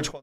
which one?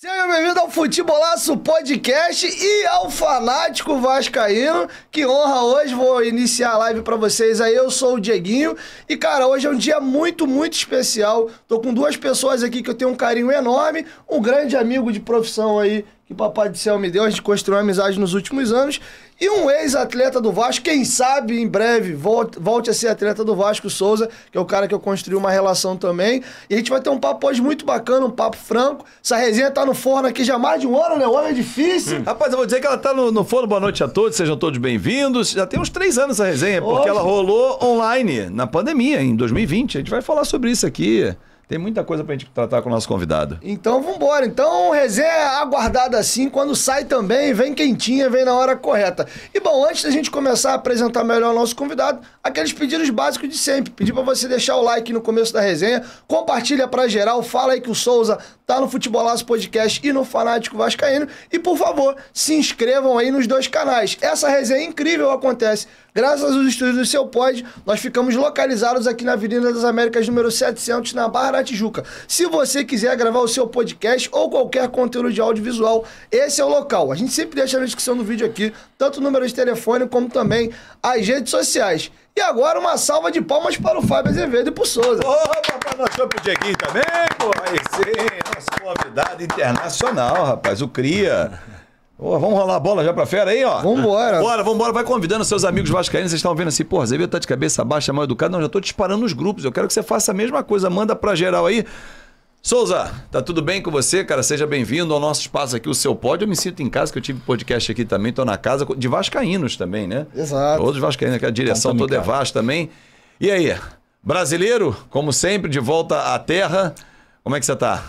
Seja bem-vindo ao Futebolaço Podcast e ao Fanático Vascaíno. Que honra hoje, vou iniciar a live para vocês aí. Eu sou o Dieguinho e, cara, hoje é um dia muito, muito especial. Tô com duas pessoas aqui que eu tenho um carinho enorme, um grande amigo de profissão aí que papai do céu me deu, a gente construiu uma amizade nos últimos anos. E um ex-atleta do Vasco, quem sabe em breve volte, volte a ser atleta do Vasco Souza, que é o cara que eu construí uma relação também. E a gente vai ter um papo hoje muito bacana, um papo franco. Essa resenha tá no forno aqui já há mais de um ano, né? O ano é difícil. Hum. Rapaz, eu vou dizer que ela tá no, no forno. Boa noite a todos, sejam todos bem-vindos. Já tem uns três anos essa resenha, hoje. porque ela rolou online, na pandemia, em 2020. A gente vai falar sobre isso aqui. Tem muita coisa pra gente tratar com o nosso convidado. Então vambora. Então, resenha aguardada assim, quando sai também, vem quentinha, vem na hora correta. E bom, antes da gente começar a apresentar melhor o nosso convidado, aqueles pedidos básicos de sempre. Pedir para você deixar o like no começo da resenha, compartilha pra geral, fala aí que o Souza tá no Futebolaço Podcast e no Fanático Vascaíno. E por favor, se inscrevam aí nos dois canais. Essa resenha incrível acontece graças aos estúdios do Seu Pod. Nós ficamos localizados aqui na Avenida das Américas, número 700, na Barra Tijuca. Se você quiser gravar o seu podcast ou qualquer conteúdo de audiovisual, esse é o local. A gente sempre deixa na descrição do vídeo aqui, tanto o número de telefone como também as redes sociais. E agora uma salva de palmas para o Fábio Azevedo e para o Souza. Opa, para nós pro Dieguinho também, pô. Aí sim, nosso convidado internacional, rapaz, o Cria. Oh, vamos rolar a bola já pra fera aí, ó. Vambora. Bora, vambora. Vai convidando seus amigos vascaínos. Vocês estão vendo assim, porra, Zevedo tá de cabeça baixa, mal educado. Não, já tô disparando nos grupos. Eu quero que você faça a mesma coisa. Manda pra geral aí. Souza, tá tudo bem com você, cara? Seja bem-vindo ao nosso espaço aqui, o seu pódio. Eu me sinto em casa, que eu tive podcast aqui também, tô na casa de vascaínos também, né? Exato. Todos vascaínos, que a direção toda é vasta também. E aí, brasileiro, como sempre, de volta à terra. Como é que você tá?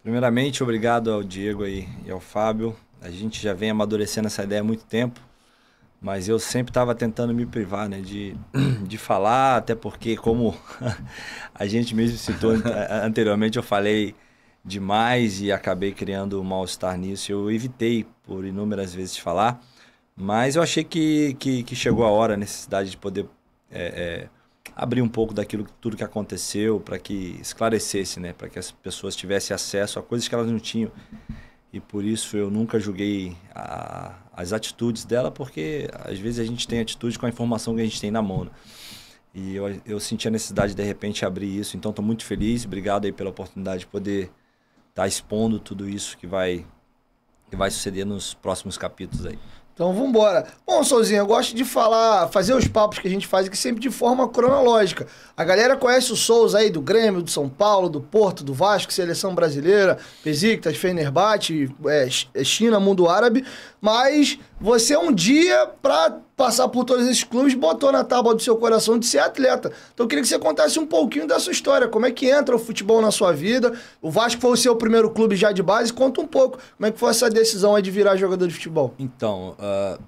Primeiramente, obrigado ao Diego aí e ao Fábio a gente já vem amadurecendo essa ideia há muito tempo, mas eu sempre estava tentando me privar, né, de, de falar, até porque como a gente mesmo citou anteriormente, eu falei demais e acabei criando um mal-estar nisso. Eu evitei por inúmeras vezes falar, mas eu achei que, que, que chegou a hora, a necessidade de poder é, é, abrir um pouco daquilo, tudo que aconteceu, para que esclarecesse, né? Para que as pessoas tivessem acesso a coisas que elas não tinham e por isso eu nunca julguei a, as atitudes dela, porque às vezes a gente tem atitude com a informação que a gente tem na mão. Né? E eu, eu senti a necessidade de, de repente abrir isso, então estou muito feliz, obrigado aí pela oportunidade de poder estar tá expondo tudo isso que vai que vai suceder nos próximos capítulos aí. Então vamos embora. Bom, Souzinho, eu gosto de falar, fazer os papos que a gente faz aqui sempre de forma cronológica. A galera conhece o Souza aí do Grêmio, do São Paulo, do Porto, do Vasco, Seleção Brasileira, Besiktas, Fenerbahçe, é, é China, Mundo Árabe, mas você um dia, para passar por todos esses clubes, botou na tábua do seu coração de ser atleta. Então eu queria que você contasse um pouquinho da sua história. Como é que entra o futebol na sua vida? O Vasco foi o seu primeiro clube já de base. Conta um pouco. Como é que foi essa decisão de virar jogador de futebol? Então, uh,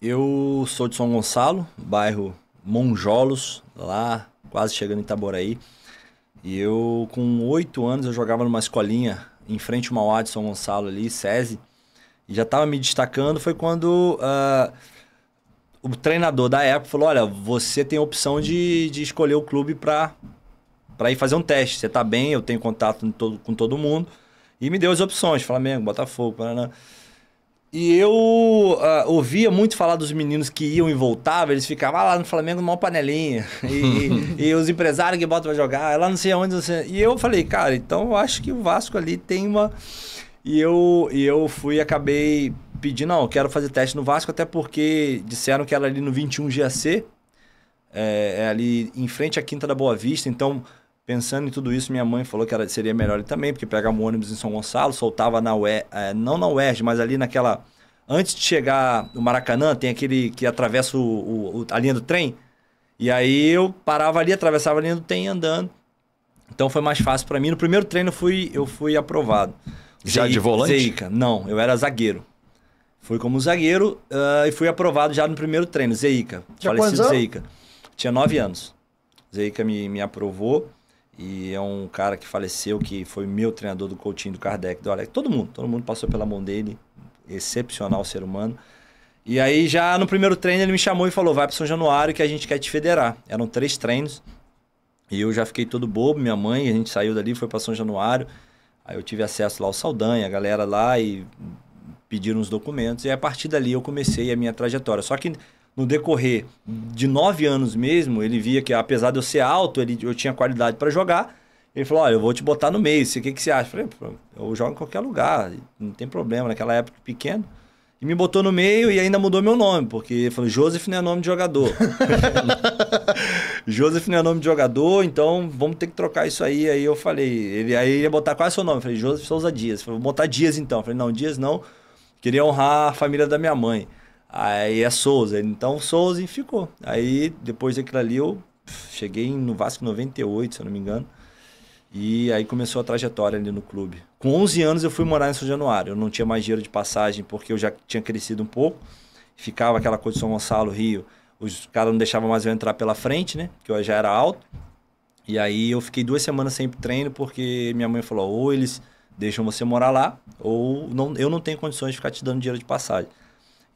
eu sou de São Gonçalo, bairro Monjolos, lá quase chegando em Itaboraí. E eu, com oito anos, eu jogava numa escolinha em frente ao Mauá de São Gonçalo ali, SESI já estava me destacando, foi quando uh, o treinador da época falou: olha, você tem a opção de, de escolher o clube para para ir fazer um teste. Você tá bem, eu tenho contato todo, com todo mundo. E me deu as opções, Flamengo, Botafogo, Paraná. E eu uh, ouvia muito falar dos meninos que iam e voltavam, eles ficavam ah, lá no Flamengo numa panelinha. E, e, e, os empresários que botam pra jogar, é lá não sei aonde, não sei. E eu falei, cara, então eu acho que o Vasco ali tem uma e eu, e eu fui acabei pedindo, não, eu quero fazer teste no Vasco, até porque disseram que era ali no 21 GAC, é, é ali em frente à Quinta da Boa Vista, então Pensando em tudo isso, minha mãe falou que era, seria melhor também, porque pegava um ônibus em São Gonçalo, soltava na UERJ, é, não na UERJ, mas ali naquela. Antes de chegar no Maracanã, tem aquele que atravessa o, o, a linha do trem. E aí eu parava ali, atravessava a linha do trem andando. Então foi mais fácil para mim. No primeiro treino eu fui, eu fui aprovado. Já Zeica, de volante? Zeica. Não, eu era zagueiro. Fui como zagueiro uh, e fui aprovado já no primeiro treino, Zeica. Tinha falecido Zeica. Tinha nove anos. Zeica me, me aprovou e é um cara que faleceu, que foi meu treinador do coaching do Kardec, do Alex. Todo mundo, todo mundo passou pela mão dele. Excepcional ser humano. E aí já no primeiro treino ele me chamou e falou, vai para São Januário que a gente quer te federar. Eram três treinos. E eu já fiquei todo bobo, minha mãe, a gente saiu dali, foi para São Januário. Aí eu tive acesso lá ao Saldanha, a galera lá e pediram os documentos. E a partir dali eu comecei a minha trajetória. Só que no decorrer de nove anos mesmo, ele via que apesar de eu ser alto, ele, eu tinha qualidade para jogar. Ele falou, olha, eu vou te botar no meio, o que, que você acha? Eu falei, eu jogo em qualquer lugar, não tem problema. Naquela época pequeno, e me botou no meio e ainda mudou meu nome, porque falou: Joseph não é nome de jogador. Joseph não é nome de jogador, então vamos ter que trocar isso aí. Aí eu falei: ele, aí ele ia botar qual é o seu nome? Eu falei: Joseph Souza Dias. Falei, vou botar Dias então. Eu falei: não, Dias não. Queria honrar a família da minha mãe. Aí é Souza. Então Souza e ficou. Aí depois daquilo ali eu cheguei no Vasco 98, se eu não me engano. E aí começou a trajetória ali no clube. Com 11 anos eu fui morar em São Januário. Eu não tinha mais dinheiro de passagem porque eu já tinha crescido um pouco. Ficava aquela coisa de São Gonçalo, Rio. Os caras não deixavam mais eu entrar pela frente, né? Que eu já era alto. E aí eu fiquei duas semanas sem treino porque minha mãe falou: ou eles deixam você morar lá, ou não, eu não tenho condições de ficar te dando dinheiro de passagem.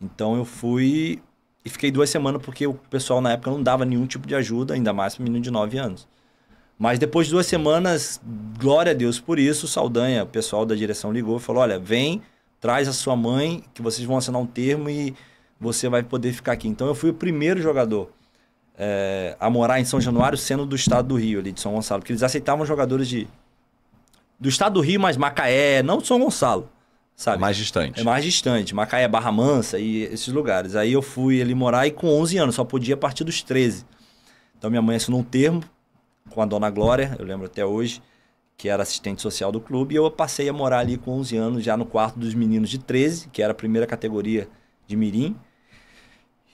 Então eu fui e fiquei duas semanas porque o pessoal na época não dava nenhum tipo de ajuda, ainda mais para menino de 9 anos. Mas depois de duas semanas, glória a Deus por isso, Saldanha, o pessoal da direção ligou e falou: olha, vem, traz a sua mãe, que vocês vão assinar um termo e você vai poder ficar aqui. Então eu fui o primeiro jogador é, a morar em São Januário, sendo do estado do Rio, ali de São Gonçalo, porque eles aceitavam jogadores de do estado do Rio, mas Macaé, não São Gonçalo, sabe? É mais distante. É mais distante, Macaé, Barra Mansa e esses lugares. Aí eu fui ali morar e com 11 anos, só podia a partir dos 13. Então minha mãe assinou um termo com a dona Glória, eu lembro até hoje, que era assistente social do clube, e eu passei a morar ali com 11 anos, já no quarto dos meninos de 13, que era a primeira categoria de mirim.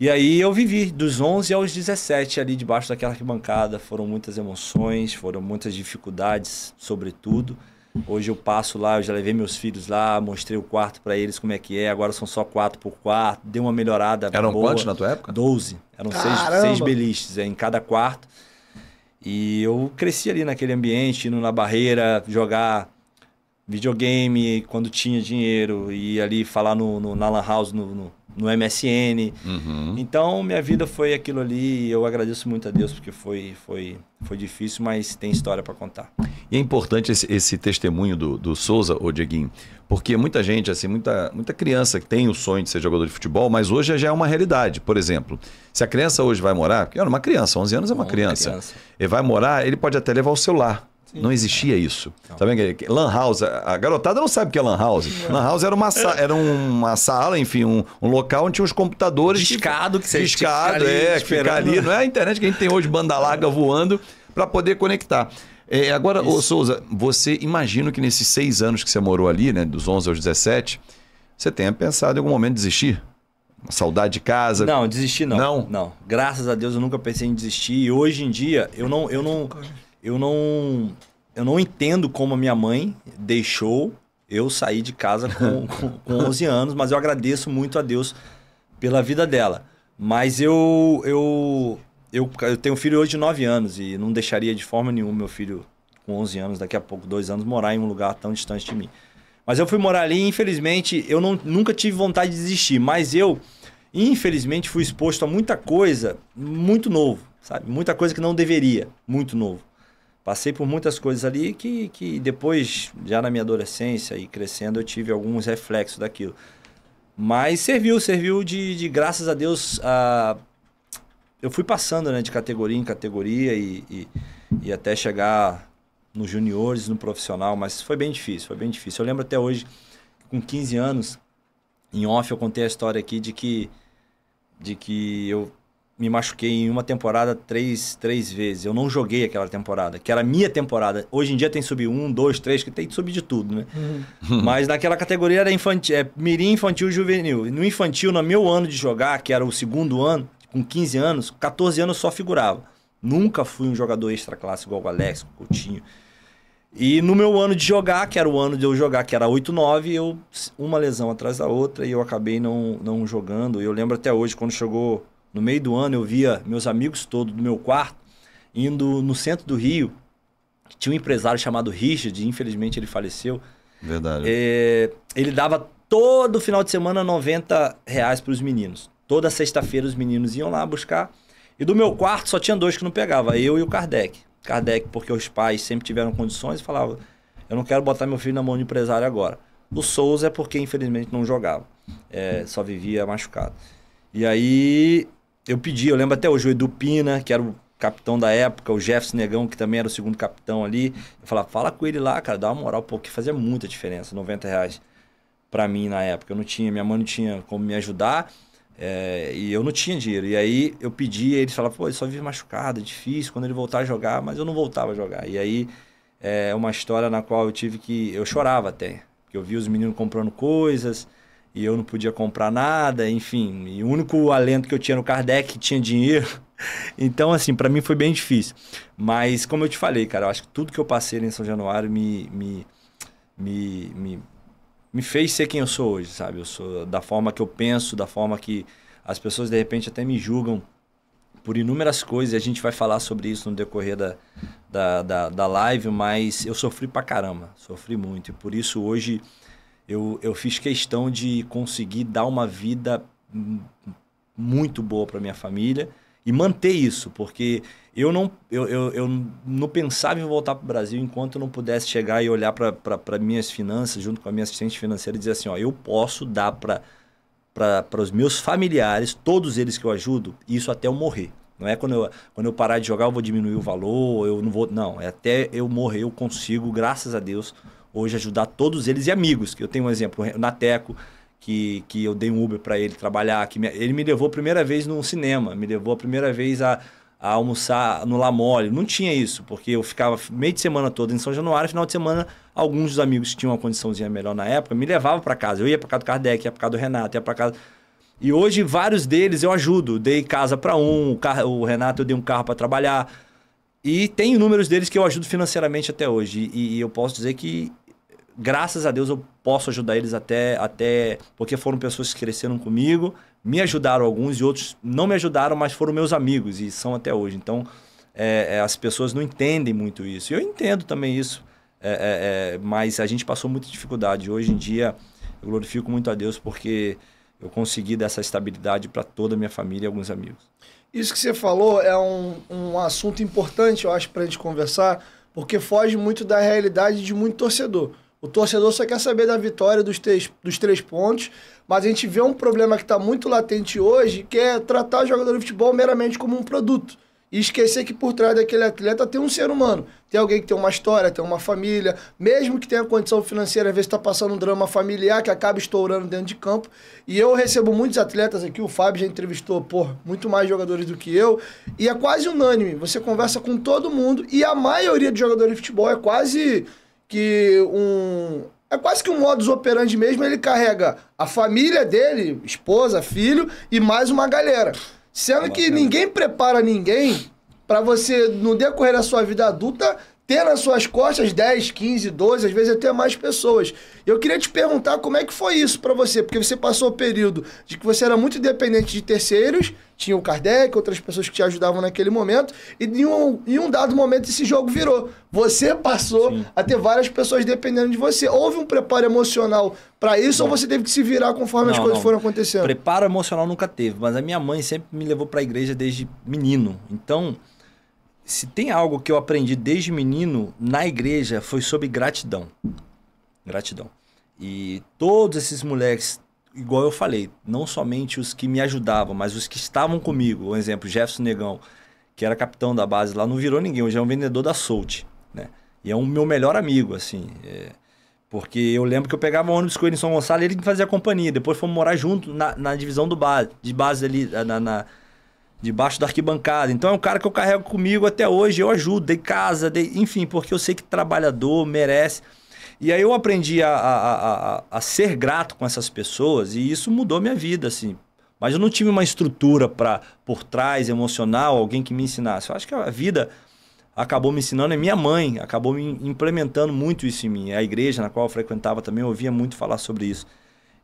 E aí eu vivi dos 11 aos 17 ali debaixo daquela arquibancada, foram muitas emoções, foram muitas dificuldades, sobretudo. Hoje eu passo lá, eu já levei meus filhos lá, mostrei o quarto para eles como é que é. Agora são só quatro por quarto, deu uma melhorada Eram boa. quantos na tua época? Doze. Eram seis, seis beliches é, em cada quarto. E eu cresci ali naquele ambiente, indo na barreira, jogar videogame quando tinha dinheiro, e ali falar no, no, na Lan House, no, no, no MSN. Uhum. Então, minha vida foi aquilo ali e eu agradeço muito a Deus porque foi, foi, foi difícil, mas tem história para contar. E é importante esse, esse testemunho do, do Souza, ô Dieguinho, porque muita gente, assim, muita, muita criança que tem o sonho de ser jogador de futebol, mas hoje já é uma realidade. Por exemplo, se a criança hoje vai morar, porque era uma criança, 11 anos é uma, uma criança, criança, ele vai morar, ele pode até levar o celular não existia isso. Tá vendo? É? lan house, a garotada não sabe o que é lan house. Lan house era uma, sa, é. era uma sala, enfim, um, um local onde tinha os computadores. Discado que, que você Discado, é, que fica ali. Não é a internet que a gente tem hoje, banda larga voando, para poder conectar. É, agora, ô Souza, você imagina que nesses seis anos que você morou ali, né, dos 11 aos 17, você tenha pensado em algum momento desistir? Uma saudade de casa? Não, desistir não. Não? Não. Graças a Deus eu nunca pensei em desistir. E hoje em dia, eu não, eu não, eu não eu não entendo como a minha mãe deixou eu sair de casa com, com, com 11 anos, mas eu agradeço muito a Deus pela vida dela. Mas eu, eu, eu, eu tenho um filho hoje de 9 anos e não deixaria de forma nenhuma meu filho com 11 anos, daqui a pouco, dois anos, morar em um lugar tão distante de mim. Mas eu fui morar ali e, infelizmente, eu não, nunca tive vontade de desistir. Mas eu, infelizmente, fui exposto a muita coisa muito novo, sabe? Muita coisa que não deveria, muito novo passei por muitas coisas ali que, que depois, já na minha adolescência e crescendo, eu tive alguns reflexos daquilo. Mas serviu, serviu de, de graças a Deus. A... Eu fui passando né, de categoria em categoria e, e, e até chegar nos juniores, no profissional, mas foi bem difícil, foi bem difícil. Eu lembro até hoje, com 15 anos, em off eu contei a história aqui de que, de que eu me machuquei em uma temporada três, três vezes. Eu não joguei aquela temporada, que era a minha temporada. Hoje em dia tem sub 1, 2, 3, que tem sub de tudo, né? Uhum. Mas naquela categoria era infantil, é mirim infantil juvenil. E no infantil, no meu ano de jogar, que era o segundo ano, com 15 anos, 14 anos só figurava. Nunca fui um jogador extra classe igual o Alex, o Coutinho. E no meu ano de jogar, que era o ano de eu jogar, que era 8-9, eu uma lesão atrás da outra e eu acabei não, não jogando. Eu lembro até hoje quando chegou no meio do ano eu via meus amigos todos do meu quarto indo no centro do Rio. Tinha um empresário chamado Richard, infelizmente ele faleceu. Verdade. É, ele dava todo final de semana 90 reais para os meninos. Toda sexta-feira os meninos iam lá buscar. E do meu quarto só tinha dois que não pegava, eu e o Kardec. Kardec, porque os pais sempre tiveram condições e falavam: eu não quero botar meu filho na mão de empresário agora. O Souza é porque infelizmente não jogava, é, só vivia machucado. E aí eu pedi, eu lembro até hoje, o Edu Pina, que era o capitão da época, o Jefferson Negão, que também era o segundo capitão ali. Eu falava, fala com ele lá, cara, dá uma moral, porque fazia muita diferença, 90 reais para mim na época. Eu não tinha, minha mãe não tinha como me ajudar é, e eu não tinha dinheiro. E aí eu pedi, eles falavam, pô, ele só vive machucado, é difícil quando ele voltar a jogar, mas eu não voltava a jogar. E aí eh, é uma história na qual eu tive que. Eu chorava até, porque eu vi os meninos comprando coisas e eu não podia comprar nada, enfim. E o único alento que eu tinha no Kardec tinha dinheiro. Então, assim, para mim foi bem difícil. Mas, como eu te falei, cara, eu acho que tudo que eu passei em São Januário me, me, me, me, me fez ser quem eu sou hoje, sabe? Eu sou da forma que eu penso, da forma que as pessoas de repente até me julgam por inúmeras coisas, e a gente vai falar sobre isso no decorrer da, da, da, da live, mas eu sofri pra caramba, sofri muito, e por isso hoje eu, eu fiz questão de conseguir dar uma vida muito boa para minha família e manter isso, porque eu não, eu, eu, eu não pensava em voltar para o Brasil enquanto eu não pudesse chegar e olhar para minhas finanças, junto com a minha assistente financeira, e dizer assim: ó, eu posso dar para os meus familiares, todos eles que eu ajudo, isso até eu morrer. Não é quando eu, quando eu parar de jogar eu vou diminuir o valor, eu não vou. Não, é até eu morrer eu consigo, graças a Deus, hoje ajudar todos eles e amigos. Que eu tenho um exemplo, o Nateco, que, que eu dei um Uber para ele trabalhar, que me, ele me levou a primeira vez num cinema, me levou a primeira vez a, a almoçar no Lamole. Não tinha isso, porque eu ficava meio de semana toda em São Januário, final de semana alguns dos amigos que tinham uma condiçãozinha melhor na época me levavam para casa. Eu ia para casa do Kardec, ia para casa do Renato, ia para casa e hoje vários deles eu ajudo, dei casa para um, o, o Renato eu dei um carro para trabalhar. E tem números deles que eu ajudo financeiramente até hoje. E, e, eu posso dizer que graças a Deus eu posso ajudar eles até, até porque foram pessoas que cresceram comigo, me ajudaram alguns e outros não me ajudaram, mas foram meus amigos e são até hoje. Então, é, é, as pessoas não entendem muito isso. Eu entendo também isso, é, é, é, mas a gente passou muita dificuldade. Hoje em dia, eu glorifico muito a Deus porque eu consegui dar essa estabilidade para toda a minha família e alguns amigos. Isso que você falou é um, um assunto importante, eu acho, para a gente conversar, porque foge muito da realidade de muito torcedor. O torcedor só quer saber da vitória dos três, dos três pontos, mas a gente vê um problema que está muito latente hoje, que é tratar o jogador de futebol meramente como um produto. E esquecer que por trás daquele atleta tem um ser humano. Tem alguém que tem uma história, tem uma família, mesmo que tenha condição financeira, às vezes está passando um drama familiar que acaba estourando dentro de campo. E eu recebo muitos atletas aqui, o Fábio já entrevistou, por muito mais jogadores do que eu. E é quase unânime. Você conversa com todo mundo e a maioria de jogadores de futebol é quase que um. É quase que um modus operandi mesmo, ele carrega a família dele, esposa, filho e mais uma galera. Sendo que ninguém prepara ninguém para você, no decorrer da sua vida adulta, ter nas suas costas 10, 15, 12, às vezes até mais pessoas. Eu queria te perguntar como é que foi isso para você, porque você passou o período de que você era muito dependente de terceiros, tinha o Kardec, outras pessoas que te ajudavam naquele momento, e em um, em um dado momento esse jogo virou. Você passou Sim. a ter várias pessoas dependendo de você. Houve um preparo emocional para isso não. ou você teve que se virar conforme não, as coisas não. foram acontecendo? Preparo emocional nunca teve, mas a minha mãe sempre me levou para a igreja desde menino. Então, se tem algo que eu aprendi desde menino na igreja foi sobre gratidão. Gratidão. E todos esses moleques, igual eu falei, não somente os que me ajudavam, mas os que estavam comigo. Um exemplo, Jefferson Negão, que era capitão da base lá, não virou ninguém, hoje é um vendedor da Solt, né? E é um meu melhor amigo, assim. É... Porque eu lembro que eu pegava ônibus com ele em São Gonçalo e ele me fazia companhia. Depois fomos morar junto na, na divisão do base, de base ali, na, na debaixo da arquibancada. Então é um cara que eu carrego comigo até hoje, eu ajudo, dei casa, dei, enfim, porque eu sei que trabalhador merece. E aí eu aprendi a, a, a, a ser grato com essas pessoas e isso mudou minha vida, assim. Mas eu não tive uma estrutura para por trás emocional, alguém que me ensinasse. Eu acho que a vida acabou me ensinando, é minha mãe acabou me implementando muito isso em mim. A igreja na qual eu frequentava também eu ouvia muito falar sobre isso.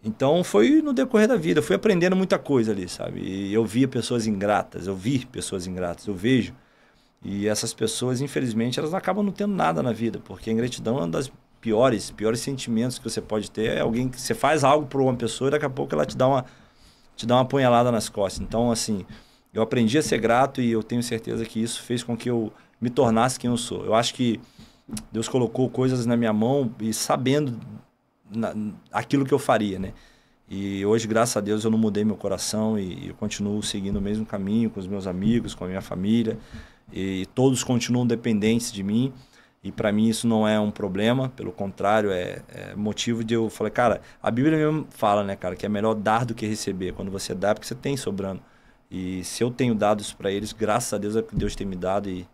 Então foi no decorrer da vida, eu fui aprendendo muita coisa ali, sabe? E eu via pessoas ingratas, eu vi pessoas ingratas, eu vejo. E essas pessoas, infelizmente, elas acabam não tendo nada na vida, porque a ingratidão é uma das piores, piores sentimentos que você pode ter. É alguém que você faz algo para uma pessoa e daqui a pouco ela te dá uma te dá uma punhalada nas costas. Então, assim, eu aprendi a ser grato e eu tenho certeza que isso fez com que eu me tornasse quem eu sou. Eu acho que Deus colocou coisas na minha mão e sabendo na, aquilo que eu faria, né? E hoje, graças a Deus, eu não mudei meu coração e eu continuo seguindo o mesmo caminho com os meus amigos, com a minha família. E todos continuam dependentes de mim. E para mim isso não é um problema, pelo contrário, é, é, motivo de eu falar, cara, a Bíblia mesmo fala, né, cara, que é melhor dar do que receber. Quando você dá, é porque você tem sobrando. E se eu tenho dado isso para eles, graças a Deus é que Deus tem me dado e,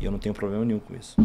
e eu não tenho problema nenhum com isso.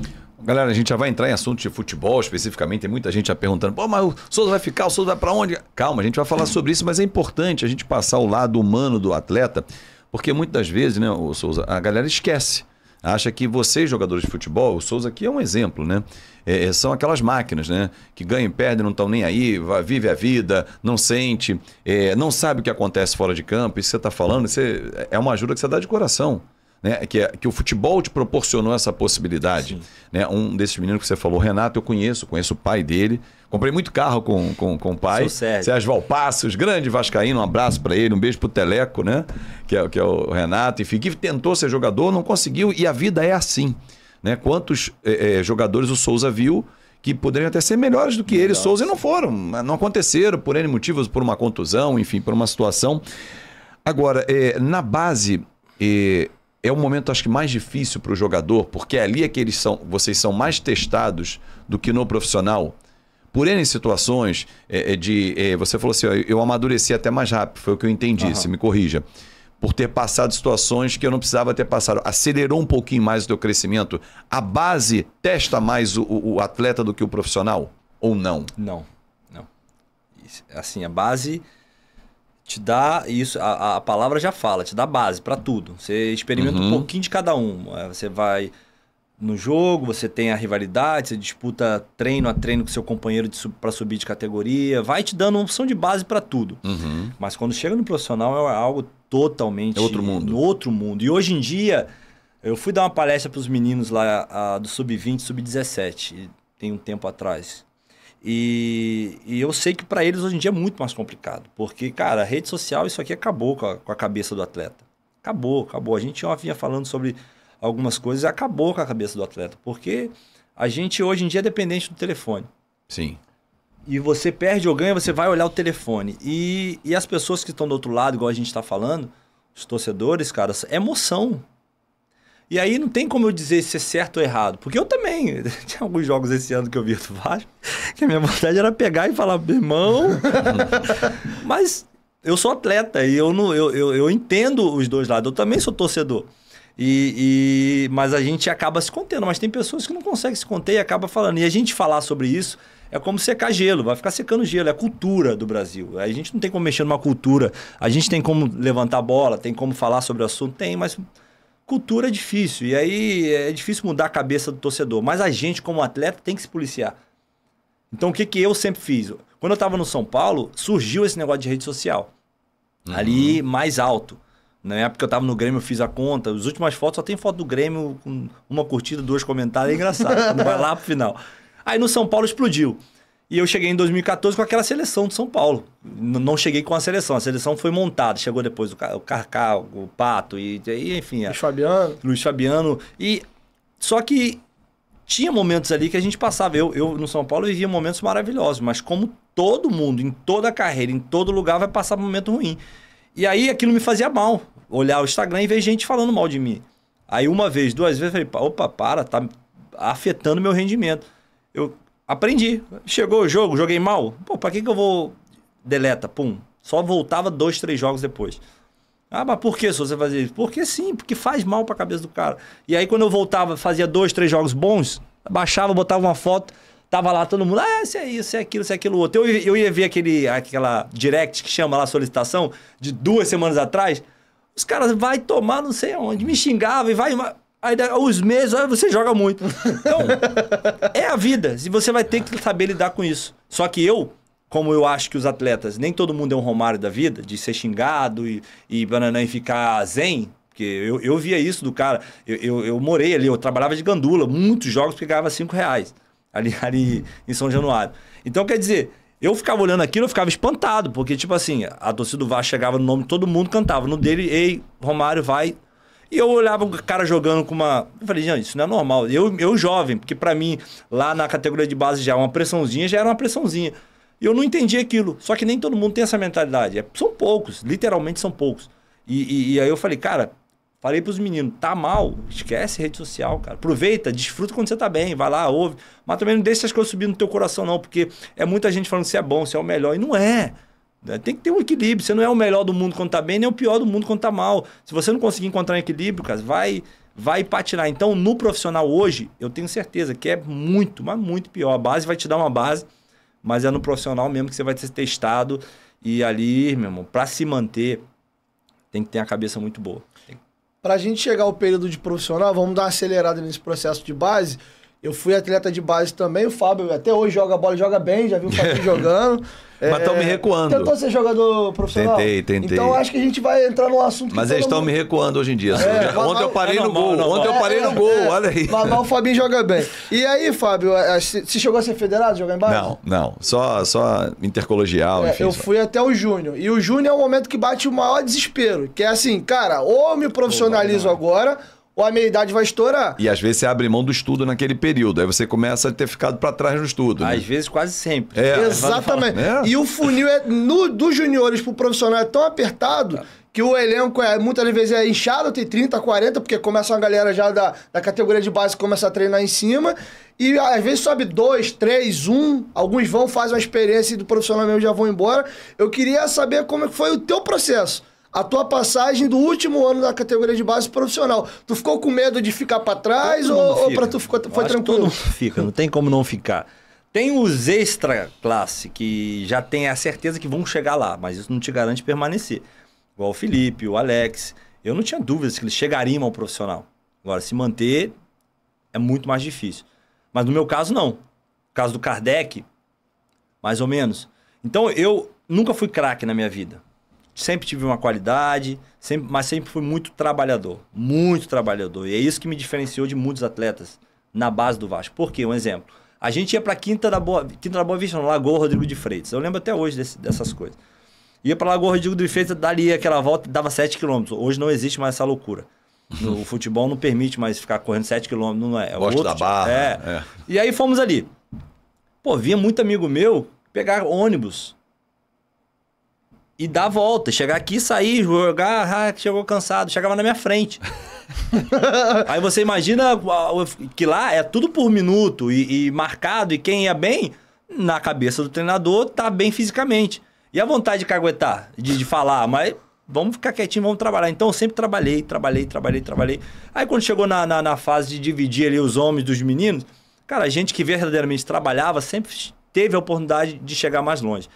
Galera, a gente já vai entrar em assunto de futebol especificamente. Tem muita gente já perguntando: pô, mas o Souza vai ficar? O Souza vai para onde? Calma, a gente vai falar sobre isso, mas é importante a gente passar o lado humano do atleta, porque muitas das vezes, né, o Souza, a galera esquece. Acha que vocês, jogadores de futebol, o Souza aqui é um exemplo, né? É, é são aquelas máquinas, né? Que ganham e perdem, não estão nem aí, vive a vida, não sente, é, não sabe o que acontece fora de campo. Isso que você está falando, você, é, é uma ajuda que você dá de coração né? Que, é, que o futebol te proporcionou essa possibilidade. Né? Um desses meninos que você falou, Renato, eu conheço, conheço o pai dele. Comprei muito carro com, com, com o pai. Sérgio. Sérgio Valpassos, grande Vascaíno, um abraço para ele, um beijo pro Teleco, né? Que é, que é o Renato, enfim, que tentou ser jogador, não conseguiu, e a vida é assim. Né? Quantos é, é, jogadores o Souza viu que poderiam até ser melhores do que Melhor. ele, Souza, e não foram, não aconteceram por N motivos, por uma contusão, enfim, por uma situação. Agora, é, na base, é o momento acho que mais difícil para o jogador, porque é ali é que eles são, vocês são mais testados do que no profissional. Por N situações é, é de. É, você falou assim, ó, eu amadureci até mais rápido, foi o que eu entendi, uhum. se me corrija. Por ter passado situações que eu não precisava ter passado. Acelerou um pouquinho mais o teu crescimento. A base testa mais o, o atleta do que o profissional? Ou não? Não. Não. Assim, a base te dá isso, a, a palavra já fala, te dá base para tudo. Você experimenta uhum. um pouquinho de cada um. É, você vai no jogo, você tem a rivalidade, você disputa treino a treino com seu companheiro para subir de categoria, vai te dando uma opção de base para tudo. Uhum. Mas quando chega no profissional é algo totalmente é outro mundo. outro mundo. E hoje em dia eu fui dar uma palestra para os meninos lá a, do sub-20, sub-17, tem um tempo atrás. E, e eu sei que para eles hoje em dia é muito mais complicado, porque, cara, a rede social, isso aqui acabou com a, com a cabeça do atleta. Acabou, acabou. A gente ó, vinha falando sobre algumas coisas e acabou com a cabeça do atleta, porque a gente hoje em dia é dependente do telefone. Sim. E você perde ou ganha, você vai olhar o telefone. E, e as pessoas que estão do outro lado, igual a gente está falando, os torcedores, cara, é emoção. E aí não tem como eu dizer se é certo ou errado. Porque eu também. Tinha alguns jogos esse ano que eu vi do Vasco, que a minha vontade era pegar e falar, irmão. Mas eu sou atleta e eu, não, eu, eu, eu, entendo os dois lados. Eu também sou torcedor. E, e, mas a gente acaba se contendo. Mas tem pessoas que não conseguem se conter e acaba falando. E a gente falar sobre isso é como secar gelo, vai ficar secando gelo, é a cultura do Brasil. A gente não tem como mexer numa cultura, a gente tem como levantar bola, tem como falar sobre o assunto, tem, mas cultura é difícil. E aí é difícil mudar a cabeça do torcedor. Mas a gente, como atleta, tem que se policiar. Então o que, que eu sempre fiz? Quando eu estava no São Paulo, surgiu esse negócio de rede social. Uhum. Ali mais alto. Na época que eu estava no Grêmio, eu fiz a conta. As últimas fotos só tem foto do Grêmio com uma curtida, dois comentários. É engraçado. não vai lá pro final. Aí no São Paulo explodiu. E eu cheguei em 2014 com aquela seleção de São Paulo. Não cheguei com a seleção, a seleção foi montada. Chegou depois o Carcá, o Pato, e, e enfim. Luiz Fabiano. Luiz Fabiano. E, só que tinha momentos ali que a gente passava. Eu, eu no São Paulo vivia momentos maravilhosos, mas como todo mundo, em toda a carreira, em todo lugar, vai passar um momento ruim. E aí aquilo me fazia mal. Olhar o Instagram e ver gente falando mal de mim. Aí uma vez, duas vezes, eu falei, opa, para, tá afetando meu rendimento. Eu Aprendi. Chegou o jogo, joguei mal. Pô, pra que, que eu vou. Deleta, pum. Só voltava dois, três jogos depois. Ah, mas por que se você fazia isso? Porque sim, porque faz mal pra cabeça do cara. E aí quando eu voltava, fazia dois, três jogos bons, baixava, botava uma foto, tava lá todo mundo, ah, isso é isso, é aquilo, isso é aquilo outro. Eu, eu ia ver aquele, aquela direct que chama lá solicitação, de duas semanas atrás, os caras vai tomar não sei aonde, me xingava e vai. Aí os meses, olha, você joga muito. Então, é a vida. E você vai ter que saber lidar com isso. Só que eu, como eu acho que os atletas, nem todo mundo é um romário da vida, de ser xingado e, e, bananã, e ficar zen. Porque eu, eu via isso do cara. Eu, eu, eu morei ali, eu trabalhava de gandula, muitos jogos porque ganhava 5 reais ali, ali em São Januário. Então, quer dizer, eu ficava olhando aquilo, eu ficava espantado, porque, tipo assim, a torcida do VAR chegava no nome de todo mundo, cantava no dele, ei, Romário, vai e eu olhava o cara jogando com uma. Eu falei, gente, isso não é normal. Eu, eu jovem, porque para mim, lá na categoria de base já uma pressãozinha, já era uma pressãozinha. E eu não entendi aquilo. Só que nem todo mundo tem essa mentalidade. É, são poucos, literalmente são poucos. E, e, e aí eu falei, cara, falei pros meninos, tá mal, esquece rede social, cara. Aproveita, desfruta quando você tá bem, vai lá, ouve. Mas também não deixa as coisas subir no teu coração, não, porque é muita gente falando se é bom, se é o melhor. E não é. Né? Tem que ter um equilíbrio. Você não é o melhor do mundo quando tá bem, nem o pior do mundo quando tá mal. Se você não conseguir encontrar um equilíbrio, cara, vai vai patinar. Então, no profissional hoje, eu tenho certeza que é muito, mas muito pior. A base vai te dar uma base, mas é no profissional mesmo que você vai ser testado. E ali, meu irmão, pra se manter, tem que ter a cabeça muito boa. Tem... Pra gente chegar ao período de profissional, vamos dar uma acelerada nesse processo de base. Eu fui atleta de base também, o Fábio até hoje joga bola, joga bem, já viu o Fábio jogando. Mas estão me é, recuando. Tentou ser jogador profissional? Tentei, tentei. Então acho que a gente vai entrar no assunto Mas eles estão mundo... me recuando hoje em dia. É, ontem eu parei é no gol, normal. É ontem eu parei no é, gol, olha aí. Mas mal o Fabinho joga bem. E aí, Fábio, se chegou a ser federado, jogar em base? Não, não. Só, só intercologial, enfim. Eu fui até o Júnior. E o Júnior é o momento que bate o maior desespero. Que é assim, cara, ou me profissionalizo oh, agora ou a minha idade vai estourar. E às vezes você abre mão do estudo naquele período, aí você começa a ter ficado para trás no estudo. Né? Às né? vezes quase sempre. É. Exatamente. É. E o funil é no, dos juniores pro profissional é tão apertado que o elenco é muitas vezes é inchado, tem 30, 40, porque começa uma galera já da, da categoria de base começa a treinar em cima. E às vezes sobe dois, três, um. Alguns vão, fazem uma experiência do profissional mesmo já vão embora. Eu queria saber como é foi o teu processo a tua passagem do último ano da categoria de base profissional. Tu ficou com medo de ficar para trás ou, ou para tu ficou, foi tranquilo? fica, não tem como não ficar. Tem os extra classe que já tem a certeza que vão chegar lá, mas isso não te garante permanecer. Igual o Felipe, o Alex. Eu não tinha dúvidas que eles chegariam ao profissional. Agora, se manter é muito mais difícil. Mas no meu caso, não. No caso do Kardec, mais ou menos. Então, eu nunca fui craque na minha vida sempre tive uma qualidade, sempre, mas sempre fui muito trabalhador, muito trabalhador. E é isso que me diferenciou de muitos atletas na base do Vasco. Por quê? Um exemplo. A gente ia para Quinta da Boa, Quinta da Boa Vista, no Lagoa Rodrigo de Freitas. Eu lembro até hoje desse, dessas coisas. Ia para Lagoa Rodrigo de Freitas, dali aquela volta, dava 7 km. Hoje não existe mais essa loucura. No, o futebol não permite mais ficar correndo 7 km, não é. é Gosto da barra. Tipo. É. é. E aí fomos ali. Pô, vinha muito amigo meu pegar ônibus e dar a volta. Chegar aqui, sair, jogar, ah, chegou cansado, chegava na minha frente. Aí você imagina que lá é tudo por minuto e, e, marcado, e quem ia é bem, na cabeça do treinador, tá bem fisicamente. E a vontade de caguetar, de, de falar, mas vamos ficar quietinho, vamos trabalhar. Então eu sempre trabalhei, trabalhei, trabalhei, trabalhei. Aí quando chegou na, na, na fase de dividir ali os homens dos meninos, cara, a gente que verdadeiramente trabalhava sempre teve a oportunidade de chegar mais longe.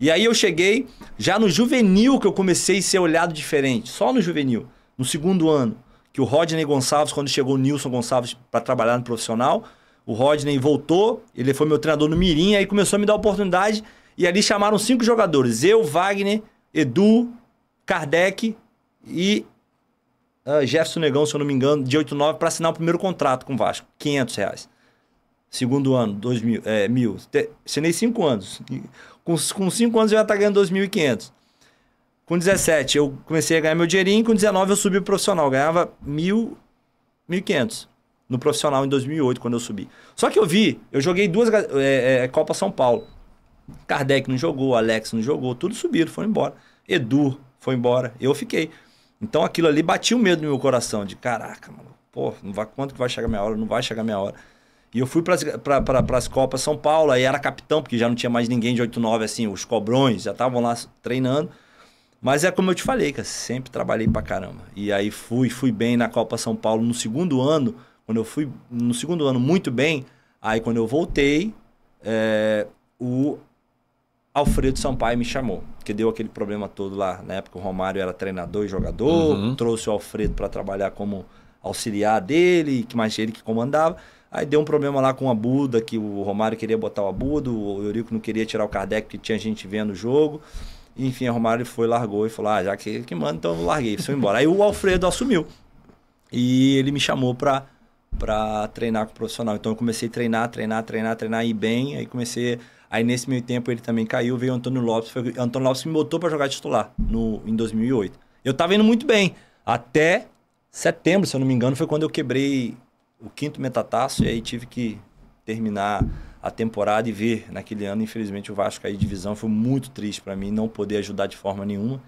E aí eu cheguei já no juvenil que eu comecei a ser olhado diferente, só no juvenil, no segundo ano, que o Rodney Gonçalves, quando chegou o Nilson Gonçalves para trabalhar no profissional, o Rodney voltou, ele foi meu treinador no Mirim, aí começou a me dar oportunidade e ali chamaram cinco jogadores, eu, Wagner, Edu, Kardec e uh, ah, Jefferson Negão, se eu não me engano, de 8,9 para assinar o primeiro contrato com o Vasco, 500 reais. Segundo ano, 2000, é, mil. Assinei cinco anos. Com 5 anos eu já estar tá ganhando 2.500. Com 17 eu comecei a ganhar meu dinheirinho, com 19 eu subi pro profissional, ganhava 1.500 no profissional em 2008 quando eu subi. Só que eu vi, eu joguei duas é, é, Copa São Paulo. Kardec não jogou, Alex não jogou, tudo subiram, foram embora. Edu foi embora, eu fiquei. Então aquilo ali batia o medo no meu coração de caraca, mano, pô, não vai quanto que vai chegar minha hora, não vai chegar minha hora. E eu fui para as Copas São Paulo, aí era capitão, porque já não tinha mais ninguém de 8-9, assim, os cobrões já estavam lá treinando. Mas é como eu te falei, cara, sempre trabalhei pra caramba. E aí fui, fui bem na Copa São Paulo no segundo ano, quando eu fui no segundo ano muito bem, aí quando eu voltei, é, o Alfredo Sampaio me chamou, que deu aquele problema todo lá, na época o Romário era treinador e jogador, uhum. trouxe o Alfredo para trabalhar como auxiliar dele, que mais ele que comandava. Aí deu um problema lá com a buda que o Romário queria botar o Abuda, o Eurico não queria tirar o Kardec, que tinha gente vendo o jogo. Enfim, o Romário foi, largou e falou: Ah, já que, que manda, então eu larguei, fui embora. Aí o Alfredo assumiu. E ele me chamou pra, pra treinar com o profissional. Então eu comecei a treinar, treinar, treinar, treinar, e bem. Aí comecei. Aí nesse meio tempo ele também caiu, veio o Antônio Lopes. Foi, o Antônio Lopes me botou pra jogar titular no, em 2008. Eu tava indo muito bem. Até setembro, se eu não me engano, foi quando eu quebrei o quinto metatarso e aí tive que terminar a temporada e ver naquele ano, infelizmente, o Vasco cair de divisão. Foi muito triste para mim não poder ajudar de forma nenhuma.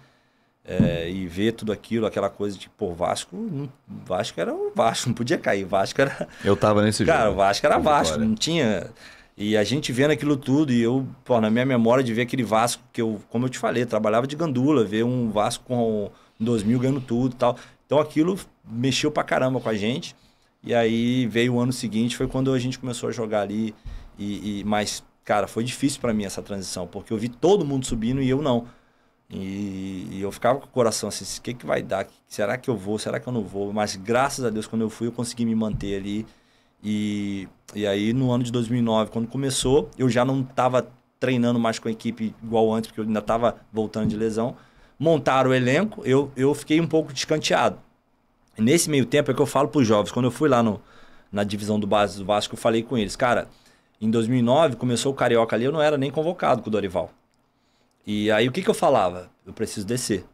É, e ver tudo aquilo, aquela coisa de, pô, Vasco, Vasco era o Vasco, não podia cair. Vasco era. Eu tava nesse Cara, jogo. Cara, Vasco era Vasco, não tinha. E a gente vendo aquilo tudo, e eu, pô, na minha memória de ver aquele Vasco, que eu, como eu te falei, trabalhava de gandula, ver um Vasco com 2000 ganhando tudo e tal. Então aquilo mexeu pra caramba com a gente. E aí veio o ano seguinte, foi quando a gente começou a jogar ali. E, e mas, cara, foi difícil para mim essa transição, porque eu vi todo mundo subindo e eu não. E, e eu ficava com o coração assim, o que, que vai dar? Será que eu vou? Será que eu não vou? Mas graças a Deus, quando eu fui, eu consegui me manter ali. E, e aí, no ano de 2009, quando começou, eu já não estava treinando mais com a equipe igual antes, porque eu ainda estava voltando de lesão. Montaram o elenco, eu, eu fiquei um pouco descanteado. Nesse meio tempo é que eu falo para os jovens. Quando eu fui lá no, na divisão do, base, do Vasco, eu falei com eles, cara, em 2009 começou o Carioca ali, eu não era nem convocado com o Dorival. E aí o que, que eu falava? Eu preciso descer.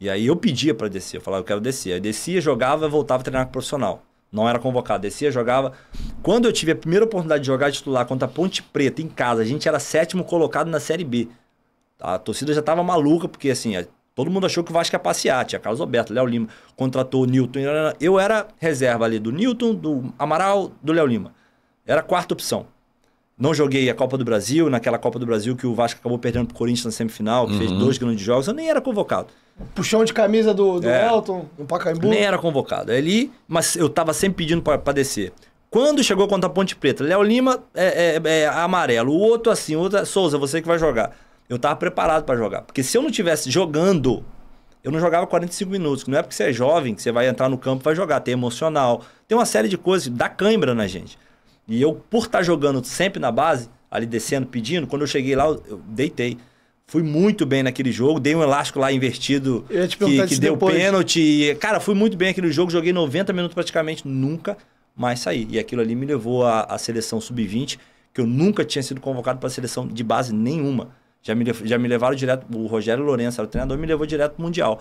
E aí eu pedia para descer, eu falava, eu quero descer. Aí descia, jogava, voltava a treinar com o profissional. Não era convocado, descia, jogava. Quando eu tive a primeira oportunidade de jogar titular contra a Ponte Preta em casa, a gente era sétimo colocado na Série B. A torcida já tava maluca, porque assim, Todo mundo achou que o Vasco ia passear. Tinha Carlos Alberto, Léo Lima, contratou o Newton. Eu era reserva ali do Newton, do Amaral, do Léo Lima. Era a quarta opção. Não joguei a Copa do Brasil, naquela Copa do Brasil que o Vasco acabou perdendo pro Corinthians na semifinal, que uhum. fez dois grandes jogos, eu nem era convocado. Puxão de camisa do, do é, Elton, no Pacaembu. Nem era convocado. Ali, mas eu tava sempre pedindo para descer. Quando chegou contra a Ponte Preta, Léo Lima é, é, é, amarelo, o outro assim, o outro, é Souza, você que vai jogar eu tava preparado para jogar. Porque se eu não tivesse jogando, eu não jogava 45 minutos. Não é porque você é jovem que você vai entrar no campo e vai jogar. Tem emocional, tem uma série de coisas, dá cãibra na gente. E eu, por estar tá jogando sempre na base, ali descendo, pedindo, quando eu cheguei lá, eu deitei. Fui muito bem naquele jogo, dei um elástico lá invertido que, que deu depois. pênalti. Cara, fui muito bem aquele jogo, joguei 90 minutos praticamente, nunca mais saí. E aquilo ali me levou à, à seleção sub-20, que eu nunca tinha sido convocado para seleção de base nenhuma. Já me, já me levaram direto, o Rogério Lourenço era o treinador, me levou direto pro Mundial.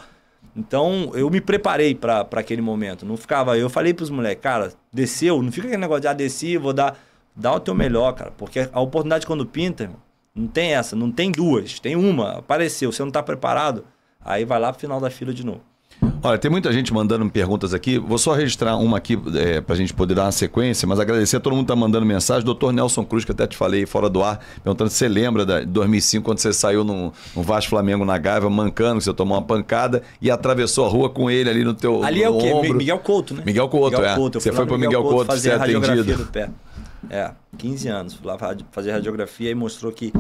Então, eu me preparei para aquele momento. Não ficava. Eu falei pros moleques, cara, desceu, não fica aquele negócio de ah, desci, vou dar. Dá o teu melhor, cara. Porque a oportunidade quando pinta, não tem essa, não tem duas, tem uma. Apareceu, você não tá preparado, aí vai lá pro final da fila de novo. Olha, tem muita gente mandando perguntas aqui. Vou só registrar uma aqui é, para a gente poder dar uma sequência, mas agradecer a todo mundo que está mandando mensagem. Doutor Nelson Cruz, que até te falei fora do ar, perguntando se você lembra de 2005, quando você saiu no, no Vasco Flamengo na Gávea, mancando, que você tomou uma pancada e atravessou a rua com ele ali no teu Ali é no é o quê? Ombro. Miguel Couto, né? Miguel Couto, Miguel é. Couto. Você foi para Miguel, Miguel Couto, Couto fazer a radiografia Do pé. É, 15 anos. Fui lá fazer radiografia e mostrou que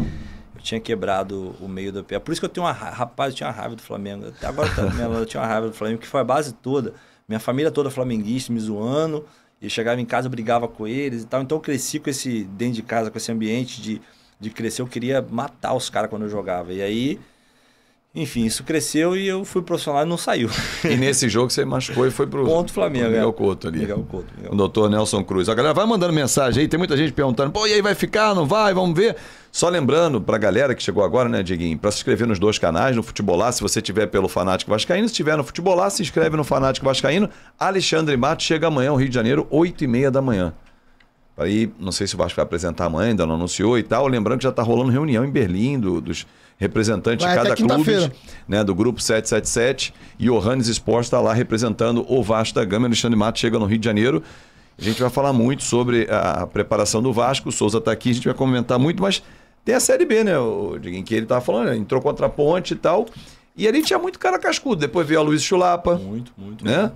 eu tinha quebrado o meio do pé. Por isso que eu tenho uma rapaz, eu tinha uma raiva do Flamengo. Até agora também eu tinha uma raiva do Flamengo, que foi a base toda. Minha família toda flamenguista, me zoando. E chegava em casa, eu brigava com eles e tal. Então eu cresci com esse dentro de casa, com esse ambiente de, de crescer. Eu queria matar os caras quando eu jogava. E aí enfim, isso cresceu e eu fui profissional e não saiu. E nesse jogo você machucou e foi pro Ponto Flamengo. Pro Miguel é. Couto ali. Miguel Couto. Miguel. O doutor Nelson Cruz. A galera vai mandando mensagem aí, tem muita gente perguntando, pô, e aí vai ficar, não vai, vamos ver. Só lembrando pra galera que chegou agora, né, Dieguinho, pra se inscrever nos dois canais, no Futebolá, se você tiver pelo Fanático Vascaíno, se tiver no Futebolá, se inscreve no Fanático Vascaíno. Alexandre Matos chega amanhã o Rio de Janeiro, 8 e meia da manhã. Aí, não sei se o Vasco vai apresentar amanhã, ainda não anunciou e tal. Lembrando que já tá rolando reunião em Berlim do, dos representante Vai de cada clube né, do grupo 777. E o Hannes Esporte está lá representando o Vasco da Gama. Alexandre Matos chega no Rio de Janeiro. A gente vai falar muito sobre a preparação do Vasco. O Souza está aqui, a gente vai comentar muito, mas tem a Série B, né? O, em que ele estava tá falando, né, entrou contra a ponte e tal. E ali tinha muito cara cascudo. Depois veio a Luiz Chulapa. Muito, muito. Né? Muito,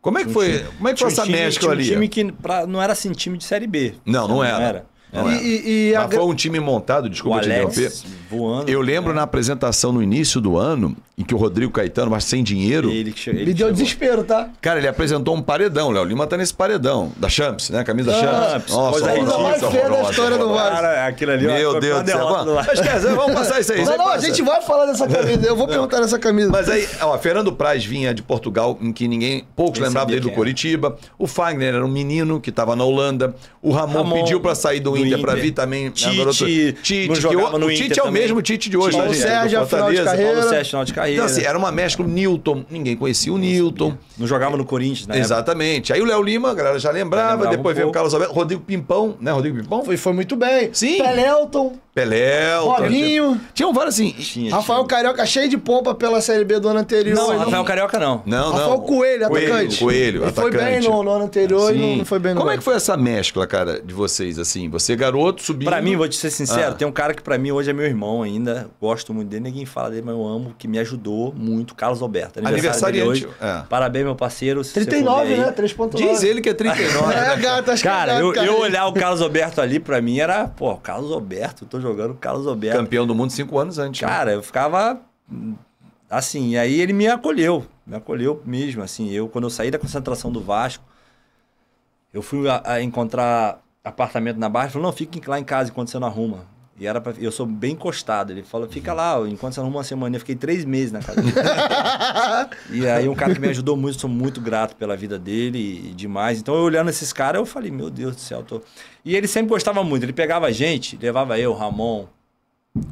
Como é que foi, como é que foi essa mescla ali? um time que pra, não era assim, time de Série B. Não, não, não era. era. É. E, e, a... Foi um time montado, desculpa o te interromper. Voando, eu lembro é. na apresentação no início do ano, em que o Rodrigo Caetano, mas sem dinheiro. Ele, ele me deu chegou. desespero, tá? Cara, ele apresentou um paredão, Léo Lima tá nesse paredão. Da Champs, né? Camisa da ah, Champs. Nossa, a mais feia da história do Vasco. Cara, aquilo ali, Meu Deus do céu. Mas, cara, vamos passar isso aí. Não, não, a gente vai falar dessa camisa. Eu vou perguntar dessa camisa. Mas aí, ó, Fernando Praz vinha de Portugal, em que ninguém, poucos lembravam dele do Curitiba. O Fagner era um menino que estava na Holanda. O Ramon, pediu para sair do Inter para vir também. Né, Tite, garoto, Tite, que eu, no Tite é o mesmo Tite de hoje. Né, Paulo Sérgio, final de carreira. Paulo Sérgio, final de então, carreira. Então, assim, era uma mescla. O Newton, ninguém conhecia o Newton. Não jogava no Corinthians, né? Exatamente. Aí o Léo Lima, a galera já lembrava. Depois veio o Carlos Alberto. Rodrigo Pimpão, né? Rodrigo Pimpão? Foi, foi muito bem. Sim. Pelelton. Pelelton. Robinho. Tinham vários assim. Rafael Carioca, cheio de pompa pela Série B do ano anterior. Não, Rafael Carioca não. Não, não. Rafael Coelho, atacante. Coelho, atacante. Foi bem no ano anterior e não foi bem no Como é que foi essa mescla, cara, de vocês, assim? Você garoto subindo. Para mim, vou te ser sincero, ah. tem um cara que para mim hoje é meu irmão ainda, gosto muito dele, ninguém fala dele, mas eu amo, que me ajudou muito, Carlos Alberto. Aniversário hoje. É. Parabéns, meu parceiro. 39, né? 3.9. Diz ele que é 39. é, né? gato, acho cara, que é eu, cara, eu olhar o Carlos Alberto ali para mim era, pô, Carlos Alberto, tô jogando Carlos Alberto. Campeão do mundo cinco anos antes. Né? Cara, né? eu ficava assim, e aí ele me acolheu, me acolheu mesmo, assim, eu quando eu saí da concentração do Vasco, eu fui a, a encontrar apartamento na Barra, ele falou, não, fica lá em casa enquanto você não arruma. E era pra, eu sou bem encostado. Ele falou, fica lá, enquanto você não arruma uma semana. Eu fiquei três meses na casa e aí um cara que me ajudou muito, sou muito grato pela vida dele e, e demais. Então, eu olhando esses caras, eu falei, meu Deus do céu, tô... E ele sempre gostava muito. Ele pegava a gente, levava eu, Ramon,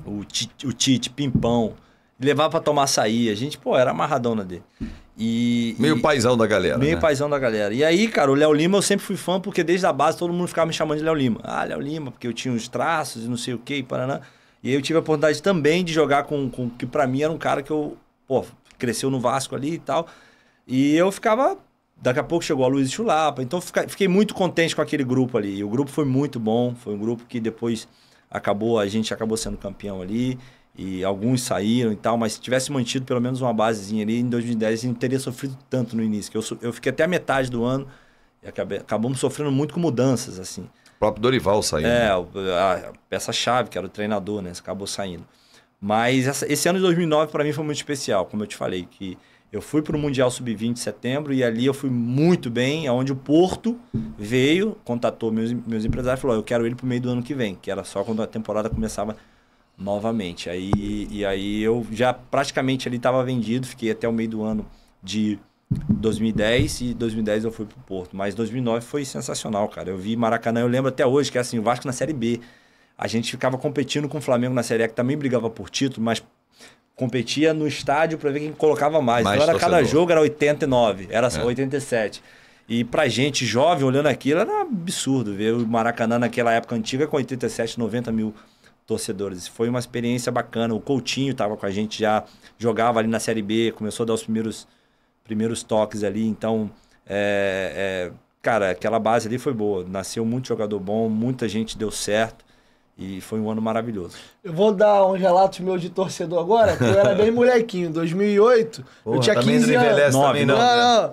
o Tite, o Tite Pimpão, levava para tomar açaí. A gente, pô, era amarradona dele. E, meio e, paizão da galera. Meio né? paizão da galera. E aí, cara, o Léo Lima eu sempre fui fã, porque desde a base todo mundo ficava me chamando de Léo Lima. Ah, Léo Lima, porque eu tinha uns traços e não sei o que, e paraná. E aí eu tive a oportunidade também de jogar com, com que para mim era um cara que eu, pô, cresceu no Vasco ali e tal. E eu ficava. Daqui a pouco chegou a Luiz Chulapa. Então fiquei muito contente com aquele grupo ali. E o grupo foi muito bom. Foi um grupo que depois acabou, a gente acabou sendo campeão ali e alguns saíram e tal, mas se tivesse mantido pelo menos uma basezinha ali em 2010, não teria sofrido tanto no início. Que eu, eu fiquei até a metade do ano e acabei, acabamos sofrendo muito com mudanças, assim. O próprio Dorival saiu. É, né? a, peça-chave, que era o treinador, né? Acabou saindo. Mas essa, esse ano de 2009 para mim foi muito especial, como eu te falei, que eu fui para o Mundial Sub-20 em setembro e ali eu fui muito bem, aonde o Porto veio, contatou meus, meus empresários e falou, oh, eu quero ele para o meio do ano que vem, que era só quando a temporada começava novamente. Aí, e aí eu já praticamente ali estava vendido, fiquei até o meio do ano de 2010 e 2010 eu fui pro Porto. Mas 2009 foi sensacional, cara. Eu vi Maracanã, eu lembro até hoje que é assim, o Vasco na Série B. A gente ficava competindo com o Flamengo na Série A, que também brigava por título, mas competia no estádio para ver quem colocava mais. mais então era cada jogo era 89, era é. 87. E pra gente jovem, olhando aquilo, era absurdo ver o Maracanã naquela época antiga com 87, 90 mil torcedores. Foi uma experiência bacana. O Coutinho estava com a gente já, jogava ali na Série B, começou a dar os primeiros, primeiros toques ali. Então, é, é, cara, aquela base ali foi boa. Nasceu muito jogador bom, muita gente deu certo. E foi um ano maravilhoso. Eu vou dar um relato meu de torcedor agora, que eu era bem molequinho. 2008, Porra, eu tinha 15 anos. Não, não, não.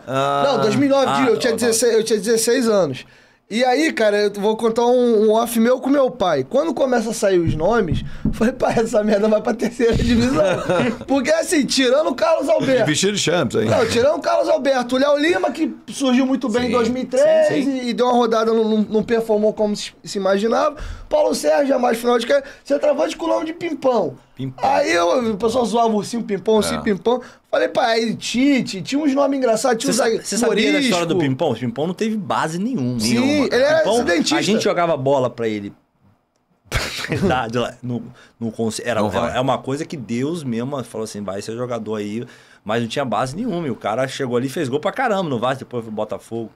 Ah, não, 2009, ah, eu, tinha 16, eu tinha 16 anos. E aí, cara, eu vou contar um, um, off meu com meu pai. Quando começa a sair os nomes, foi falei, pai, essa merda vai pra terceira divisão. Porque assim, tirando o Carlos Alberto. Vestido de Champs aí. Não, tirando o Carlos Alberto. O Léo Lima, que surgiu muito bem sim, em 2003 sim, sim. E, e, deu uma rodada, não, não, não performou como se, se imaginava. Paulo Sérgio é mais final de carreira. Centroavante com o nome de Pimpão. Pimpão. Aí eu, o pessoal zoava ursinho Pimpão, ursinho é. Pimpão. Falei pra ele, é Tite, tinha uns nomes engraçados, tinha Você Você sabia da história do Pimpão? O Pimpão não teve base nenhuma. Sim, nenhuma. ele era Pimpão, dentista. A gente jogava bola pra ele verdade, no, no, era, é uma coisa que Deus mesmo falou assim, vai ser jogador aí, mas não tinha base nenhuma. E o cara chegou ali fez gol pra caramba no Vasco, depois foi pro Botafogo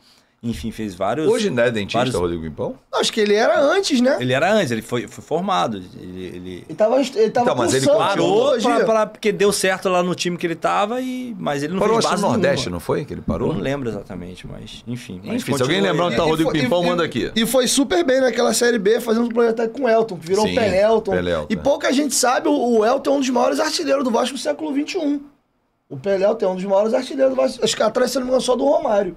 enfim, fez vários. Hoje não é dentista, vários... Rodrigo Pimpão? Acho que ele era antes, né? Ele era antes, ele foi, foi formado. Ele, ele... ele tava, ele tava então, mas ele parou pra, pra, porque deu certo lá no time que ele tava, e, mas ele não parou, fez base no Nordeste, nenhuma. não foi? Que ele parou? Eu não lembro exatamente, mas enfim. Mas enfim se alguém lembrar onde tá o Rodrigo Pimpão, manda aqui. E foi super bem naquela Série B, fazendo um projeto com o Elton, que virou Sim, um Pelelton. Pelelton. E é. pouca gente sabe, o Elton é um dos maiores artilheiros do Vasco do século XXI. O Pelé é um dos maiores artilheiros do Vasco. Acho que atrás, você não me só do Romário.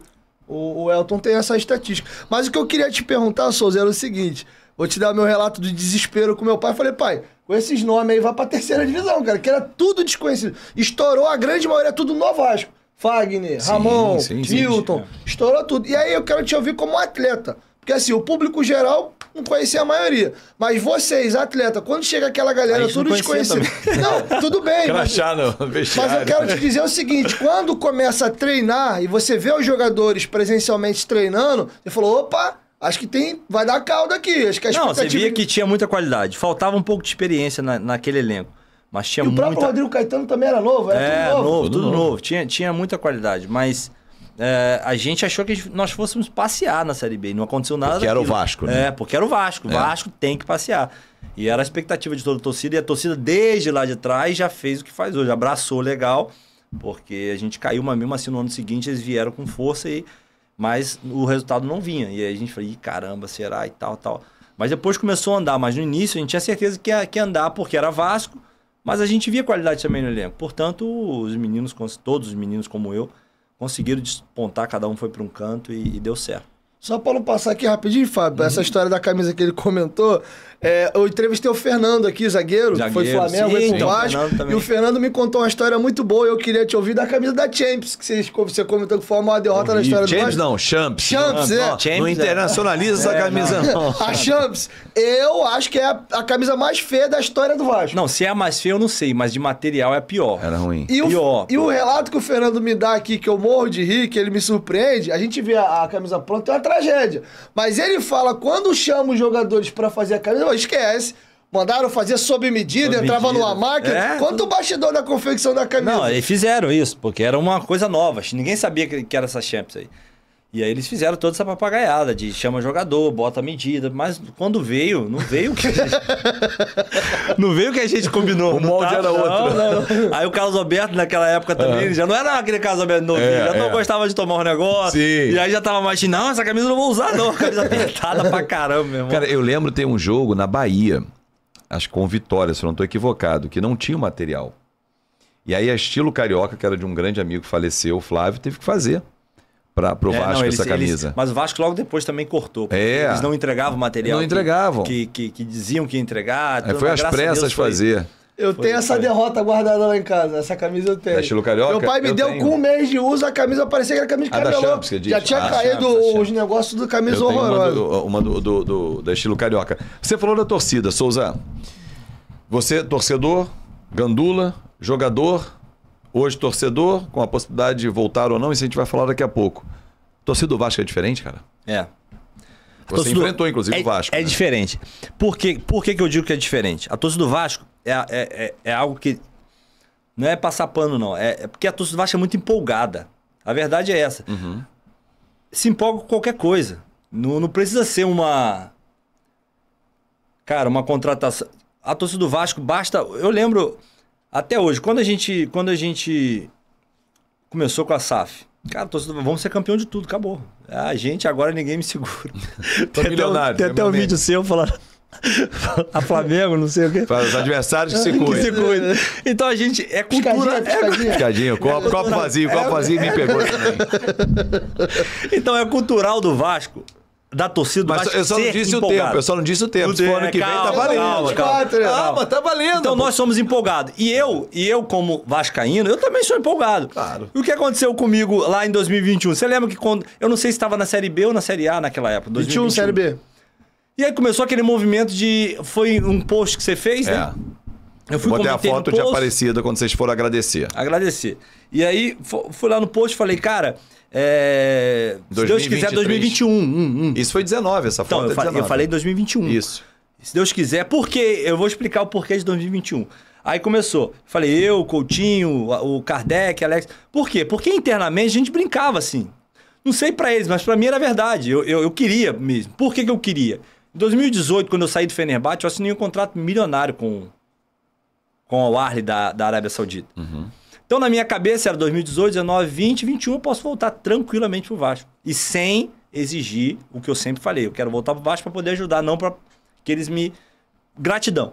O, o Elton tem essa estatística. Mas o que eu queria te perguntar, Souza, era o seguinte. Vou te dar meu relato do desespero com meu pai. Falei, pai, com esses nomes aí vai pra terceira divisão, cara, que era tudo desconhecido. Estourou a grande maioria, tudo no Vasco. Fagner, sim, Ramon, sim, Hilton, sim, é. estourou tudo. E aí eu quero te ouvir como atleta. Porque assim, o público geral não conhecia a maioria. Mas vocês, atleta, quando chega aquela galera, tudo desconhecido. Não, tudo bem. mas, vestiário. mas eu quero te dizer o seguinte: quando começa a treinar e você vê os jogadores presencialmente treinando, você falou, opa. Acho que tem, vai dar calda aqui. Acho que a expectativa... Não, você via que tinha muita qualidade. Faltava um pouco de experiência na, naquele elenco. Mas tinha e o muita... próprio Rodrigo Caetano também era novo, era é, tudo novo. novo tudo, tudo novo. novo. Tinha, tinha muita qualidade, mas é, a gente achou que nós fôssemos passear na Série B. Não aconteceu nada. Porque era o Vasco, né? É, porque era o Vasco. O é. Vasco tem que passear. E era a expectativa de toda a torcida. E a torcida, desde lá de trás, já fez o que faz hoje. Abraçou legal, porque a gente caiu, mas mesmo assim no ano seguinte eles vieram com força. E, mas o resultado não vinha. E aí a gente falou: Ih, caramba, será? E tal, tal. Mas depois começou a andar. Mas no início a gente tinha certeza que ia, que ia andar, porque era Vasco. Mas a gente via qualidade também no elenco. Portanto, os meninos, todos os meninos como eu, conseguiram despontar, cada um foi para um canto e, e deu certo. Só para não passar aqui rapidinho, Fábio, uhum. essa história da camisa que ele comentou, é, eu entrevistei o Fernando aqui, zagueiro, zagueiro foi Flamengo, sim, foi então, Vasco. e o Fernando me contou uma história muito boa. Eu queria te ouvir da camisa da Champions, que você, você comentou que foi a maior derrota na história Champions, do Vasco. não, Champs. Champs, é. Não, Champs, não é. internacionaliza é, essa camisa, não. não. A Champs, eu acho que é a, a, camisa mais feia da história do Vasco. Não, se é a mais feia, eu não sei, mas de material é a pior. Era ruim. E o, pior, e pior. o relato que o Fernando me dá aqui, que eu morro de rir, que ele me surpreende, a gente vê a, a camisa pronta, é uma tragédia. Mas ele fala, quando chama os jogadores para fazer a camisa, esquece. Mandaram fazer sob medida, sob entrava numa máquina. É. Quanto bastidor na confecção da camisa? Não, eles fizeram isso, porque era uma coisa nova. Ninguém sabia que, que era essa Champions aí. E aí eles fizeram toda essa papagaiada de chama jogador, bota medida, mas quando veio, não veio o que a gente... não veio o que a gente combinou. O molde tá, era outro. Não, Aí o Carlos Alberto naquela época também, é. já não era aquele Carlos Alberto novinho, é, já é. não gostava de tomar um negócio. Sim. E aí já tava mais, não, essa camisa eu não vou usar não, camisa apertada pra caramba, meu irmão. Cara, eu lembro ter um jogo na Bahia, acho que com Vitória, se eu não tô equivocado, que não tinha material. E aí a Estilo Carioca, que era de um grande amigo que faleceu, o Flávio, teve que fazer para o é, Vasco não, eles, essa camisa. Eles, mas o Vasco logo depois também cortou. É. Eles não entregavam material. Não entregavam. Que, que, que diziam que ia entregar. É, foi às pressas fazer. Eu foi, tenho essa foi. derrota guardada lá em casa. Essa camisa eu tenho. Da estilo carioca? Meu pai me eu deu tenho. com um mês de uso, a camisa parecia que era camisa de ah, cabelão. Champs, Já tinha ah, caído Champs, os negócios do camisa horrorosa. Uma, do, uma do, do, do, da estilo carioca. Você falou da torcida, Souza. Você, torcedor, gandula, jogador, Hoje, torcedor, com a possibilidade de voltar ou não, isso a gente vai falar daqui a pouco. Torcida do Vasco é diferente, cara? É. Você torcida enfrentou, inclusive, é, o Vasco. É né? diferente. Por, que, por que, que eu digo que é diferente? A torcida do Vasco é, é, é, é algo que. Não é passar pano, não. É, é, porque a torcida do Vasco é muito empolgada. A verdade é essa. Uhum. Se empolga com qualquer coisa. Não, não precisa ser uma. Cara, uma contratação. A torcida do Vasco basta. Eu lembro. Até hoje, quando a gente, quando a gente começou com a SAF, cara, torcedor, vamos ser campeão de tudo, acabou. A ah, gente agora ninguém me segura. tem até, tem até um vídeo seu falando a Flamengo, não sei o quê. Para os adversários que se cuidam. Que se cuidam. Então a gente é cultura. Piscadinha, é... copo, copo é vazio, copo é vazio me pegou também. Então é cultural do Vasco da torcida do mas Eu só não disse empolgado. o tempo, eu só não disse o tempo. Se for ano que calma, vem, tá valendo. Calma, calma, calma. É. calma, tá valendo. Então nós somos empolgados. E eu, e eu, como Vascaíno, eu também sou empolgado. Claro. E o que aconteceu comigo lá em 2021? Você lembra que quando. Eu não sei se estava na série B ou na série A naquela época. 2021, série B. E aí começou aquele movimento de. Foi um post que você fez, né? é. né? Eu fui eu Botei a foto de Aparecida quando vocês foram agradecer. Agradecer. E aí fui lá no post e falei, cara, é, se Deus quiser, 2021. Hum, hum. Isso foi 19, essa então, foto então, é eu, falei, eu falei 2021. Isso. Se Deus quiser, porque eu vou explicar o porquê de 2021. Aí começou. Falei, eu, Coutinho, o Kardec, Alex. Por quê? Porque internamente a gente brincava assim. Não sei para eles, mas para mim era verdade. Eu, eu, eu, queria mesmo. Por que, que eu queria? Em 2018, quando eu saí do Fenerbahçe, eu assinei um contrato milionário com, com o Arli da, da Arábia Saudita. Uhum. Então, na minha cabeça, era 2018, 19, 20, 21, eu posso voltar tranquilamente pro Vasco. E sem exigir o que eu sempre falei. Eu quero voltar pro Vasco para poder ajudar, não para que eles me. Gratidão.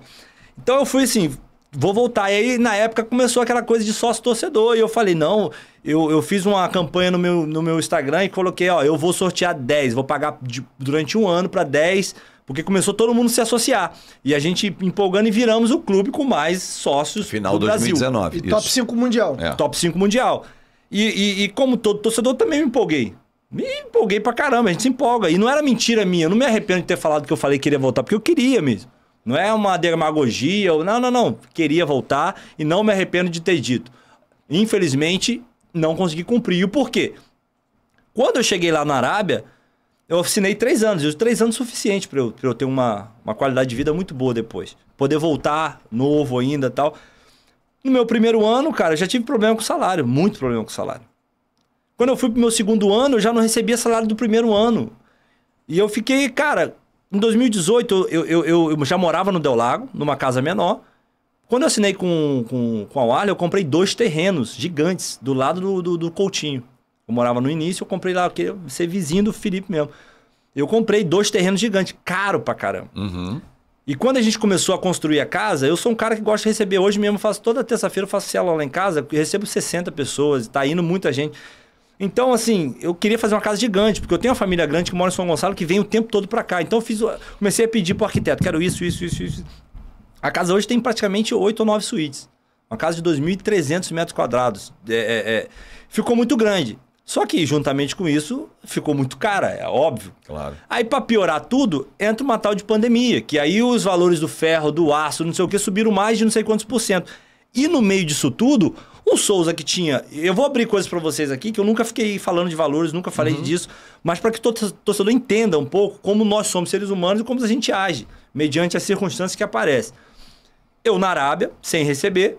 Então eu fui assim, vou voltar. E aí, na época, começou aquela coisa de sócio-torcedor. E eu falei, não, eu, eu fiz uma campanha no meu, no meu Instagram e coloquei, ó, eu vou sortear 10, vou pagar de, durante um ano para 10 porque começou todo mundo se associar. E a gente empolgando e viramos o clube com mais sócios Final do 2019, Brasil. E top 5 mundial. É. Top 5 mundial. E, e, e, como todo torcedor, também me empolguei. Me empolguei pra caramba, a gente se empolga. E não era mentira minha, eu não me arrependo de ter falado que eu falei que queria voltar, porque eu queria mesmo. Não é uma demagogia, ou não, não, não. Queria voltar e não me arrependo de ter dito. Infelizmente, não consegui cumprir. E o porquê? Quando eu cheguei lá na Arábia, eu oficinei três anos. E os três anos suficiente para eu, eu ter uma, uma qualidade de vida muito boa depois. Poder voltar novo ainda tal. No meu primeiro ano, cara, eu já tive problema com salário. Muito problema com salário. Quando eu fui pro meu segundo ano, eu já não recebia salário do primeiro ano. E eu fiquei, cara... Em 2018, eu, eu, eu, eu já morava no Del Lago, numa casa menor. Quando eu assinei com, com, com a Wally, eu comprei dois terrenos gigantes do lado do, do, do Coutinho. Eu morava no início, eu comprei lá, que ser vizinho do Felipe mesmo. Eu comprei dois terrenos gigantes, caro pra caramba. Uhum. E quando a gente começou a construir a casa, eu sou um cara que gosta de receber. Hoje mesmo, faço toda terça-feira, eu faço célula lá em casa, recebo 60 pessoas, tá indo muita gente. Então, assim, eu queria fazer uma casa gigante, porque eu tenho uma família grande que mora em São Gonçalo que vem o tempo todo para cá. Então, eu fiz, comecei a pedir pro arquiteto: quero isso, isso, isso, isso. A casa hoje tem praticamente oito ou nove suítes. Uma casa de 2.300 metros quadrados. É, é, é. Ficou muito grande. Só que, juntamente com isso, ficou muito cara, é óbvio. Claro. Aí, para piorar tudo, entra uma tal de pandemia, que aí os valores do ferro, do aço, não sei o que, subiram mais de não sei quantos por cento. E no meio disso tudo, o Souza que tinha. Eu vou abrir coisas para vocês aqui que eu nunca fiquei falando de valores, nunca falei uhum. disso, mas para que todo torcedor entenda um pouco como nós somos seres humanos e como a gente age, mediante as circunstâncias que aparecem. Eu na Arábia, sem receber,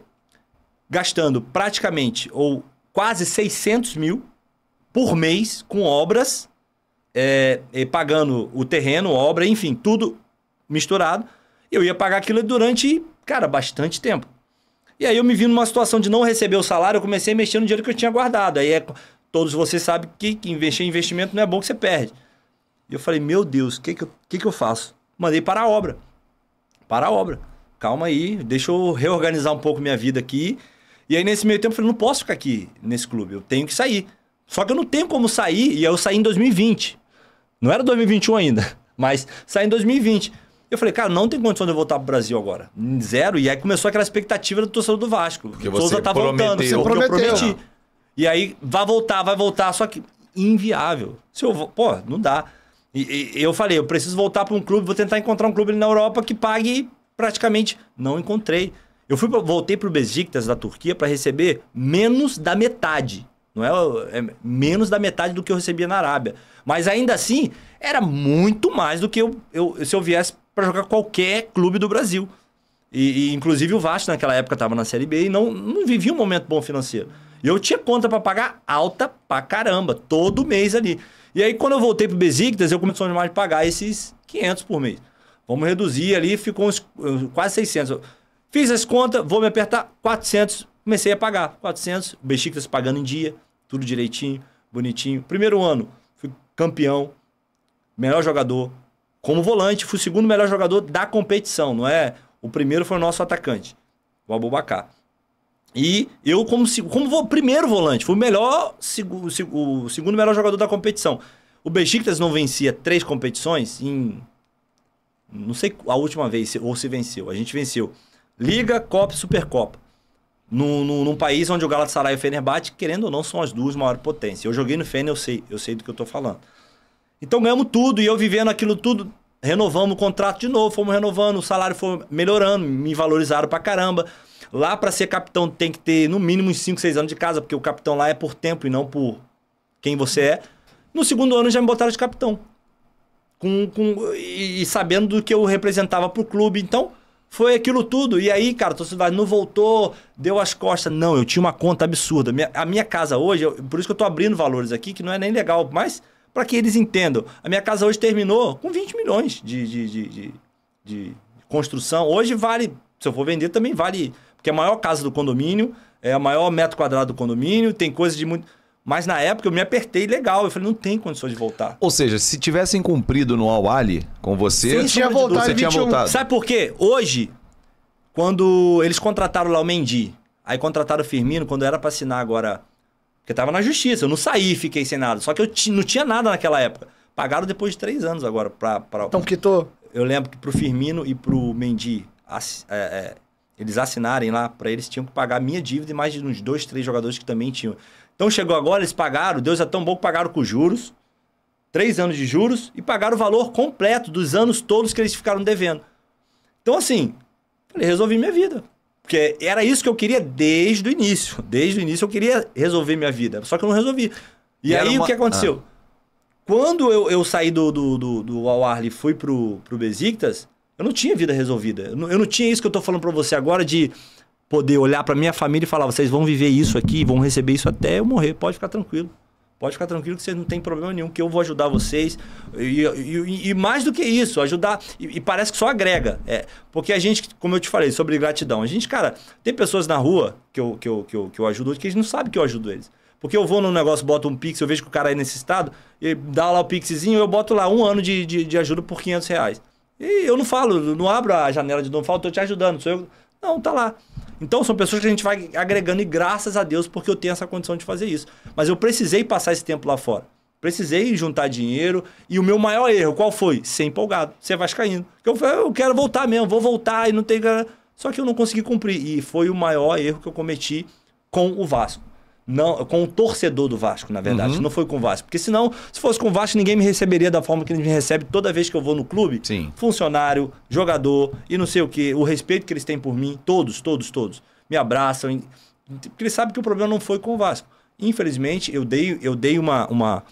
gastando praticamente ou quase 600 mil por mês com obras, é, é, pagando o terreno, obra, enfim, tudo misturado. Eu ia pagar aquilo durante, cara, bastante tempo. E aí eu me vi numa situação de não receber o salário, eu comecei a mexer no dinheiro que eu tinha guardado. Aí é, todos vocês sabem que, que investir em investimento não é bom que você perde. E eu falei, meu Deus, o que que que que eu faço? Mandei para a obra. Para a obra. Calma aí, deixa eu reorganizar um pouco minha vida aqui. E aí, nesse meio tempo, eu falei, não posso ficar aqui nesse clube, eu tenho que sair. Só que eu não tenho como sair, e eu saí em 2020. Não era 2021 ainda, mas saí em 2020. Eu falei, cara, não tem condição de eu voltar pro Brasil agora. Zero. E aí começou aquela expectativa do torcedor do Vasco. Que Souza tá voltando. Você prometeu. prometi. E aí, vai voltar, vai voltar. Só que inviável. Se eu vou, pô, não dá. E, e eu falei, eu preciso voltar para um clube, vou tentar encontrar um clube na Europa que pague praticamente. Não encontrei. Eu fui pra, voltei pro Besiktas da Turquia para receber menos da metade não é, é, menos da metade do que eu recebia na Arábia. Mas ainda assim, era muito mais do que eu, eu se eu viesse para jogar qualquer clube do Brasil. E, e, inclusive o Vasco naquela época estava na Série B e não, não vivia um momento bom financeiro. E eu tinha conta para pagar alta pra caramba, todo mês ali. E aí quando eu voltei pro Besiktas, eu comecei a pagar esses 500 por mês. Vamos reduzir ali, ficou uns, quase 600. Fiz as contas, vou me apertar, 400, comecei a pagar. 400, o Besiktas pagando em dia tudo direitinho, bonitinho. Primeiro ano, fui campeão, melhor jogador. Como volante, fui o segundo melhor jogador da competição, não é? O primeiro foi o nosso atacante, o Abubacá. E eu, como, como vou, primeiro volante, fui o melhor, o segundo melhor jogador da competição. O Besiktas não vencia três competições em. Não sei a última vez, ou se venceu. A gente venceu Liga, Copa e Supercopa num, num, país onde o Galatasaray e o Fenerbahçe, querendo ou não, são as duas maiores potências. Eu joguei no Fener, eu sei, eu sei do que eu tô falando. Então ganhamos tudo e eu vivendo aquilo tudo, renovamos o contrato de novo, fomos renovando, o salário foi melhorando, me valorizaram pra caramba. Lá para ser capitão tem que ter no mínimo uns 5, 6 anos de casa, porque o capitão lá é por tempo e não por quem você é. No segundo ano já me botaram de capitão. Com, com, e, e sabendo do que eu representava pro clube. Então, foi aquilo tudo. E aí, cara, torcedor não voltou, deu as costas. Não, eu tinha uma conta absurda. a minha casa hoje, por isso que eu tô abrindo valores aqui, que não é nem legal, mas para que eles entendam. A minha casa hoje terminou com 20 milhões de, de, de, de, de construção. Hoje vale, se eu for vender, também vale. Porque é a maior casa do condomínio, é a maior metro quadrado do condomínio, tem coisa de muito. Mas na época eu me apertei legal. Eu falei, não tem condições de voltar. Ou seja, se tivessem cumprido no Awali com você, Sim, tinha voltado, você tinha voltado. Sabe por quê? Hoje, quando eles contrataram lá o Mendy, aí contrataram o Firmino, quando era pra assinar agora. Porque tava na justiça, eu não saí fiquei sem nada. Só que eu não tinha nada naquela época. Pagaram depois de três anos agora pra. pra... Então quitou? Eu lembro que pro Firmino e pro Mendy. Ass... É, é, eles assinarem lá, para eles tinham que pagar minha dívida e mais de uns dois, três jogadores que também tinham. Então chegou agora, eles pagaram, Deus é tão bom que pagaram com juros, três anos de juros, e pagaram o valor completo dos anos todos que eles ficaram devendo. Então, assim, falei, resolvi minha vida. Porque era isso que eu queria desde o início. Desde o início eu queria resolver minha vida. Só que eu não resolvi. E, e aí uma... o que aconteceu? Ah. Quando eu, eu saí do, do, do, do Al Arli e fui pro, pro Besiktas, eu não tinha vida resolvida. Eu não, eu não tinha isso que eu tô falando para você agora de poder olhar para minha família e falar: vocês vão viver isso aqui, vão receber isso até eu morrer, pode ficar tranquilo. Pode ficar tranquilo que vocês não tem problema nenhum, que eu vou ajudar vocês. E, e, e mais do que isso, ajudar. E, e, parece que só agrega. É, porque a gente, como eu te falei, sobre gratidão. A gente, cara, tem pessoas na rua que eu, que eu, que eu, que eu ajudo hoje que gente não sabe que eu ajudo eles. Porque eu vou num negócio, boto um pix, eu vejo que o cara é necessitado, e dá lá o pixzinho, eu boto lá um ano de, de, de ajuda por 500 reais. E eu não falo, não abro a janela de não falta tô te ajudando, sou eu. Não, tá lá. Então são pessoas que a gente vai agregando e graças a Deus porque eu tenho essa condição de fazer isso. Mas eu precisei passar esse tempo lá fora. Precisei juntar dinheiro e o meu maior erro qual foi? Ser empolgado, vai caindo. Eu ah, eu quero voltar mesmo, vou voltar e não tem só que eu não consegui cumprir e foi o maior erro que eu cometi com o Vasco não com o torcedor do Vasco, na verdade. Uhum. Não foi com o Vasco. Porque senão, se fosse com o Vasco, ninguém me receberia da forma que ele me recebe toda vez que eu vou no clube. Sim. Funcionário, jogador e não sei o que. O respeito que eles têm por mim, todos, todos, todos. Me abraçam. Porque eles sabem que o problema não foi com o Vasco. Infelizmente, eu dei, eu dei uma, uma,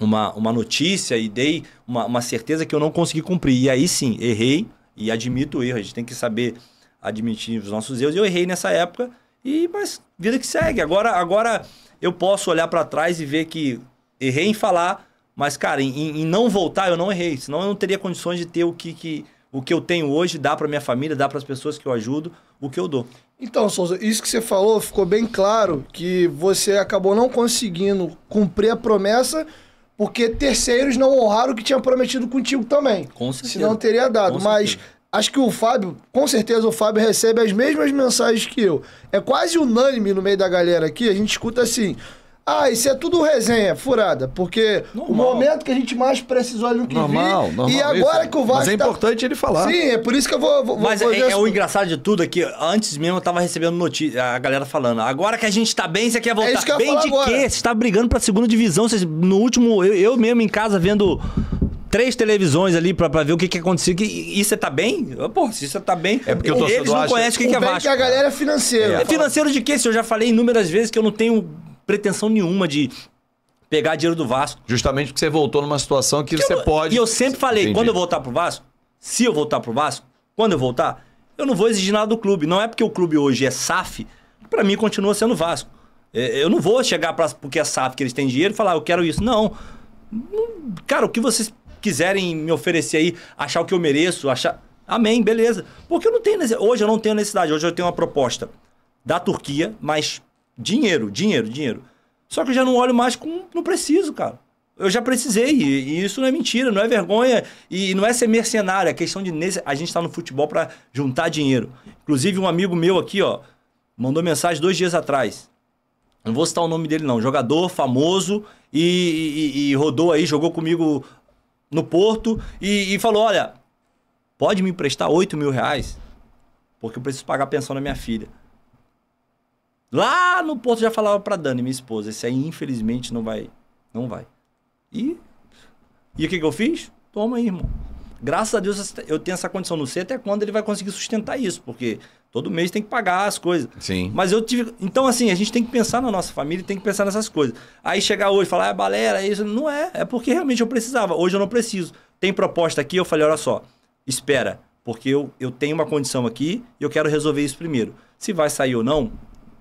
uma, uma notícia e dei uma, uma certeza que eu não consegui cumprir. E aí sim, errei e admito o erro. A gente tem que saber admitir os nossos erros. Eu errei nessa época e mas vida que segue. Agora, agora eu posso olhar para trás e ver que errei em falar, mas cara, em, em, não voltar eu não errei, senão eu não teria condições de ter o que, que o que eu tenho hoje, dar para minha família, dar para as pessoas que eu ajudo, o que eu dou. Então, Souza, isso que você falou ficou bem claro que você acabou não conseguindo cumprir a promessa porque terceiros não honraram o que tinha prometido contigo também. Com certeza. Se não teria dado, mas Acho que o Fábio, com certeza o Fábio recebe as mesmas mensagens que eu. É quase unânime no meio da galera aqui, a gente escuta assim. Ah, isso é tudo resenha, furada. Porque normal. o momento que a gente mais precisou ali é no que normal, vi, normal, E agora isso. É. que o Vasco. Mas é importante tá... ele falar. Sim, é por isso que eu vou. vou Mas é, é o engraçado de tudo é que antes mesmo eu tava recebendo notícia, a galera falando. Agora que a gente tá bem, você quer voltar. É isso que eu bem de agora. quê? Você tá brigando pra segunda divisão. no último, eu, eu mesmo em casa vendo três televisões ali pra, pra ver o que, que aconteceu. Que, e você tá bem? Pô, se você tá bem. É porque eu tô Eles não acha- conhecem o que, que é Vasco. que a galera é financeira. É. é financeiro de quê? Se eu já falei inúmeras vezes que eu não tenho pretensão nenhuma de pegar dinheiro do Vasco. Justamente porque você voltou numa situação que, você Eu- pode. E eu sempre falei, Entendi. quando eu voltar pro Vasco, se eu voltar pro Vasco, quando eu voltar, eu não vou exigir nada do clube. Não é porque o clube hoje é SAF, pra mim continua sendo Vasco. É, eu não vou chegar pra, porque é SAF que eles têm dinheiro e falar, eu quero isso. Não. Cara, o que vocês quiserem me oferecer aí, achar o que eu mereço, achar. Amém, beleza. Porque eu não tenho hoje eu não tenho necessidade, hoje eu tenho uma proposta da Turquia, mas dinheiro, dinheiro, dinheiro. Só que eu já não olho mais com não preciso, cara. Eu já precisei, e, isso não é mentira, não é vergonha, e não é ser mercenário, é questão de a gente está no futebol para juntar dinheiro. Inclusive um amigo meu aqui, ó, mandou mensagem dois dias atrás. Não vou citar o nome dele, não. Jogador famoso e, e, e rodou aí, jogou comigo no Porto e, e falou: olha, pode me emprestar 8 mil reais? Porque eu preciso pagar a pensão da minha filha. Lá no Porto já falava para Dani, minha esposa, esse aí infelizmente não vai. Não vai. E. E o que, que eu fiz? Toma aí, irmão. Graças a Deus eu tenho essa condição. Não sei até quando ele vai conseguir sustentar isso, porque todo mês tem que pagar as coisas. Sim. Mas eu tive. Então, assim, a gente tem que pensar na nossa família tem que pensar nessas coisas. Aí chegar hoje e falar, ah, balera, isso. Não é. É porque realmente eu precisava. Hoje eu não preciso. Tem proposta aqui, eu falei, olha só, espera, porque eu, eu tenho uma condição aqui e eu quero resolver isso primeiro. Se vai sair ou não,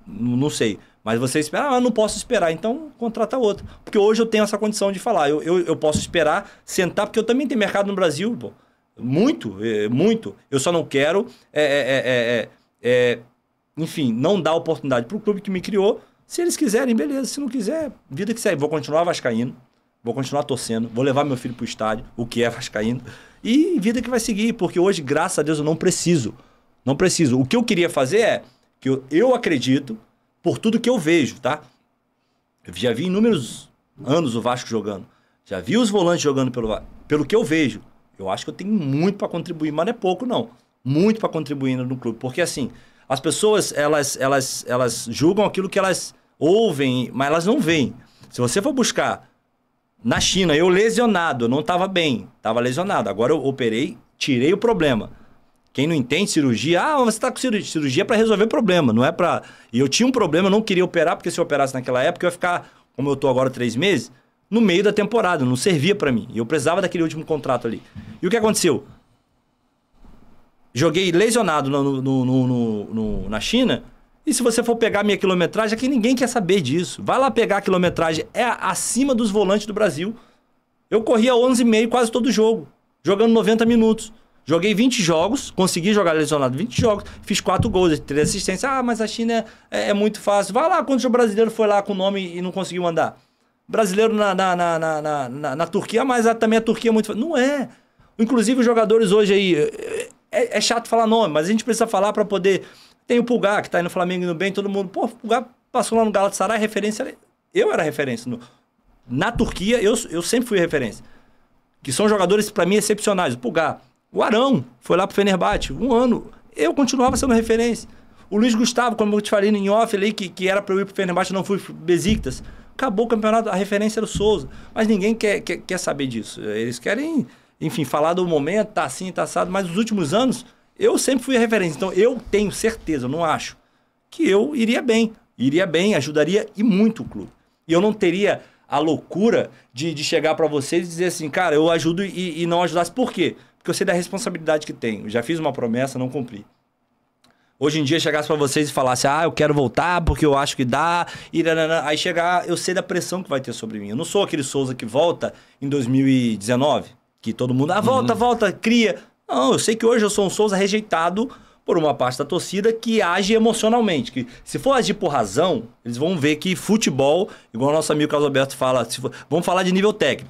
não sei. Mas você espera, ah, não posso esperar, então contrata outro. Porque hoje eu tenho essa condição de falar, eu, eu, eu posso esperar, sentar, porque eu também tenho mercado no Brasil, pô. muito, é, muito. Eu só não quero, é, é, enfim, não dar oportunidade para o clube que me criou. Se eles quiserem, beleza. Se não quiser, vida que segue. Vou continuar vascaíno, vou continuar torcendo, vou levar meu filho para o estádio, o que é vascaíno, e vida que vai seguir, porque hoje, graças a Deus, eu não preciso. Não preciso. O que eu queria fazer é que eu, eu acredito por tudo que eu vejo, tá? Eu já vi inúmeros anos o Vasco jogando. Já vi os volantes jogando pelo Pelo que eu vejo, eu acho que eu tenho muito para contribuir, mas não é pouco não. Muito para contribuir no clube, porque assim, as pessoas elas elas elas julgam aquilo que elas ouvem, mas elas não veem. Se você for buscar na China, eu lesionado, eu não estava bem, estava lesionado. Agora eu operei, tirei o problema. Quem não entende cirurgia, ah, você está com cirurgia, cirurgia é para resolver problema, não é para. E eu tinha um problema, eu não queria operar, porque se eu operasse naquela época, eu ia ficar, como eu estou agora, três meses, no meio da temporada, não servia para mim. E eu precisava daquele último contrato ali. E o que aconteceu? Joguei lesionado no, no, no, na China. E se você for pegar minha quilometragem, aqui ninguém quer saber disso. Vai lá pegar a quilometragem, é acima dos volantes do Brasil. Eu corria 11,5 quase todo jogo, jogando 90 minutos. Joguei 20 jogos, consegui jogar lesionado 20 jogos, fiz 4 gols, 3 assistências. Ah, mas a China é, é muito fácil. Vai lá, quando o brasileiro foi lá com o nome e não conseguiu andar. Brasileiro na, na, na, na, na, na Turquia, mas a, também a Turquia é muito fácil. Não é. Inclusive, os jogadores hoje aí. É, é chato falar nome, mas a gente precisa falar para poder. Tem o Pulgar, que tá aí no Flamengo e no bem, todo mundo. Pô, o Pulgar passou lá no Galatasaray, referência. Eu era referência. No, na Turquia, eu, eu sempre fui referência. Que são jogadores, para mim, excepcionais. O Pulgar o Arão foi lá pro Fenerbahçe, um ano. Eu continuava sendo referência. O Luiz Gustavo, como eu te falei em off ali, que, que era para eu ir pro Fenerbahçe, não fui pro Besiktas. Acabou o campeonato, a referência era o Souza. Mas ninguém quer, quer, quer saber disso. Eles querem, enfim, falar do momento, tá assim, tá assado. Mas nos últimos anos, eu sempre fui a referência. Então, eu tenho certeza, eu não acho, que eu iria bem. Iria bem, ajudaria e muito o clube. E eu não teria a loucura de, de chegar para vocês e dizer assim, cara, eu ajudo e, e não ajudasse. Por quê? Porque eu sei da responsabilidade que tenho. Já fiz uma promessa, não cumpri. Hoje em dia, chegasse para vocês e falasse, ah, eu quero voltar porque eu acho que dá, e aí chegar, eu sei da pressão que vai ter sobre mim. Eu não sou aquele Souza que volta em 2019, que todo mundo, ah, volta, uhum. volta, cria. Não, eu sei que hoje eu sou um Souza rejeitado por uma parte da torcida que age emocionalmente. Que se for agir por razão, eles vão ver que futebol, igual nosso amigo Carlos Alberto fala, for, vamos falar de nível técnico.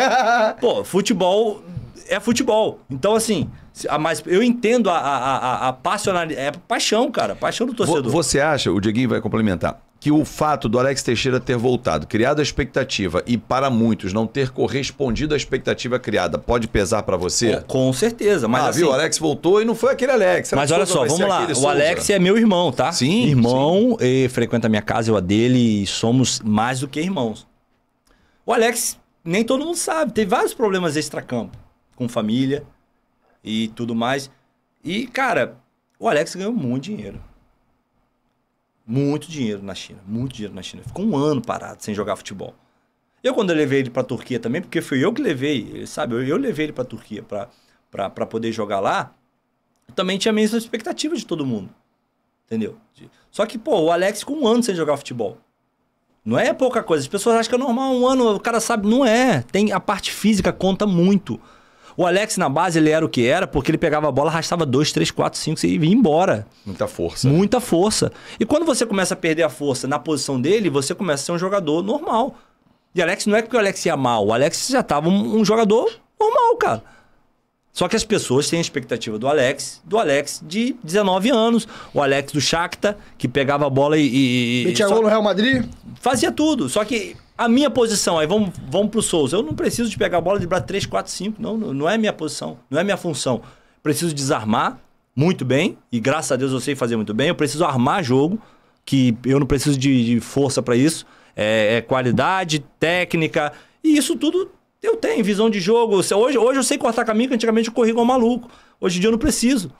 Pô, futebol é futebol. Então, assim, a mais, eu entendo a, a, a, a passionalidade. É paixão, cara. Paixão do torcedor. Você acha, o Dieguinho vai complementar, que o fato do Alex Teixeira ter voltado, criado a expectativa e para muitos não ter correspondido à expectativa criada, pode pesar para você? Com, com, certeza, mas ah, assim, viu, o Alex voltou e não foi aquele Alex. Mas olha só, vamos lá, o Alex é meu irmão, tá? Sim, irmão, sim. E frequenta a minha casa, eu a dele e somos mais do que irmãos. O Alex nem todo mundo sabe, teve vários problemas extra-campo com família e tudo mais. E, cara, o Alex ganhou muito dinheiro. Muito dinheiro na China, muito dinheiro na China. Ficou um ano parado sem jogar futebol. Eu, quando eu levei ele para Turquia também, porque fui eu que levei, sabe? Eu, eu levei ele para Turquia para poder jogar lá. Também tinha a mesma expectativa de todo mundo. Entendeu? Só que, pô, o Alex com um ano sem jogar futebol. Não é pouca coisa. As pessoas acham que é normal um ano, o cara sabe. Não é. Tem A parte física conta muito. O Alex na base, ele era o que era, porque ele pegava a bola, arrastava 2, 3, 4, 5 e ia embora. Muita força. Né? Muita força. E quando você começa a perder a força na posição dele, você começa a ser um jogador normal. E Alex não é porque o Alex ia mal, o Alex já tava um, um jogador normal, cara. Só que as pessoas têm a expectativa do Alex, do Alex de 19 anos, o Alex do Shakhtar, que pegava a bola e... e Metia gol no Real Madrid? Fazia tudo, só que a minha posição, aí vamos, vamos para o Souza. Eu não preciso de pegar a bola, debrar 3, 4, 5. Não, não é minha posição, não é minha função. Preciso desarmar muito bem, e graças a Deus eu sei fazer muito bem. Eu preciso armar jogo, que eu não preciso de, de força para isso. É, é qualidade, técnica, e isso tudo eu tenho visão de jogo. Hoje, hoje eu sei cortar caminho que antigamente eu corri igual um maluco. Hoje em dia eu não preciso.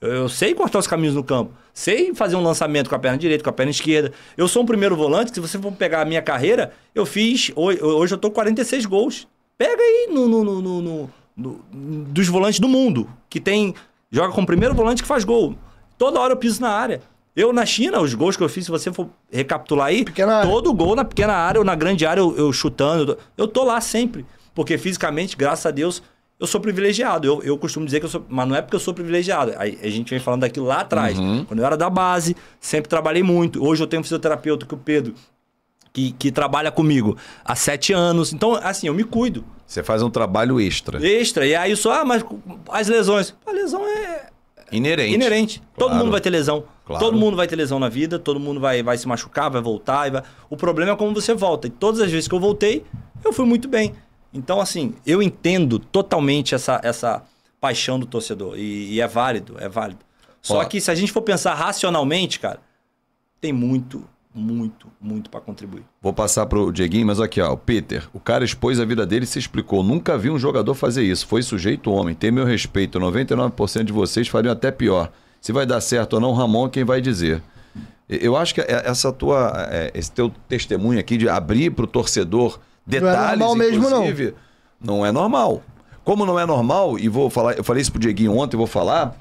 Eu sei cortar os caminhos no campo. Sei fazer um lançamento com a perna direita, com a perna esquerda. Eu sou um primeiro volante. Se você for pegar a minha carreira, eu fiz. Hoje eu tô 46 gols. Pega aí no, no, no, no dos volantes do mundo. Que tem. Joga com o primeiro volante que faz gol. Toda hora eu piso na área. Eu, na China, os gols que eu fiz, se você for recapitular aí, pequena todo área. gol na pequena área ou na grande área, eu, eu chutando. Eu tô lá sempre. Porque fisicamente, graças a Deus, eu sou privilegiado. Eu, eu costumo dizer que eu sou. Mas não é porque eu sou privilegiado. Aí, a gente vem falando daquilo lá atrás. Uhum. Quando eu era da base, sempre trabalhei muito. Hoje eu tenho um fisioterapeuta que o Pedro. Que, que trabalha comigo há sete anos. Então, assim, eu me cuido. Você faz um trabalho extra. Extra. E aí só, ah, mas as lesões. A lesão é. Inerente. Inerente. Claro. Todo mundo vai ter lesão. Claro. Todo mundo vai ter lesão na vida, todo mundo vai, vai se machucar, vai voltar. Vai... O problema é como você volta. E todas as vezes que eu voltei, eu fui muito bem. Então, assim, eu entendo totalmente essa, essa paixão do torcedor. E, e é válido, é válido. Só que se a gente for pensar racionalmente, cara, tem muito, muito, muito para contribuir. Vou passar pro Dieguinho, mas aqui, ó, o Peter, o cara expôs a vida dele e se explicou. Nunca vi um jogador fazer isso. Foi sujeito homem. Tem meu respeito. 99% de vocês fariam até pior. Se vai dar certo ou não, Ramon, quem vai dizer? Eu acho que é, essa tua, é, esse teu testemunho aqui de abrir para o torcedor detalhes. Não é normal mesmo, não. Não é normal. Como não é normal, e vou falar, eu falei isso pro Dieguinho ontem, vou falar.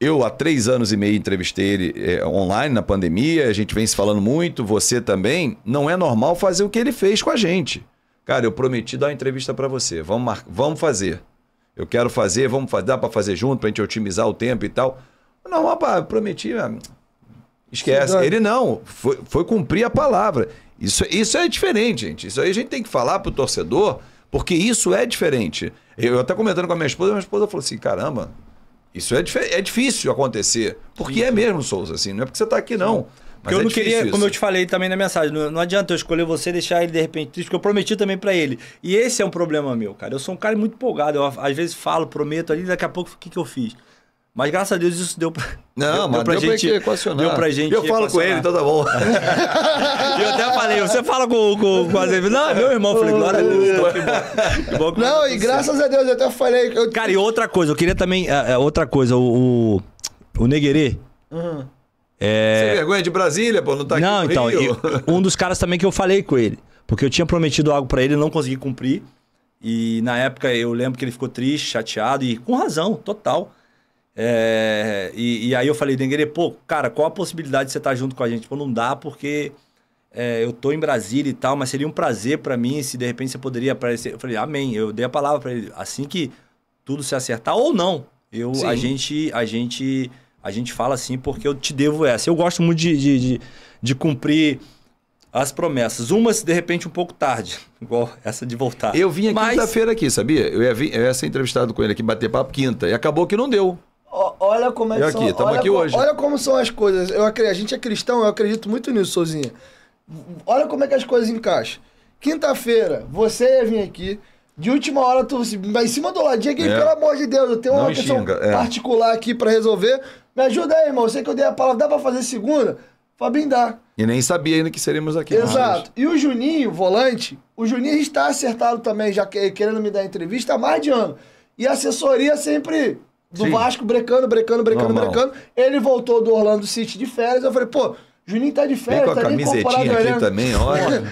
Eu há três anos e meio entrevistei ele é, online na pandemia, a gente vem se falando muito, você também. Não é normal fazer o que ele fez com a gente. Cara, eu prometi dar uma entrevista para você. Vamos, mar... vamos fazer. Eu quero fazer, vamos fazer, dá para fazer junto, pra gente otimizar o tempo e tal. normal rapaz, prometi. Ah, esquece. Ele não, foi, foi cumprir a palavra. Isso, isso é diferente, gente. Isso aí a gente tem que falar pro torcedor, porque isso é diferente. Eu, eu até comentando com a minha esposa, minha esposa falou assim: caramba, isso é, é difícil acontecer. Porque é mesmo, Souza, assim, não é porque você tá aqui, não. Porque eu é não queria, isso. como eu te falei também na mensagem, não, não adianta eu escolher você deixar ele de repente triste, porque eu prometi também para ele. E esse é um problema meu, cara. Eu sou um cara muito empolgado. Eu às vezes falo, prometo ali, daqui a pouco o que, que eu fiz? Mas graças a Deus isso deu pra. Não, deu, mas pra deu gente, pra equacionar. Deu pra gente. Eu falo equacionar. com ele, então tá bom. eu até falei, você fala com, com, com Azevedo. Não, meu irmão. Eu falei, glória a Deus. Então que bom. Que bom que não, e graças a Deus, eu até falei. Eu... Cara, e outra coisa, eu queria também. É, é, outra coisa, o. O, o Neguerê. Uhum. É... Sem vergonha de Brasília, pô, não tá não, aqui. Não, então, eu, um dos caras também que eu falei com ele. Porque eu tinha prometido algo para ele, não consegui cumprir. E na época eu lembro que ele ficou triste, chateado e com razão, total. É, e, e, aí eu falei, Denguerê, pô, cara, qual a possibilidade de você estar tá junto com a gente? Pô, não dá porque é, eu tô em Brasília e tal, mas seria um prazer para mim se de repente você poderia aparecer. Eu falei, amém. Eu dei a palavra para ele. Assim que tudo se acertar ou não, eu, a gente, a gente, a gente fala assim porque eu te devo essa. Eu gosto muito de, de, de, de cumprir as promessas. Umas, de repente, um pouco tarde, igual essa de voltar. Eu vim Mas... quinta-feira aqui, sabia? Eu ia, vir, eu ia ser entrevistado com ele aqui, bater papo quinta. E acabou que não deu. Olha como é aqui, são, olha, aqui como, hoje. olha como são as coisas. Eu, a gente é cristão, eu acredito muito nisso, Sozinha. Olha como é que as coisas encaixam. Quinta-feira, você ia vir aqui. De última hora, tu vai em cima do ladinho aqui, é. pelo amor de Deus, eu tenho Não uma questão é. particular aqui para resolver. Me ajuda aí, irmão. Eu sei que eu dei a palavra, dá pra fazer segunda? Fabinho dá. E nem sabia ainda que seríamos aqui. Né? Exato. E o Juninho, volante, o Juninho está acertado também, já querendo me dar entrevista há mais de ano. E a assessoria sempre do Sim. Vasco, brecando, brecando, brecando, Normal. brecando. Ele voltou do Orlando City de férias. Eu falei, pô, Juninho tá de férias, Vem com a tá camisetinha aqui também, olha.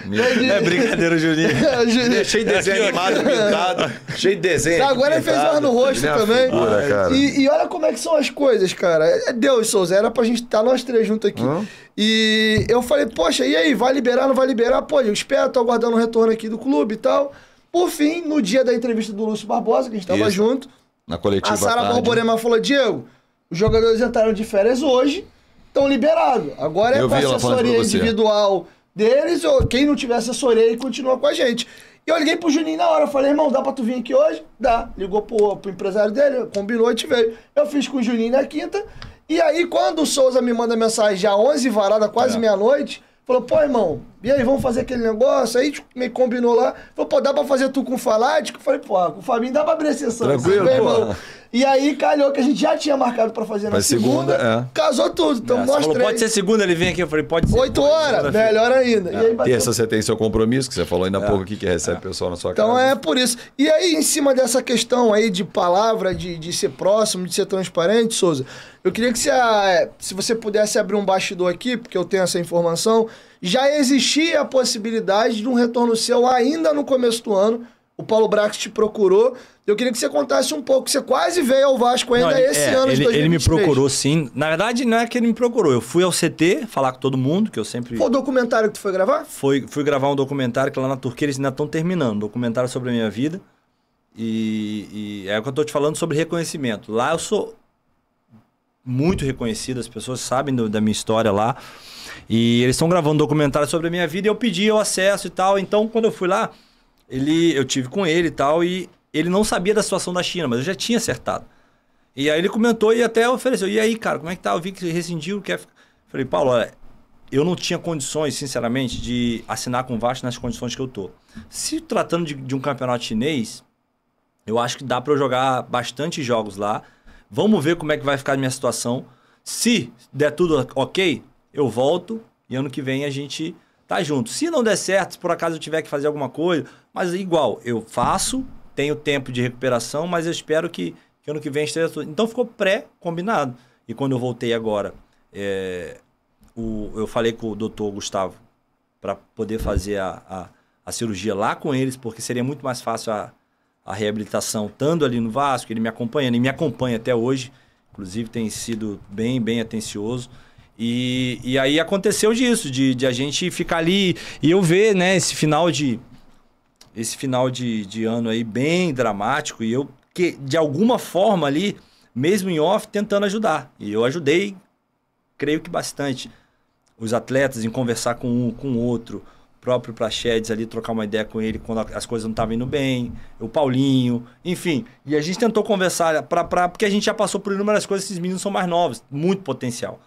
é brincadeira, Juninho. Juninho. cheio de desenho animado, pintado. Cheio de desenho. Agora ele fez ar no rosto é também. Figura, e, e, olha como é que são as coisas, cara. É Deus, Souza. Era pra gente estar tá nós três juntos aqui. Hum? E eu falei, poxa, e aí? Vai liberar, não vai liberar? Pô, eu espero, tô aguardando o um retorno aqui do clube e tal. Por fim, no dia da entrevista do Lúcio Barbosa, que a gente tava Isso. junto na coletiva. A Sara Borborema falou: Diego, os jogadores entraram de férias hoje, estão liberados. Agora é com a assessoria individual deles, ou quem não tiver assessoria aí continua com a gente. E eu liguei pro Juninho na hora, falei, irmão, dá pra tu vir aqui hoje? Dá. Ligou pro, pro empresário dele, combinou e te veio. Eu fiz com o Juninho na quinta. E aí, quando o Souza me manda mensagem já 11 varada, quase é. meia-noite, falou, pô, irmão, e aí, vamos fazer aquele negócio? Aí tipo, me combinou lá. Falou, pô, dá pra fazer tu com o Falático? Falei, pô, com o Fabinho dá pra abrir sessão. Tranquilo, assim, pô. E aí calhou que a gente já tinha marcado pra fazer na segunda. segunda é. Casou tudo, então é, nós Pode ser segunda, ele vem aqui. Eu falei, pode ser. Oito horas, melhor ainda. É. E aí bateu... Terça você tem seu compromisso, que você falou ainda há é. pouco aqui, que recebe é. pessoal na sua então, casa. Então é por isso. E aí, em cima dessa questão aí de palavra, de, de ser próximo, de ser transparente, Souza, eu queria que você, ah, é, se você pudesse abrir um bastidor aqui, porque eu tenho essa informação, já existia a possibilidade de um retorno seu ainda no começo do ano. O Paulo Brax te procurou. Eu queria que você contasse um pouco. Você quase veio ao Vasco ainda não, ele, esse é, ano ele, de 2023. Ele me procurou, sim. Na verdade, não é que ele me procurou. Eu fui ao CT falar com todo mundo, que eu sempre... Foi o documentário que tu foi gravar? Foi, fui gravar um documentário que lá na Turquia eles ainda estão terminando. Um documentário sobre a minha vida. E, e é o que eu estou te falando sobre reconhecimento. Lá eu sou muito reconhecida, as pessoas sabem do, da minha história lá. E eles estão gravando um documentário sobre a minha vida e eu pedi o acesso e tal. Então, quando eu fui lá, ele, eu tive com ele e tal, e ele não sabia da situação da China, mas eu já tinha acertado. E aí ele comentou e até ofereceu. E aí, cara, como é que tá? Eu vi que rescindiu, quer. Falei, Paulo, olha, eu não tinha condições, sinceramente, de assinar com o Vasco nas condições que eu tô. Se tratando de, de um campeonato chinês, eu acho que dá para eu jogar bastante jogos lá Vamos ver como é que vai ficar a minha situação. Se der tudo ok, eu volto e ano que vem a gente tá junto. Se não der certo, se por acaso eu tiver que fazer alguma coisa, mas igual, eu faço, tenho tempo de recuperação, mas eu espero que, que ano que vem esteja tudo. Então ficou pré-combinado. E quando eu voltei agora, é, o, eu falei com o doutor Gustavo para poder fazer a, a, a cirurgia lá com eles, porque seria muito mais fácil a a reabilitação estando ali no Vasco, ele me acompanha, e me acompanha até hoje, inclusive tem sido bem, bem atencioso. E, e aí aconteceu disso, de, de a gente ficar ali e eu ver, né, esse final de. Esse final de, de ano aí bem dramático e eu, que de alguma forma ali, mesmo em off, tentando ajudar. E eu ajudei, creio que bastante, os atletas em conversar com um, com o outro, próprio Prachedes ali, trocar uma ideia com ele quando as coisas não estavam indo bem, o Paulinho, enfim. E a gente tentou conversar, pra, pra, porque a gente já passou por inúmeras coisas, esses meninos são mais novos, muito potencial,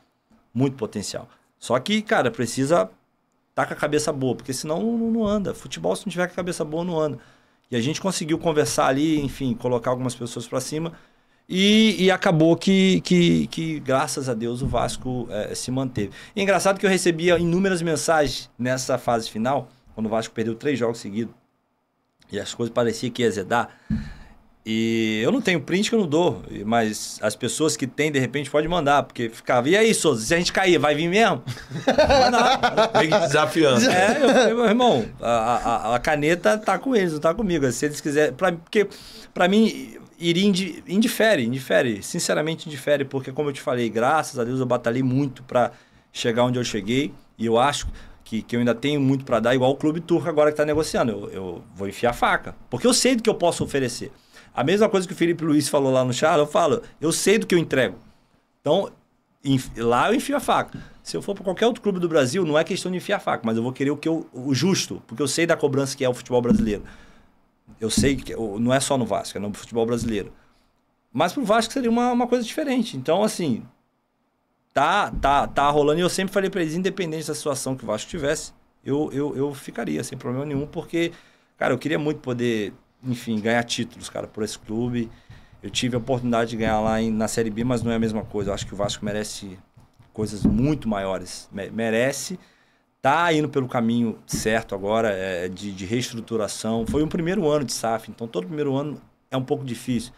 muito potencial. Só que, cara, precisa tá com a cabeça boa, porque senão não, não anda. Futebol, se não tiver com a cabeça boa, não anda. E a gente conseguiu conversar ali, enfim, colocar algumas pessoas para cima e, e acabou que, que, que, graças a Deus, o Vasco é, se manteve. E é engraçado que eu recebia inúmeras mensagens nessa fase final, quando o Vasco perdeu três jogos seguidos. E as coisas pareciam que ia zedar. E eu não tenho print que eu não dou, mas as pessoas que têm, de repente, pode mandar, porque ficava, e aí, Souza, se a gente cair, vai vir mesmo? vem que desafiando. É, eu meu irmão, a, a, a, caneta tá com eles, não tá comigo. Se eles quiserem, pra, porque para mim, iria indi, indifere, indifere, sinceramente indifere, porque como eu te falei, graças a Deus eu batalhei muito para chegar onde eu cheguei e eu acho que, que eu ainda tenho muito para dar, igual o clube turco agora que está negociando, eu, eu vou enfiar faca, porque eu sei do que eu posso oferecer. A mesma coisa que o Felipe Luiz falou lá no chat eu falo, eu sei do que eu entrego. Então, lá eu enfio a faca. Se eu for para qualquer outro clube do Brasil, não é questão de enfiar a faca, mas eu vou querer o que eu, o justo, porque eu sei da cobrança que é o futebol brasileiro. Eu sei que não é só no Vasco, é no futebol brasileiro. Mas pro Vasco seria uma, uma coisa diferente. Então, assim, tá, tá, tá rolando. E eu sempre falei para eles, independente da situação que o Vasco tivesse, eu, eu, eu ficaria sem problema nenhum, porque, cara, eu queria muito poder, enfim, ganhar títulos, cara, por esse clube. Eu tive a oportunidade de ganhar lá em, na Série B, mas não é a mesma coisa. Eu acho que o Vasco merece coisas muito maiores. Merece tá indo pelo caminho certo agora é, de, de, reestruturação. Foi um primeiro ano de SAF, então todo primeiro ano é um pouco difícil.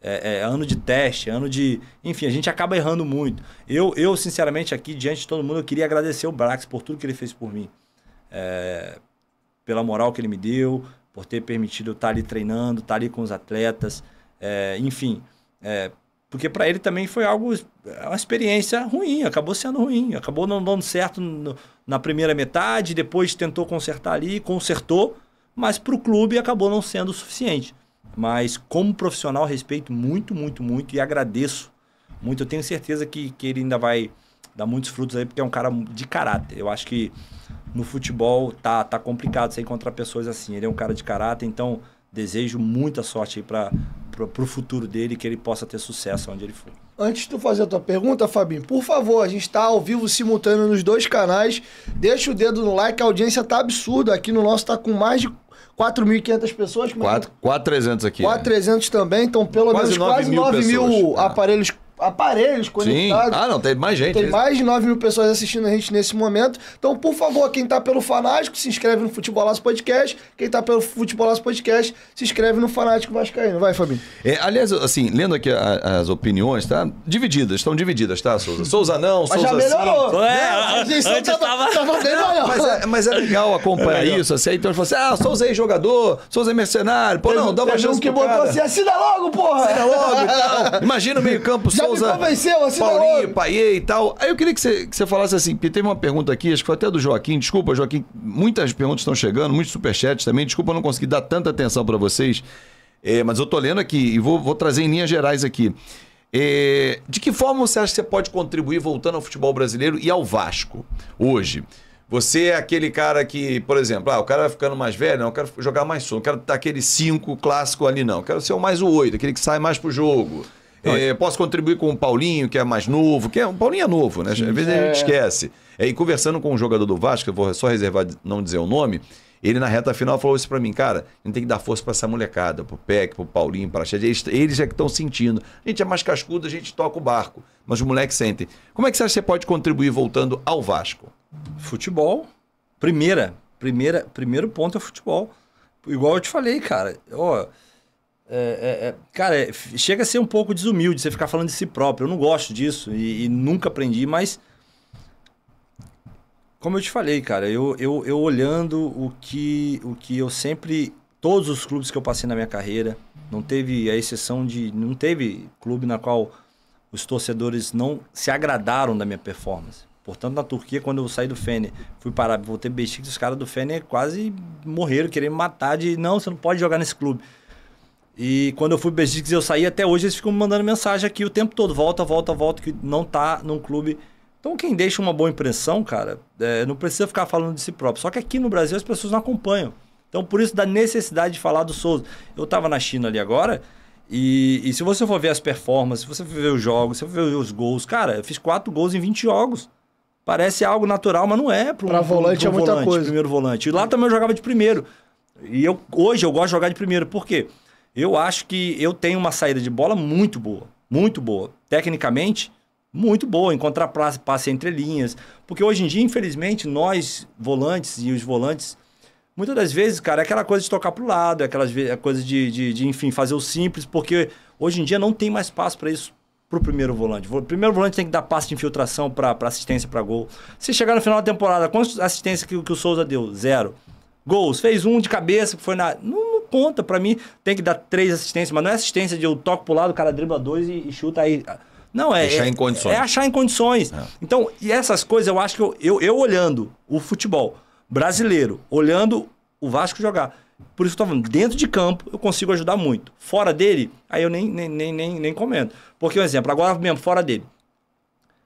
É, é, ano de teste, ano de. Enfim, a gente acaba errando muito. Eu, eu, sinceramente, aqui diante de todo mundo, eu queria agradecer o Brax por tudo que ele fez por mim. É, pela moral que ele me deu, por ter permitido eu estar ali treinando, estar ali com os atletas. É, enfim, é, porque para ele também foi algo, uma experiência ruim, acabou sendo ruim, acabou não dando certo no, na primeira metade, depois tentou consertar ali, consertou, mas para o clube acabou não sendo o suficiente. Mas como profissional, respeito muito, muito, muito e agradeço muito. Eu tenho certeza que, que ele ainda vai dar muitos frutos aí, porque é um cara de caráter. Eu acho que no futebol tá, tá complicado você encontrar pessoas assim. Ele é um cara de caráter, então desejo muita sorte para o futuro dele, que ele possa ter sucesso onde ele for. Antes de tu fazer a tua pergunta, Fabinho, por favor, a gente está ao vivo simultâneo nos dois canais. Deixa o dedo no like, a audiência tá absurda. Aqui no nosso tá com mais de 4.500 pessoas. 4.300 é é? aqui. 4.300 né? também, então pelo quase menos 9 quase mil 9 mil, pessoas. aparelhos aparelhos conectados. Sim. Ah, não, tem mais gente. Tem mais de 9 mil pessoas assistindo a gente nesse momento. Então, por favor, quem tá pelo Fanático, se inscreve no Futebolasso Podcast. Quem tá pelo Futebolasso Podcast, se inscreve no Fanático Vascaíno. Vai, Fabinho. É, aliás, assim, lendo aqui a, as opiniões, tá? Divididas, estão divididas, tá, Souza? Souza não, mas Souza sim. Mas já melhorou. É, a antes tava, tava bem melhor. Mas é, mas é legal acompanhar é legal. isso, assim. Então, você assim, ah, Souza é jogador, Souza é mercenário. Pô, não, dá uma chance um que botou assim, assina logo, porra! Assina logo tal. Imagina o meio campo, Souza. Souza. Me convenceu, assim Paulinho, Paiê e tal. Aí eu queria que você, que você falasse assim, porque teve uma pergunta aqui, acho que foi até do Joaquim. Desculpa, Joaquim, muitas perguntas estão chegando, muitos superchats também. Desculpa não conseguir dar tanta atenção para vocês. É, mas eu tô lendo aqui e vou, vou trazer em linhas gerais aqui. É, de que forma você acha que você pode contribuir voltando ao futebol brasileiro e ao Vasco hoje? Você é aquele cara que, por exemplo, ah, o cara vai ficando mais velho, não, eu quero jogar mais som, eu quero estar aquele 5 clássico ali, não. Eu quero ser o mais o 8, aquele que sai mais pro jogo. É, é, posso contribuir com o Paulinho, que é mais novo, que é, o Paulinho é novo, né? Às vezes é. a gente é. esquece. É, e conversando com um jogador do Vasco, eu vou só reservar, não dizer o nome, ele na reta final falou isso para mim, cara, a gente tem que dar força para essa molecada, pro Peck, pro Paulinho, pra Chad, eles, eles é que estão sentindo. A gente é mais cascudo, a gente toca o barco, mas os moleques sentem. Como é que você acha que você pode contribuir voltando ao Vasco? Futebol, primeira, primeira, primeiro ponto é futebol. Igual eu te falei, cara, ó... Oh, é, é, é, cara, é, chega a ser um pouco desumilde você ficar falando de si próprio. Eu não gosto disso e, e nunca aprendi, mas. Como eu te falei, cara, eu, eu, eu olhando o que, o que eu sempre todos os clubes que eu passei na minha carreira. Não teve a exceção de. Não teve clube na qual os torcedores não se agradaram da minha performance. Portanto, na Turquia, quando eu saí do Fener, fui parar, voltei Besiktas, os caras do Fener quase morreram, querendo me matar de não, você não pode jogar nesse clube. E quando eu fui pro eu saí, até hoje eles ficam me mandando mensagem aqui o tempo todo. Volta, volta, volta, que não tá num clube... Então, quem deixa uma boa impressão, cara, é, não precisa ficar falando de si próprio. Só que aqui no Brasil as pessoas não acompanham. Então, por isso da necessidade de falar do Souza. Eu estava na China ali agora, e, e, se você for ver as performances, se você for ver os jogos, se você for ver os gols, cara, eu fiz quatro gols em 20 jogos. Parece algo natural, mas não é. Para um, pra volante um é muita coisa. Primeiro volante. E lá também eu jogava de primeiro. E eu, hoje eu gosto de jogar de primeiro. Por quê? Porque eu acho que eu tenho uma saída de bola muito boa. Muito boa. Tecnicamente, muito boa. Encontrar passe entre linhas. Porque hoje em dia, infelizmente, nós, volantes e os volantes, muitas das vezes, cara, é aquela coisa de tocar pro lado, é aquela é coisa de, de, de, enfim, fazer o simples, porque hoje em dia não tem mais espaço para isso pro primeiro volante. O primeiro volante tem que dar passe de infiltração para assistência para gol. Se chegar no final da temporada, quantas assistências que, que o Souza deu? Zero. Gols. Fez um de cabeça, que foi na. Não, não ponta. Para mim, tem que dar três assistências, mas não é assistência de eu toco pro lado, o cara dribla dois e, e chuta aí. Não, é. Deixar é, em condições. É achar em condições. É. Então, e essas coisas eu acho que eu, eu, eu, olhando o futebol brasileiro, olhando o Vasco jogar. Por isso que eu tô falando, dentro de campo eu consigo ajudar muito. Fora dele, aí eu nem, nem, nem, nem, nem comento. Porque, um exemplo, agora mesmo, fora dele.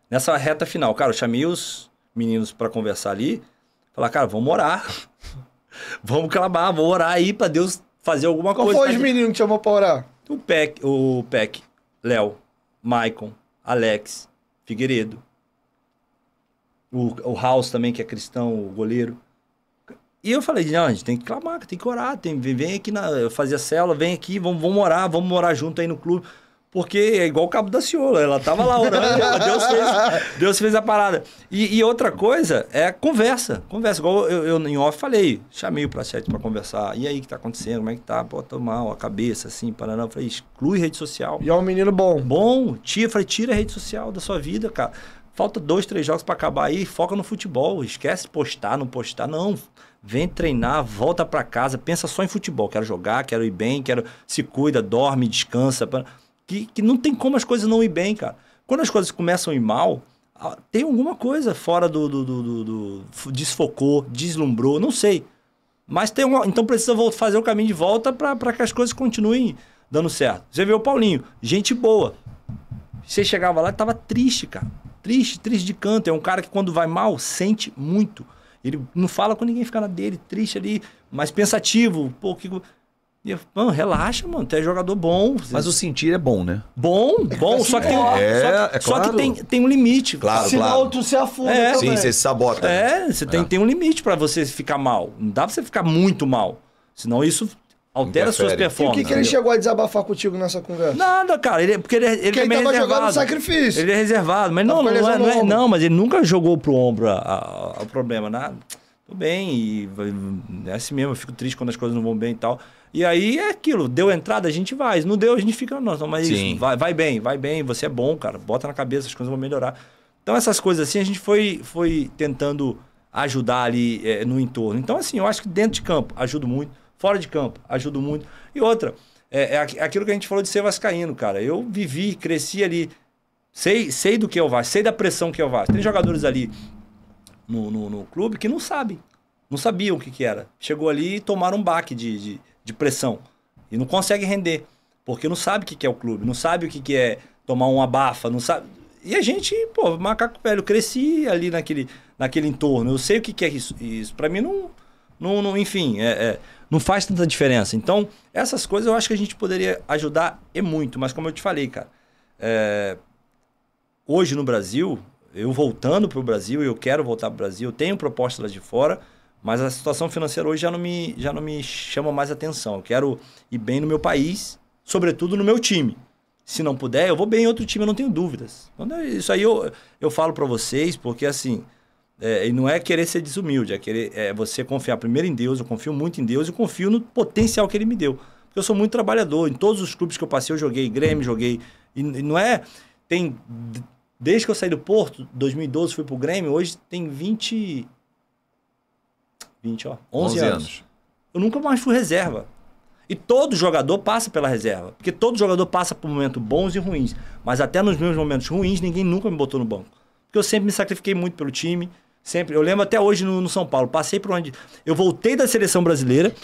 Nessa reta final, cara, eu chamei os meninos para conversar ali. Falar, cara, vamos orar. vamos clamar, vamos orar aí para Deus fazer alguma Qual coisa. Qual foi os meninos que chamou pra orar? O Peck, o Peck, Léo, Maicon, Alex, Figueiredo. O, o House também, que é cristão, o goleiro. E eu falei, não, a gente tem que clamar, tem que orar, tem, vem aqui na, eu fazia célula, vem aqui, vamos, vamos orar, vamos morar junto aí no clube. Porque é igual o cabo da Ciola, ela tava lá orando, Deus, fez, Deus fez a parada. E, e, outra coisa é conversa. Conversa, igual eu, eu em off falei, chamei o Prachete para conversar. E aí, o que tá acontecendo? Como é que tá? Pô, tô mal, a cabeça, assim, paraná. Eu falei, exclui rede social. E é um menino bom. Bom, tira, falei, tira a rede social da sua vida, cara. Falta dois, três jogos para acabar aí, foca no futebol. Esquece postar, não postar, não. Vem treinar, volta para casa, pensa só em futebol. Quero jogar, quero ir bem, quero. Se cuida, dorme, descansa. Pra que, que não tem como as coisas não ir bem, cara. Quando as coisas começam a ir mal, tem alguma coisa fora do, do, do, do, do desfocou, deslumbrou, não sei. Mas tem uma, então precisa fazer o caminho de volta para que as coisas continuem dando certo. Você vê o Paulinho, gente boa. Você chegava lá e tava triste, cara. Triste, triste de canto. É um cara que quando vai mal sente muito. Ele não fala com ninguém, fica na dele, triste ali, mas pensativo. Pô, que... E eu, mano, relaxa, mano, tu é jogador bom. Mas o sentir é bom, né? Bom, bom, só que, tem, um, é, só que, é claro. só que tem, tem um limite. Claro, Senão claro. tu se afunda é. Sim, você se sabota. Né? É, você tem, é. tem um limite para você ficar mal. Não dá pra você ficar muito mal. Senão isso altera suas performances. E o que, que ele chegou a desabafar contigo nessa conversa? Nada, cara. Ele, é, porque ele, é, ele, porque ele tava reservado. jogando sacrifício. Ele é reservado. Mas não, não, não, é, não, é, não, mas ele nunca jogou pro ombro a, o problema, né? tudo bem, e é assim mesmo, eu fico triste quando as coisas não vão bem e tal. E aí é aquilo, deu entrada, a gente vai, não deu, a gente fica, nossa, mas isso, vai, vai bem, vai bem, você é bom, cara, bota na cabeça, as coisas vão melhorar. Então essas coisas assim, a gente foi, foi tentando ajudar ali é, no entorno. Então assim, eu acho que dentro de campo ajudo muito, fora de campo ajudo muito. E outra, é, é aquilo que a gente falou de ser vascaíno, cara, eu vivi, cresci ali, sei, sei do que é o Vasco, sei da pressão que é o Vasco. Tem jogadores ali no, no, no clube que não sabe. Não sabiam o que, que era. Chegou ali e tomaram um baque de, de, de pressão. E não consegue render. Porque não sabe o que, que é o clube, não sabe o que, que é tomar uma bafa, não sabe. E a gente, pô, macaco velho, cresci ali naquele, naquele entorno. Eu sei o que, que é isso. Isso para mim não, não, não enfim, é, é, não faz tanta diferença. Então, essas coisas eu acho que a gente poderia ajudar e muito. Mas como eu te falei, cara, é, hoje no Brasil, eu voltando para o Brasil, eu quero voltar para o Brasil, eu tenho propostas lá de fora, mas a situação financeira hoje já não me, já não me chama mais atenção. Eu quero ir bem no meu país, sobretudo no meu time. Se não puder, eu vou bem em outro time, eu não tenho dúvidas. Isso aí eu, eu falo para vocês, porque assim, é, e não é querer ser desumilde, é, querer, é você confiar primeiro em Deus, eu confio muito em Deus e confio no potencial que ele me deu. Eu sou muito trabalhador, em todos os clubes que eu passei eu joguei, Grêmio joguei, e, e não é... Tem Desde que eu saí do Porto, 2012 fui pro Grêmio, hoje tem 20 20, ó, 11, 11 anos. Eu nunca mais fui reserva. E todo jogador passa pela reserva, porque todo jogador passa por momentos bons e ruins, mas até nos meus momentos ruins ninguém nunca me botou no banco. Porque eu sempre me sacrifiquei muito pelo time, sempre. Eu lembro até hoje no, no São Paulo, passei por onde eu voltei da seleção brasileira,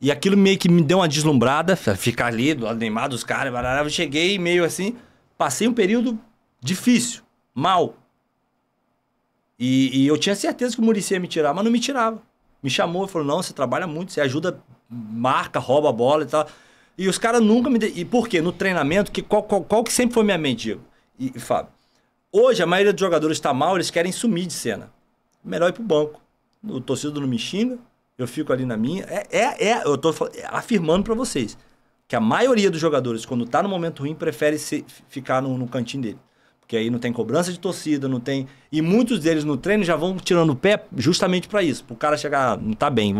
e aquilo meio que me deu uma deslumbrada, ficar ali do lado Neymar dos caras, cheguei meio assim, passei um período difícil, mal. E, e eu tinha certeza que o Murici ia me tirar, mas não me tirava. Me chamou e falou: não, você trabalha muito, você ajuda, marca, rouba a bola e tal. E os caras nunca me. De... E por quê? No treinamento, que qual, qual, qual que sempre foi minha mente, Diego e, e Fábio? Hoje, a maioria dos jogadores está mal, eles querem sumir de cena. Melhor ir pro banco. O torcedor não me xinga, eu fico ali na minha. É, é, é eu tô afirmando para vocês que a maioria dos jogadores, quando tá no momento ruim, prefere se, ficar no, no cantinho dele que aí não tem cobrança de torcida, não tem. E muitos deles no treino já vão tirando o pé justamente para isso, pro cara chegar, ah, não tá bem,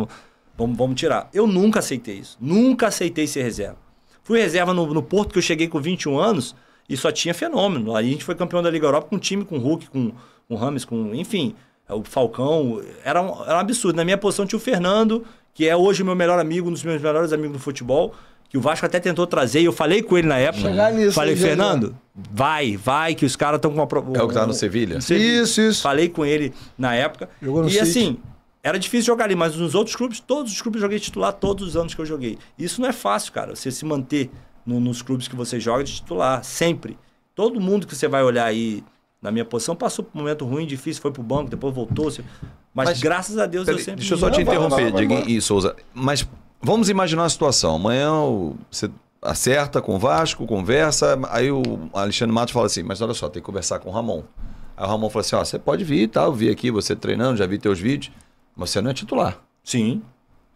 vamos, vamos tirar. Eu nunca aceitei isso, nunca aceitei ser reserva. Fui reserva no, no Porto que eu cheguei com 21 anos e só tinha fenômeno. Aí a gente foi campeão da Liga Europa com um time, com o Hulk, com, com o Rames, com. Enfim, o Falcão. Era um, era um absurdo. Na minha posição tinha o Fernando, que é hoje meu melhor amigo, um dos meus melhores amigos do futebol que o Vasco até tentou trazer, e eu falei com ele na época. Chegar nisso, falei, Fernando, vai, vai, que os caras estão com uma proposta. É o que tá no Sevilha. Isso, isso. Falei com ele na época. Jogou no e assim, era difícil jogar ali, mas nos outros clubes, todos os clubes eu joguei titular todos os anos que eu joguei. Isso não é fácil, cara, você se manter no, nos clubes que você joga de titular, sempre. Todo mundo que você vai olhar aí na minha posição passou por um momento ruim, difícil, foi pro banco, depois voltou. Mas, mas graças a Deus eu sempre. Deixa eu só te interromper, Diego e Souza. Mas Vamos imaginar a situação. Amanhã você acerta com o Vasco, conversa. Aí o Alexandre Matos fala assim: Mas olha só, tem que conversar com o Ramon. Aí o Ramon fala assim: Ó, você pode vir e tá? tal. Eu vi aqui você treinando, já vi teus vídeos. Mas você não é titular. Sim.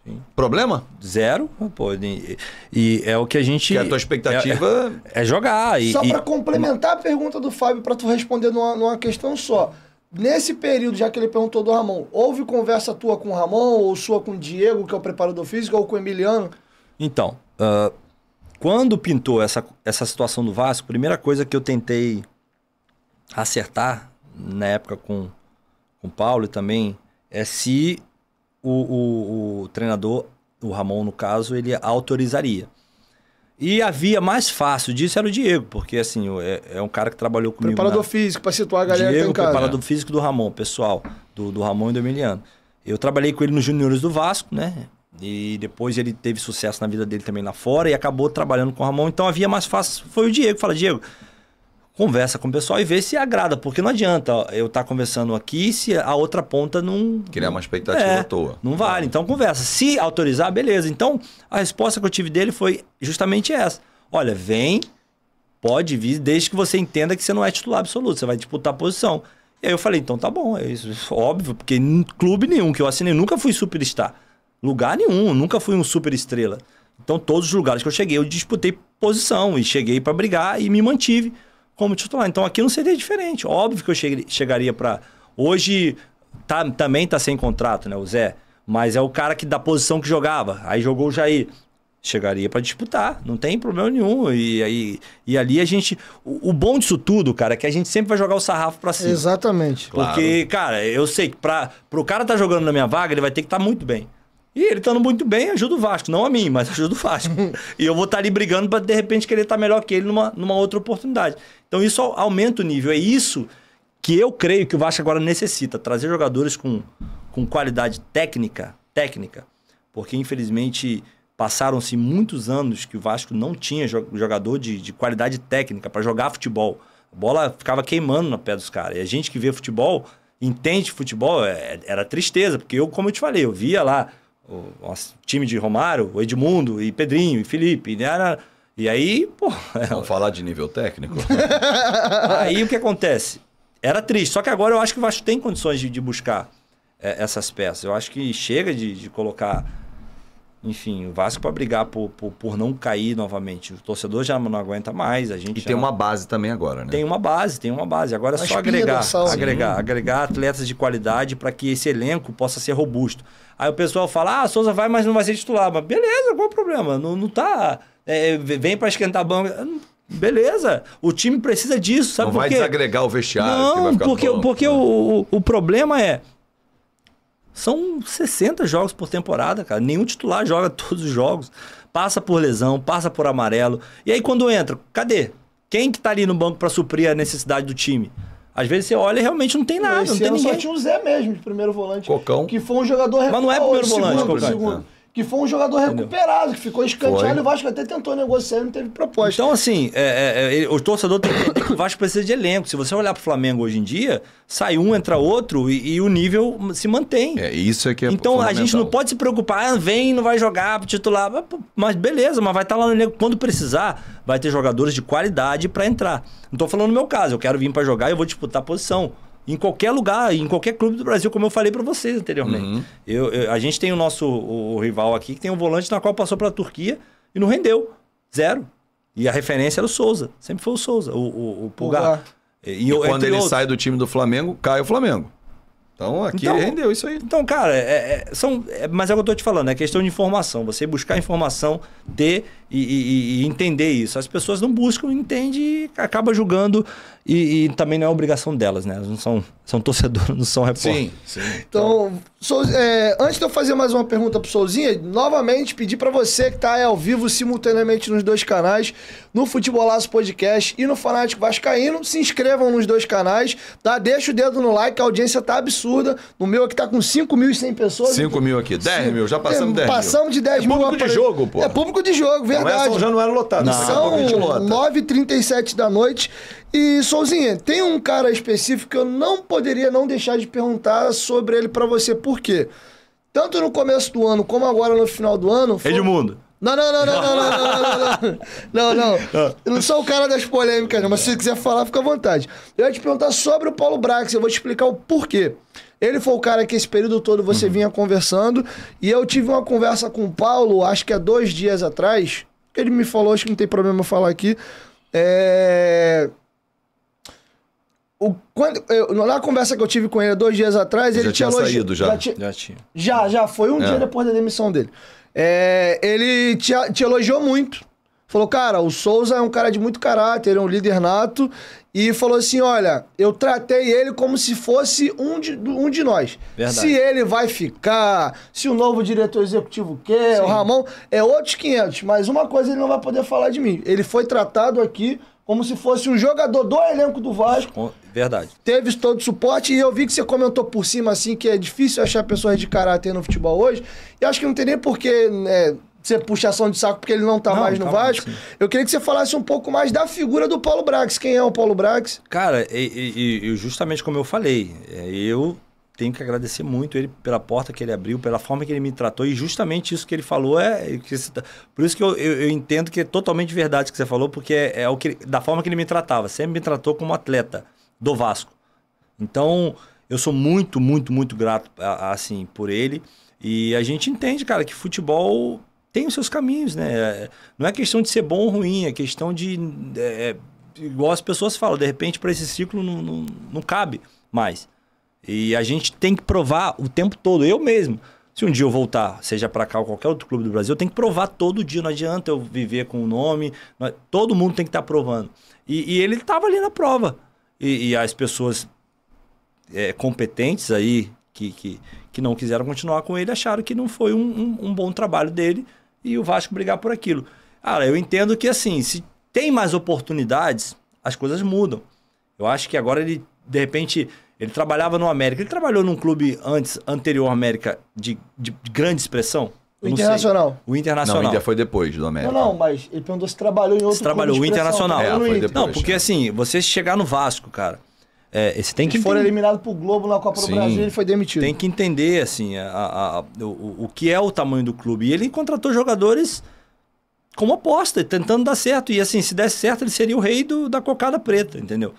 Sim. Problema? Zero. Pô, e, e, é o que a gente. Que a tua expectativa. É, é, é jogar. E, só para complementar a pergunta do Fábio, para tu responder numa, numa questão só. Nesse período, já que ele perguntou do Ramon, houve conversa tua com o Ramon, ou sua com o Diego, que é o preparador físico, ou com o Emiliano? Então, uh, quando pintou essa, essa situação do Vasco, primeira coisa que eu tentei acertar na época com, com o Paulo e também é se o, o, o treinador, o Ramon no caso, ele autorizaria. E a via mais fácil disso era o Diego, porque assim, é, é um cara que trabalhou comigo. Preparador na... físico, para situar a galera Diego, que tá preparador físico do Ramon, pessoal, do, do Ramon e do Emiliano. Eu trabalhei com ele nos juniores do Vasco, né? E depois ele teve sucesso na vida dele também lá fora e acabou trabalhando com o Ramon. Então a via mais fácil foi o Diego. Fala, Diego, conversa com o pessoal e vê se agrada, porque não adianta eu estar tá conversando aqui se a outra ponta não. Criar uma expectativa é, à toa. Não vale. Então conversa. Se autorizar, beleza. Então a resposta que eu tive dele foi justamente essa: olha, vem, pode vir, desde que você entenda que você não é titular absoluto, você vai disputar a posição. E aí eu falei, então tá bom, é isso, isso óbvio, porque em clube nenhum que eu assinei, nunca fui superstar. Lugar nenhum, nunca fui um super estrela. Então, todos os lugares que eu cheguei, eu disputei posição e cheguei para brigar e me mantive como titular. Então aqui não seria diferente. Óbvio que eu cheguei, chegaria para. Hoje tá, também tá sem contrato, né, o Zé? Mas é o cara que da posição que jogava. Aí jogou o Jair. Chegaria para disputar, não tem problema nenhum. E aí e ali a gente. O, o, bom disso tudo, cara, é que a gente sempre vai jogar o sarrafo pra cima. Exatamente. Porque, claro. cara, eu sei que pra, pro cara tá jogando na minha vaga, ele vai ter que estar tá muito bem. E ele estando muito bem, ajuda o Vasco. Não a mim, mas ajuda o Vasco. e eu vou estar tá ali brigando para, de repente, querer estar tá melhor que ele numa, numa outra oportunidade. Então, isso aumenta o nível. É isso que eu creio que o Vasco agora necessita. Trazer jogadores com, com qualidade técnica, técnica. Porque, infelizmente, passaram-se muitos anos que o Vasco não tinha jogador de, de qualidade técnica para jogar futebol. A bola ficava queimando no pé dos caras. E a gente que vê futebol, entende futebol, é, era tristeza. Porque eu, como eu te falei, eu via lá o time de Romário, o Edmundo, e Pedrinho, e Felipe, e, era, né, né, e aí, pô... Vamos falar de nível técnico? aí o que acontece? Era triste, só que agora eu acho que o Vasco tem condições de, de buscar é, essas peças. Eu acho que chega de, de colocar enfim, o Vasco para brigar por, por, por, não cair novamente. O torcedor já não aguenta mais. A gente e tem uma base também agora, né? Tem uma base, tem uma base. Agora é só agregar, né? agregar, agregar atletas de qualidade para que esse elenco possa ser robusto. Aí o pessoal fala: ah, Souza vai, mas não vai ser titular. Mas beleza, qual o problema? Não, não tá. É, é vem para esquentar a hum, Beleza, o time precisa disso, sabe não por quê? Não vai desagregar o vestiário. Não, porque, porque né? o, o, o problema é são 60 jogos por temporada, cara. Nenhum titular joga todos os jogos. Passa por lesão, passa por amarelo. E aí quando entra, cadê? Quem que tá ali no banco para suprir a necessidade do time? Às vezes você olha e realmente não tem nada, não, não tem ninguém. só tinha o Zé mesmo de primeiro volante. Cocão. Que foi um jogador... Mas não é primeiro volante, segundo, Cocão. Segundo. É que foi um jogador Entendeu? recuperado, que ficou escanteado foi. e o Vasco até tentou negociar e não teve proposta. Então, assim, é, é, é o torcedor tem que entender que o Vasco precisa de elenco. Se você olhar pro Flamengo hoje em dia, sai um, entra outro e, e o nível se mantém. É, isso é que é Então, a gente não pode se preocupar, ah, vem, não vai jogar, titular. Mas beleza, mas vai estar tá lá no elenco. Quando precisar, vai ter jogadores de qualidade para entrar. Não tô falando no meu caso, eu quero vir para jogar e eu vou disputar a posição em qualquer lugar, em qualquer clube do Brasil, como eu falei para vocês anteriormente. Uhum. Eu, eu, a gente tem o nosso o, o rival aqui, que tem um volante na qual passou para a Turquia e não rendeu. Zero. E a referência era o Souza. Sempre foi o Souza, o, o, o Pulgar. Pulgar. E, e quando ele outros. sai do time do Flamengo, cai o Flamengo. Então aqui então, ele rendeu isso aí. Então, cara, é, é, são, é, mas é o que eu tô te falando, é questão de informação. Você buscar informação, ter e, e, e, entender isso. As pessoas não buscam, entende e acaba julgando. E, e, também não é obrigação delas, né? Elas não são, são torcedoras, não são repórteres. Sim, sim. Então, então é, antes de eu fazer mais uma pergunta pro Souzinha, novamente pedir para você que está ao vivo simultaneamente nos dois canais, no Futebolaço Podcast e no Fanático Vascaíno, se inscrevam nos dois canais, tá? Deixa o dedo no like, a audiência tá absurda. No meu aqui tá com 5.100 pessoas. 5 mil aqui, 10 mil, já passamos 10 é, mil. Passamos de 10 mil. É público de jogo, pô. É público de jogo, vem verdade. Não é, já não era lotado. Não. São 9h37 da noite. E, Souzinha, tem um cara específico que eu não poderia não deixar de perguntar sobre ele para você. Por quê? Tanto no começo do ano como agora no final do ano... Foi... Edmundo. Não, não, não, não, não, não, não, não, não, não. Ah. Eu não sou o cara das polêmicas, não, mas se você quiser falar, fica à vontade. Eu ia te perguntar sobre o Paulo Brax, eu vou te explicar o porquê. Ele foi o cara que esse período todo você uhum. vinha conversando, e eu tive uma conversa com o Paulo, acho que há dois dias atrás, ele me falou, acho que não tem problema falar aqui. É. O, quando, eu, na conversa que eu tive com ele dois dias atrás, ele já tinha elogi... saído, já. Já, tinha... já tinha. Já, já foi um é. dia depois da demissão dele. É, ele te, te, elogiou muito. Falou, cara, o Souza é um cara de muito caráter, é um líder nato. E falou assim: olha, eu tratei ele como se fosse um de, um de nós. Verdade. Se ele vai ficar, se o novo diretor executivo quer, Sim. o Ramon, é outros 500. Mas uma coisa ele não vai poder falar de mim. Ele foi tratado aqui como se fosse um jogador do elenco do Vasco. Verdade. Teve todo o suporte e eu vi que você comentou por cima assim que é difícil achar pessoas de caráter no futebol hoje. E acho que não tem nem porquê né, ser puxação de saco porque ele não tá não, mais no tá Vasco. Eu queria que você falasse um pouco mais da figura do Paulo Brax. Quem é o Paulo Brax? Cara, e, e, e justamente como eu falei, é, eu tenho que agradecer muito ele pela porta que ele abriu, pela forma que ele me tratou e justamente isso que ele falou é, é tá, por isso que eu, eu, eu entendo que é totalmente verdade o que você falou porque é, é o que da forma que ele me tratava, sempre me tratou como atleta do Vasco. Então eu sou muito muito muito grato assim por ele e a gente entende cara que futebol tem os seus caminhos, né? Não é questão de ser bom ou ruim, é questão de. É, igual as pessoas falam, de repente para esse ciclo não, não, não cabe mais. E a gente tem que provar o tempo todo, eu mesmo. Se um dia eu voltar, seja para cá ou qualquer outro clube do Brasil, eu tenho que provar todo dia. Não adianta eu viver com o um nome. É, todo mundo tem que estar tá provando. E, e ele estava ali na prova. E, e as pessoas é, competentes aí que, que, que não quiseram continuar com ele acharam que não foi um, um, um bom trabalho dele e o Vasco brigar por aquilo. Cara, eu entendo que assim, se tem mais oportunidades, as coisas mudam. Eu acho que agora ele, de repente, ele trabalhava no América. Ele trabalhou num clube antes, anterior América, de, de grande expressão? O não Internacional. Sei. O Internacional. Não, o Inter foi depois do América. Não, não, mas ele perguntou se trabalhou em outro se trabalhou, clube o Internacional. É, não, porque é. assim, você chegar no Vasco, cara, é, esse tem que foi eliminado pro Globo na Copa Sim. do Brasil ele foi demitido. Tem que entender, assim, a, a, a, o, o que é o tamanho do clube. E ele contratou jogadores como aposta, tentando dar certo. E assim, se desse certo, ele seria o rei do, da cocada preta, entendeu?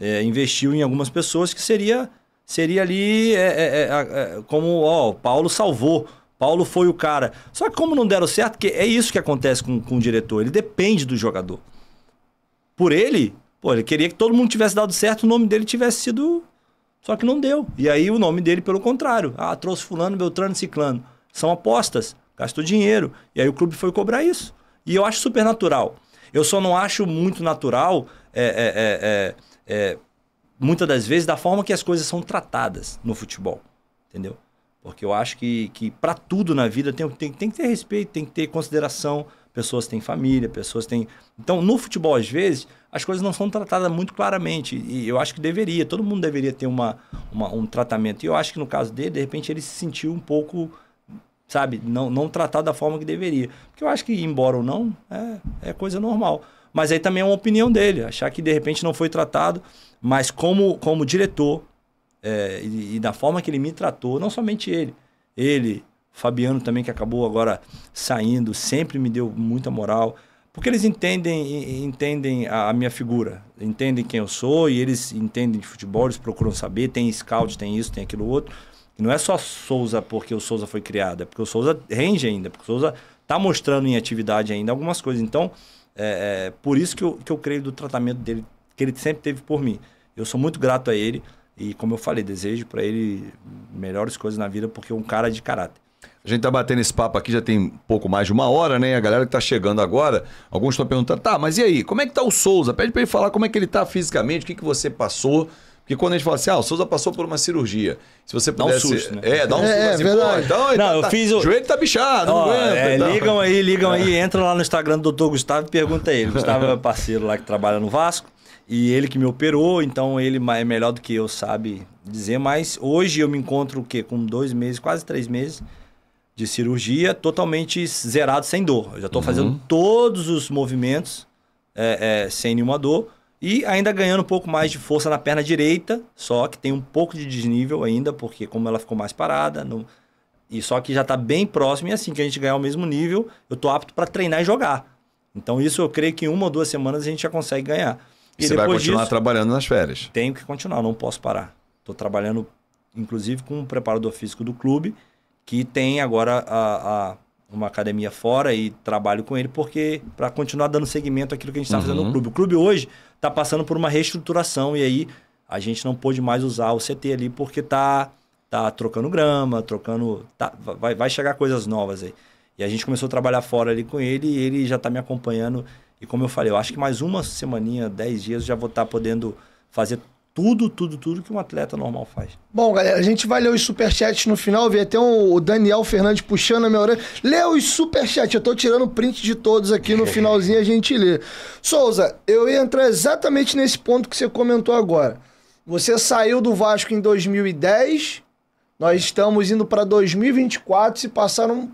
É, investiu em algumas pessoas que seria seria ali é, é, é, é, como, ó, Paulo salvou. Paulo foi o cara. Só que como não deram certo, que é isso que acontece com, com o diretor. Ele depende do jogador. Por ele, Pô, ele queria que todo mundo tivesse dado certo, o nome dele tivesse sido. Só que não deu. E aí o nome dele, pelo contrário. Ah, trouxe Fulano, Beltrano, Ciclano. São apostas, gastou dinheiro. E aí o clube foi cobrar isso. E eu acho super natural. Eu só não acho muito natural, é, é, é, muitas das vezes, da forma que as coisas são tratadas no futebol. Entendeu? Porque eu acho que, que para tudo na vida tem, tem, tem que ter respeito, tem que ter consideração, pessoas têm família, pessoas têm. Então, no futebol, às vezes, as coisas não são tratadas muito claramente. E eu acho que deveria, todo mundo deveria ter uma, uma um tratamento. E eu acho que no caso dele, de repente, ele se sentiu um pouco sabe, não, não tratado da forma que deveria. Porque eu acho que, embora ou não, é, é coisa normal. Mas aí também é uma opinião dele, achar que de repente não foi tratado, mas como, como diretor, é, e, e, da forma que ele me tratou, não somente ele, ele, Fabiano também, que acabou agora saindo, sempre me deu muita moral. Porque eles entendem, entendem a minha figura, entendem quem eu sou e eles entendem de futebol, eles procuram saber. Tem scout, tem isso, tem aquilo outro. E não é só Souza porque o Souza foi criado, é porque o Souza rende ainda, porque o Souza está mostrando em atividade ainda algumas coisas. Então, é, é, por isso que eu, que eu creio do tratamento dele, que ele sempre teve por mim. Eu sou muito grato a ele e, como eu falei, desejo para ele melhores coisas na vida, porque é um cara de caráter. A gente tá batendo esse papo aqui já tem pouco mais de uma hora, né? A galera que tá chegando agora, alguns estão perguntando, tá, mas e aí, como é que tá o Souza? Pede para ele falar como é que ele tá fisicamente, o que, que você passou. Porque quando a gente fala assim, ah, o Souza passou por uma cirurgia. Se você pudesse... Dá um susto, né? É, dá um é, susto. É, assim, verdade. Pô, então, não, tá, eu tá- fiz o... joelho tá bichado, Ó, não aguenta. É, então. Ligam aí, ligam aí. É. Entra lá no Instagram do doutor Gustavo e pergunta a ele. Gustavo é meu parceiro lá que trabalha no Vasco. E ele que me operou, então ele é melhor do que eu, sabe dizer. Mas hoje eu me encontro o quê? Com dois meses, quase três meses de cirurgia totalmente zerado, sem dor. Eu já estou uhum. fazendo todos os movimentos é, é, sem nenhuma dor e ainda ganhando um pouco mais de força na perna direita, só que tem um pouco de desnível ainda, porque como ela ficou mais parada, e só que já está bem próximo, e assim que a gente ganhar o mesmo nível, eu estou apto para treinar e jogar. Então isso eu creio que em uma ou duas semanas a gente já consegue ganhar. E Você vai continuar disso, trabalhando nas férias? Tenho que continuar, não posso parar. Estou trabalhando, inclusive, com o preparador físico do clube, que tem agora a, a uma academia fora e trabalho com ele porque para continuar dando segmento àquilo que a gente está uhum. fazendo no uhum. clube. O clube hoje está passando por uma reestruturação e aí a gente não pôde mais usar o CT ali porque tá tá trocando grama, trocando tá, vai, vai chegar coisas novas aí. E a gente começou a trabalhar fora ali com ele e ele já está me acompanhando e como eu falei, eu acho que mais uma semaninha, dez dias eu já vou estar tá podendo fazer tudo, tudo, tudo que um atleta normal faz. Bom, galera, a gente vai ler os superchats no final. Vi até um, o Daniel Fernandes puxando a minha orelha. Lê os superchats, eu tô tirando print de todos aqui no finalzinho a gente lê. Souza, eu ia entrar exatamente nesse ponto que você comentou agora. Você saiu do Vasco em 2010, nós estamos indo para 2024, se passaram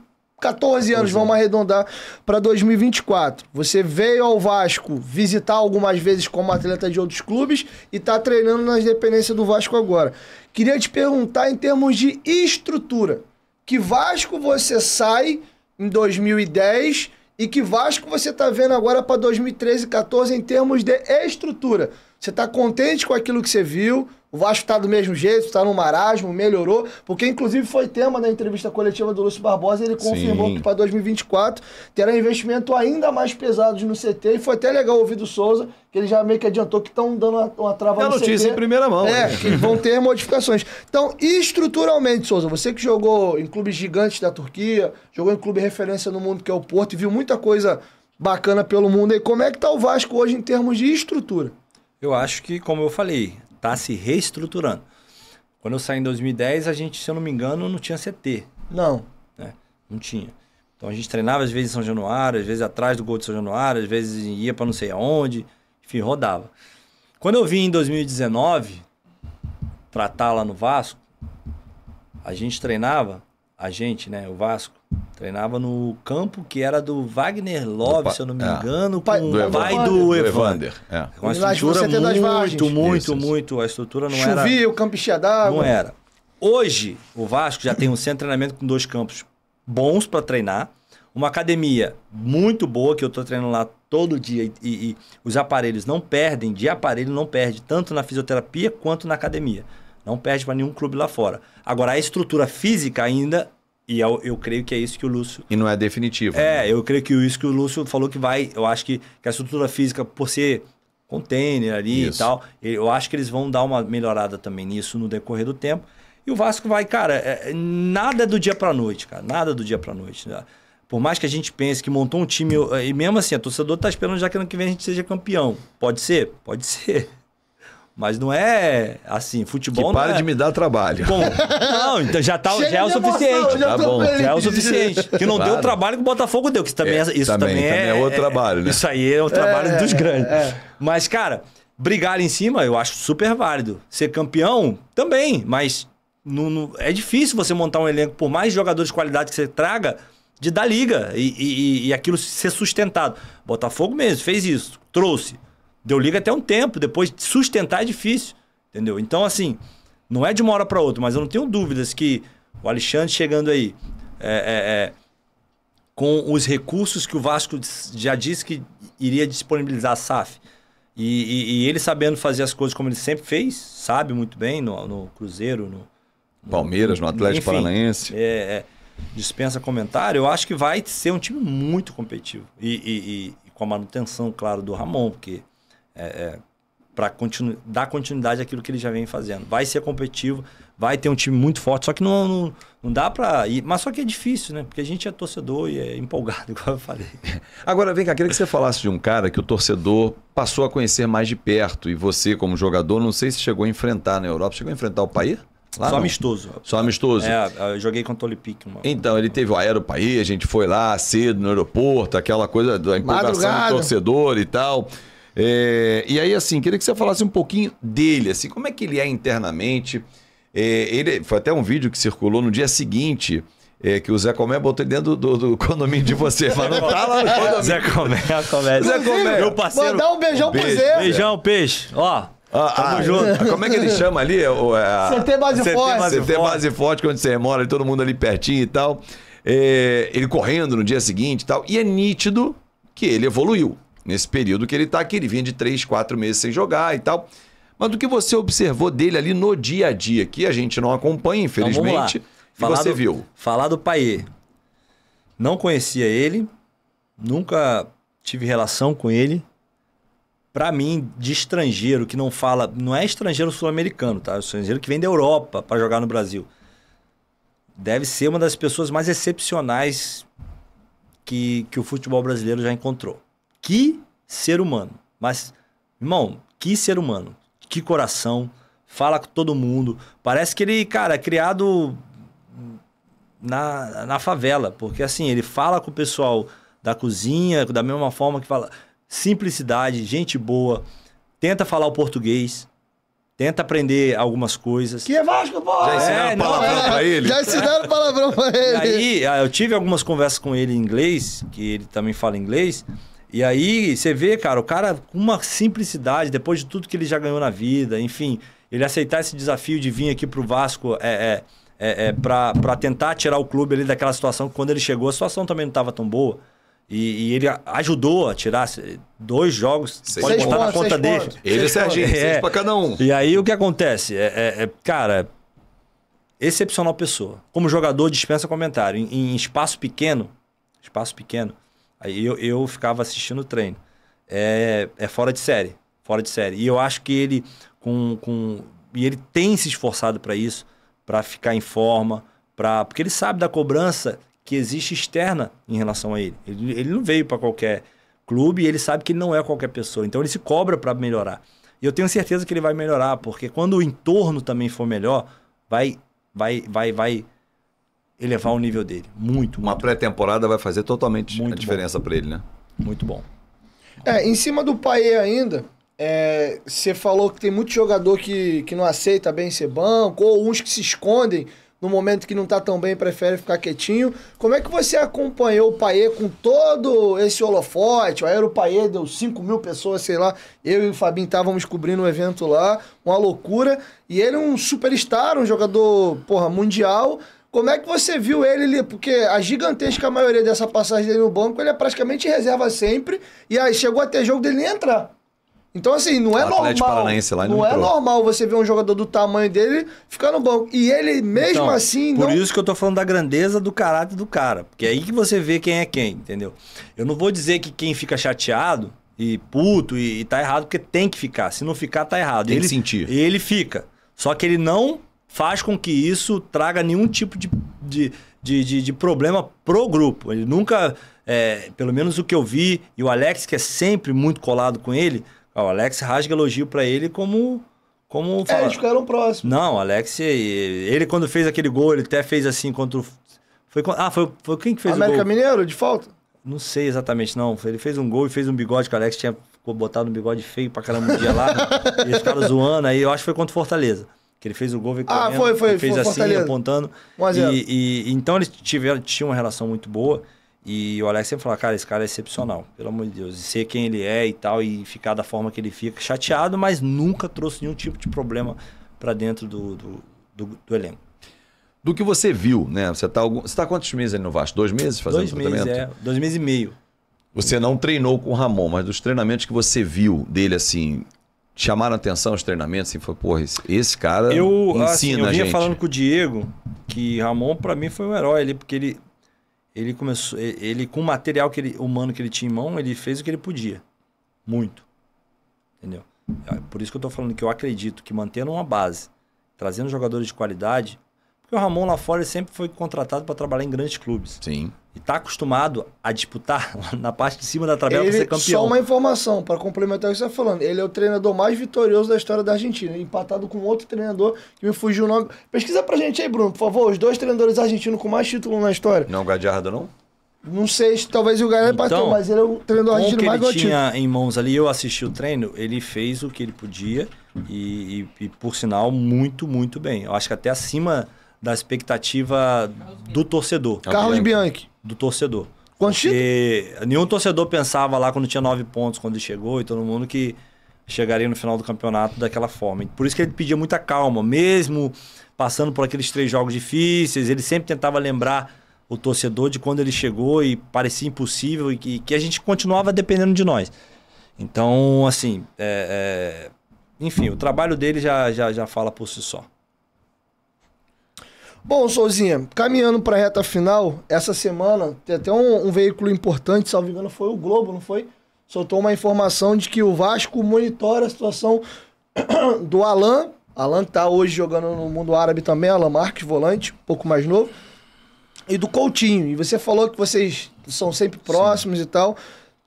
14 anos, uhum. vamos arredondar para 2024. Você veio ao Vasco visitar algumas vezes como atleta de outros clubes e está treinando nas dependências do Vasco agora. Queria te perguntar em termos de estrutura. Que Vasco você sai em 2010 e que Vasco você está vendo agora para 2013 e 14 em termos de estrutura? Você está contente com aquilo que você viu, o Vasco está do mesmo jeito, está no marasmo, melhorou, porque inclusive foi tema da entrevista coletiva do Lúcio Barbosa, ele confirmou Sim. que para 2024 terá investimento ainda mais pesado no CT, e foi até legal ouvir do Souza, que ele já meio que adiantou que estão dando uma, uma trava é no notícia CT, em primeira mão. É, né? que vão ter modificações. Então, estruturalmente, Souza, você que jogou em clubes gigantes da Turquia, jogou em clube referência no mundo que é o Porto, e viu muita coisa bacana pelo mundo aí, como é que está o Vasco hoje em termos de estrutura? eu acho que, como eu falei, está se reestruturando. Quando eu saí em 2010, a gente, se eu não me engano, não tinha CT. Não. Né? Não tinha. Então a gente treinava às vezes em São Januário, às vezes atrás do gol de São Januário, às vezes ia para não sei aonde, enfim, rodava. Quando eu vim em 2019 tratar tá lá no Vasco, a gente treinava, a gente, né, o Vasco, Treinava no campo que era do Wagner Love, Opa, se eu não me é. engano, com o pai do Evander. É. Com a estrutura muito, das muito, muito, muito. A estrutura não Chovia, era... Chovia, o campo enchia d'água. Não era. Hoje, o Vasco já tem um centro de treinamento com dois campos bons para treinar, uma academia muito boa, que eu estou treinando lá todo dia, e, e, e os aparelhos não perdem, de aparelho não perde, tanto na fisioterapia quanto na academia. Não perde para nenhum clube lá fora. Agora, a estrutura física ainda e eu, é eu, creio que é isso que o Lúcio. E não é definitivo. É, né? eu creio que isso que o Lúcio falou que vai. Eu acho que, que a estrutura física, por ser container ali isso. e tal, eu acho que eles vão dar uma melhorada também nisso no decorrer do tempo. E o Vasco vai, cara, é, é, nada do dia pra noite, cara. Nada do dia pra noite. Né? Por mais que a gente pense que montou um time. É, e mesmo assim, a torcedor tá esperando já que ano que vem a gente seja campeão. Pode ser? Pode ser. Mas não é assim, futebol. Que para é... de me dar trabalho. Bom, não, então já, tá, já é o suficiente. Emoção, tá bom. Já é o suficiente. Que não claro. deu o trabalho que o Botafogo deu, que isso também é, é isso também, também é, é, outro é- trabalho, né? Isso aí é o trabalho é, dos é, grandes. Mas, cara, brigar ali em cima eu acho super válido. Ser campeão também, mas no, no, é difícil você montar um elenco, por mais jogadores de qualidade que você traga, de dar liga e, e, e aquilo ser sustentado. Botafogo mesmo fez isso, trouxe Deu liga até um tempo, depois sustentar é difícil, entendeu? Então, assim, não é de uma hora para outra, mas eu não tenho dúvidas que o Alexandre chegando aí, é, é, é, com os recursos que o Vasco já disse que iria disponibilizar a SAF, e, e, e, ele sabendo fazer as coisas como ele sempre fez, sabe muito bem no, no Cruzeiro, no, no, Palmeiras, no Atlético enfim, Paranaense. É, é dispensa comentário. Eu acho que vai ser um time muito competitivo. E, e, com a manutenção, claro, do Ramon, porque é, é, para continu dar continuidade àquilo que ele já vem fazendo. Vai ser competitivo, vai ter um time muito forte, só que não, não, não dá para ir. Mas só que é difícil, né? Porque a gente é torcedor e é empolgado, igual eu falei. Agora, vem cá, queria que você falasse de um cara que o torcedor passou a conhecer mais de perto e você, como jogador, não sei se chegou a enfrentar na Europa. Chegou a enfrentar o país? Lá Só não. amistoso. Só amistoso. É, eu joguei contra o Olympique. Uma... Então, ele teve o aeropaí, a gente foi lá cedo no aeroporto, aquela coisa da empolgação Madrugada. do torcedor e tal. É, e aí, assim, queria que você falasse um pouquinho dele, assim, como é que ele é internamente. É, ele Foi até um vídeo que circulou no dia seguinte. É, que o Zé Comé botou dentro do, do, do condomínio de você. Mas não tá lá no condomínio. Zé Comé, Comé. Zé Comé. Meu parceiro. Mandar um beijão um beijo, pro Zé. Beijão, peixe. Ó, ah, Tamo ah, junto. Ah, como é que ele chama ali? É, o, é, a... CT Base CT Forte. Base CT Forte. Base Forte, é onde você mora, todo mundo ali pertinho e tal. É, ele correndo no dia seguinte e tal. E é nítido que ele evoluiu nesse período que ele está aqui. Ele vinha de três, quatro meses sem jogar e tal. Mas do que você observou dele ali no dia a dia, que a gente não acompanha, então, infelizmente, então, falar você do, viu? Falar do Paier. Não conhecia ele, nunca tive relação com ele. Para mim, de estrangeiro que não fala, não é estrangeiro sul-americano, tá? É estrangeiro que vem da Europa para jogar no Brasil. Deve ser uma das pessoas mais excepcionais que, que o futebol brasileiro já encontrou. Que ser humano. Mas, irmão, que ser humano. Que coração. Fala com todo mundo. Parece que ele, cara, é criado na, na favela. Porque, assim, ele fala com o pessoal da cozinha, da mesma forma que fala. Simplicidade, gente boa. Tenta falar o português. Tenta aprender algumas coisas. Que é Vasco, pô! Já ensinaram é, palavrão não, é, pra ele? Já ensinaram palavrão pra ele. Aí, eu tive algumas conversas com ele em inglês, que ele também fala inglês. E aí você vê, cara, o cara com uma simplicidade, depois de tudo que ele já ganhou na vida, enfim, ele aceitar esse desafio de vir aqui pro Vasco é, é, é, é para tentar tirar o clube ali daquela situação que quando ele chegou, a situação também não estava tão boa. E, e, ele ajudou a tirar dois jogos, seis pode botar na conta dele. Pontos. Ele e Serginho, é, pra cada um. É. E aí o que acontece? É, é, é, cara, excepcional pessoa. Como jogador, dispensa comentário. Em, em, espaço pequeno, espaço pequeno, Aí eu, eu ficava assistindo o treino. É, é fora de série. Fora de série. E eu acho que ele, com. com e ele tem se esforçado para isso, para ficar em forma, para porque ele sabe da cobrança que existe externa em relação a ele. Ele, ele não veio para qualquer clube e ele sabe que ele não é qualquer pessoa. Então ele se cobra para melhorar. E eu tenho certeza que ele vai melhorar, porque quando o entorno também for melhor, vai vai vai vai elevar o nível dele. Muito, Uma pré-temporada vai fazer totalmente muito a diferença para ele, né? Muito bom. É, em cima do Paê ainda, é, você é, falou que tem muito jogador que, que não aceita bem ser banco, ou uns que se escondem no momento que não tá tão bem, prefere ficar quietinho. Como é que você acompanhou o Paê com todo esse holofote? O Aero Paê deu 5 mil pessoas, sei lá. Eu e o Fabinho estávamos cobrindo um evento lá, uma loucura. E ele é um superstar, um jogador, porra, mundial. Como é que você viu ele ali? Porque a gigantesca maioria dessa passagem dele no banco, ele é praticamente reserva sempre. E aí chegou a ter jogo dele nem entrar. Então, assim, não é o normal. Paranaense lá não, não é normal você ver um jogador do tamanho dele ficar no banco. E ele, mesmo então, assim. Por não... isso que eu tô falando da grandeza do caráter do cara. Porque é aí que você vê quem é quem, entendeu? Eu não vou dizer que quem fica chateado e puto e, e tá errado, porque tem que ficar. Se não ficar, tá errado. Tem ele, que sentir. Ele fica. Só que ele não faz com que isso traga nenhum tipo de, de, de, de, de problema pro grupo. Ele nunca, é, pelo menos o que eu vi, e o Alex, que é sempre muito colado com ele, o Alex rasga elogio para ele como como É, eles ficaram próximos. Não, Alex, ele quando fez aquele gol, ele até fez assim contra o... Foi, ah, foi, foi quem que fez América o gol? América Mineiro, de falta? Não sei exatamente, não. Ele fez um gol e fez um bigode que o Alex tinha botado um bigode feio pra caramba um dia lá. e eles ficaram zoando aí, eu acho que foi contra o Fortaleza que ele fez o gol e ah, foi, foi, ele fez foi, assim, Fortaleza. apontando. E, e, então eles tiveram, tinham uma relação muito boa. E o Alex sempre falou, cara, esse cara é excepcional, pelo amor de Deus. E ser quem ele é e tal, e ficar da forma que ele fica, chateado, mas nunca trouxe nenhum tipo de problema para dentro do, do, do, do, elenco. Do que você viu, né? Você está você tá quantos meses ali no Vasco? Dois meses fazendo dois tratamento? Meses, é. Dois meses e meio. Você não treinou com o Ramon, mas dos treinamentos que você viu dele, assim, chamaram atenção os treinamentos? Assim, foi, porra, esse, esse cara eu, ensina assim, eu vinha a gente. falando com o Diego que Ramon para mim foi um herói ali, porque ele ele começou ele com o material que ele, humano que ele tinha em mão, ele fez o que ele podia. Muito. Entendeu? Ah, por isso que eu tô falando que eu acredito que mantendo uma base, trazendo jogadores de qualidade, porque o Ramon lá fora sempre foi contratado para trabalhar em grandes clubes. Sim e está acostumado a disputar na parte de cima da tabela para ser campeão. Só uma informação para complementar o que você está falando. Ele é o treinador mais vitorioso da história da Argentina, empatado com outro treinador que me fugiu o nome. Pesquisa para gente aí, Bruno, por favor, os dois treinadores argentinos com mais título na história. Não, é Gadiardo não? Não sei, talvez o Galera então, bateu, mas ele é o treinador argentino que ele tinha em mãos ali, eu assisti o treino, ele fez o que ele podia e, e, e por sinal, muito, muito bem. Eu acho que até acima da expectativa do torcedor. É Carlos Bianchi. Do torcedor. Porque nenhum torcedor pensava lá quando tinha nove pontos, quando ele chegou, e todo mundo que chegaria no final do campeonato daquela forma. Por isso que ele pedia muita calma, mesmo passando por aqueles três jogos difíceis, ele sempre tentava lembrar o torcedor de quando ele chegou e parecia impossível e que, que a gente continuava dependendo de nós. Então, assim, é, é, enfim, o trabalho dele já, já, já fala por si só. Bom, Souzinha, caminhando para a reta final, essa semana tem até um, um veículo importante, salvo engano, foi o Globo, não foi? Soltou uma informação de que o Vasco monitora a situação do Alan. Alan tá hoje jogando no mundo árabe também, Alan Marques, volante, um pouco mais novo. E do Coutinho. E você falou que vocês são sempre próximos Sim. e tal.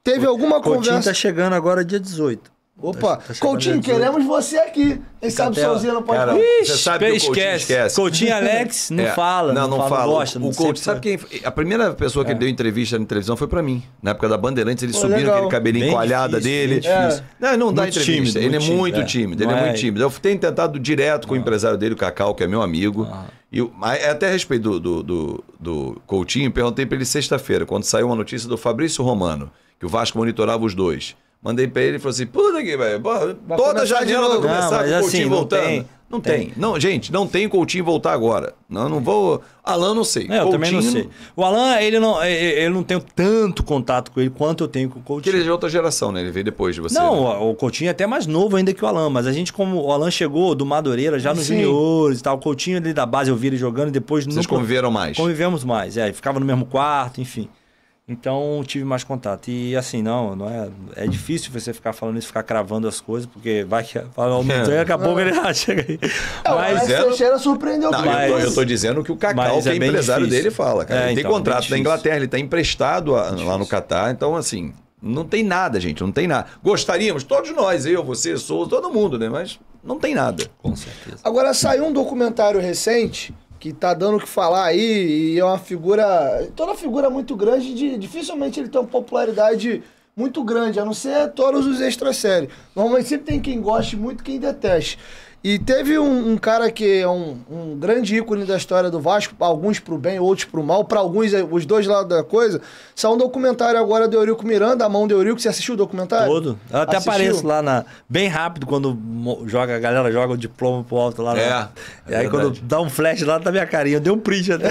Teve alguma Coutinho tá conversa. Coutinho tá chegando agora dia 18. Opa, tá Coutinho, queremos você aqui. Quem sabe Catela. sozinho não pode... Cara, Ixi, você sabe que o Coutinho esquece. esquece. Coutinho Alex não é. fala. Não, não, não fala. fala. Não gosta, o, não Coutinho, sabe quem... A primeira pessoa que é. deu entrevista na televisão foi para mim. Na época da Bandeirantes, eles Pô, subiram legal. aquele cabelinho Bem coalhada difícil, dele. É. Não, não dá muito entrevista. É tímido, ele muito é muito tímido. Ele é muito tímido. Eu tenho tentado direto com o ah. empresário dele, o Cacau, que é meu amigo. Ah. E é até a respeito do, do, do, do Coutinho, perguntei para ele sexta-feira, quando saiu uma notícia do Fabrício Romano, que o Vasco monitorava os dois. Mandei para ele e falou assim: puta que velho, toda é janela vai começar não, com o assim, não voltando. Tem, não tem. É. tem. Não, gente, não tem Coutinho voltar agora. Não, não vou. Alan, não sei. Coutinho... É, eu também não sei. O Alan, ele não, eu não tenho tanto contato com ele quanto eu tenho com o Coutinho. Porque ele é de outra geração, né? Ele veio depois de você. Não, né? o Coutinho é até mais novo ainda que o Alan, mas a gente, como o Alan chegou do Madureira já ah, nos Sim. juniores e tal, o Coutinho ali da base eu vi ele jogando e depois. Vocês nunca... conviveram mais? Convivemos mais, é. Ficava no mesmo quarto, enfim. Então tive mais contato. E assim, não, não é. É difícil você ficar falando isso, ficar cravando as coisas, porque vai que fala, não tem, daqui a ele chega aí. mas é, Teixeira surpreendeu não, mas, eu, tô, eu tô dizendo que o Cacau, que é, empresário dele, fala, cara. É, ele tem então, é contrato da Inglaterra, ele tá emprestado a, é lá no Catar, então assim. Não tem nada, gente, não tem nada. Gostaríamos, todos nós, eu, você, Souza, todo mundo, né? Mas não tem nada. Com certeza. Agora saiu um documentário recente que tá dando o que falar aí e é uma figura. Toda figura muito grande, de, dificilmente ele tem uma popularidade muito grande, a não ser todos os extra séries. Normalmente sempre tem quem goste muito quem deteste. E teve um, um cara que é um, um, grande ícone da história do Vasco, alguns pro bem, outros pro mal, para alguns, é, os dois lados da coisa. Saiu um documentário agora do Eurico Miranda, a mão do Eurico. Você assistiu o documentário? Todo. Eu até assistiu? apareço lá na. Bem rápido quando joga, a galera joga o diploma pro alto lá. É. Na... é e aí é verdade. quando dá um flash lá, da minha carinha. Deu um print até.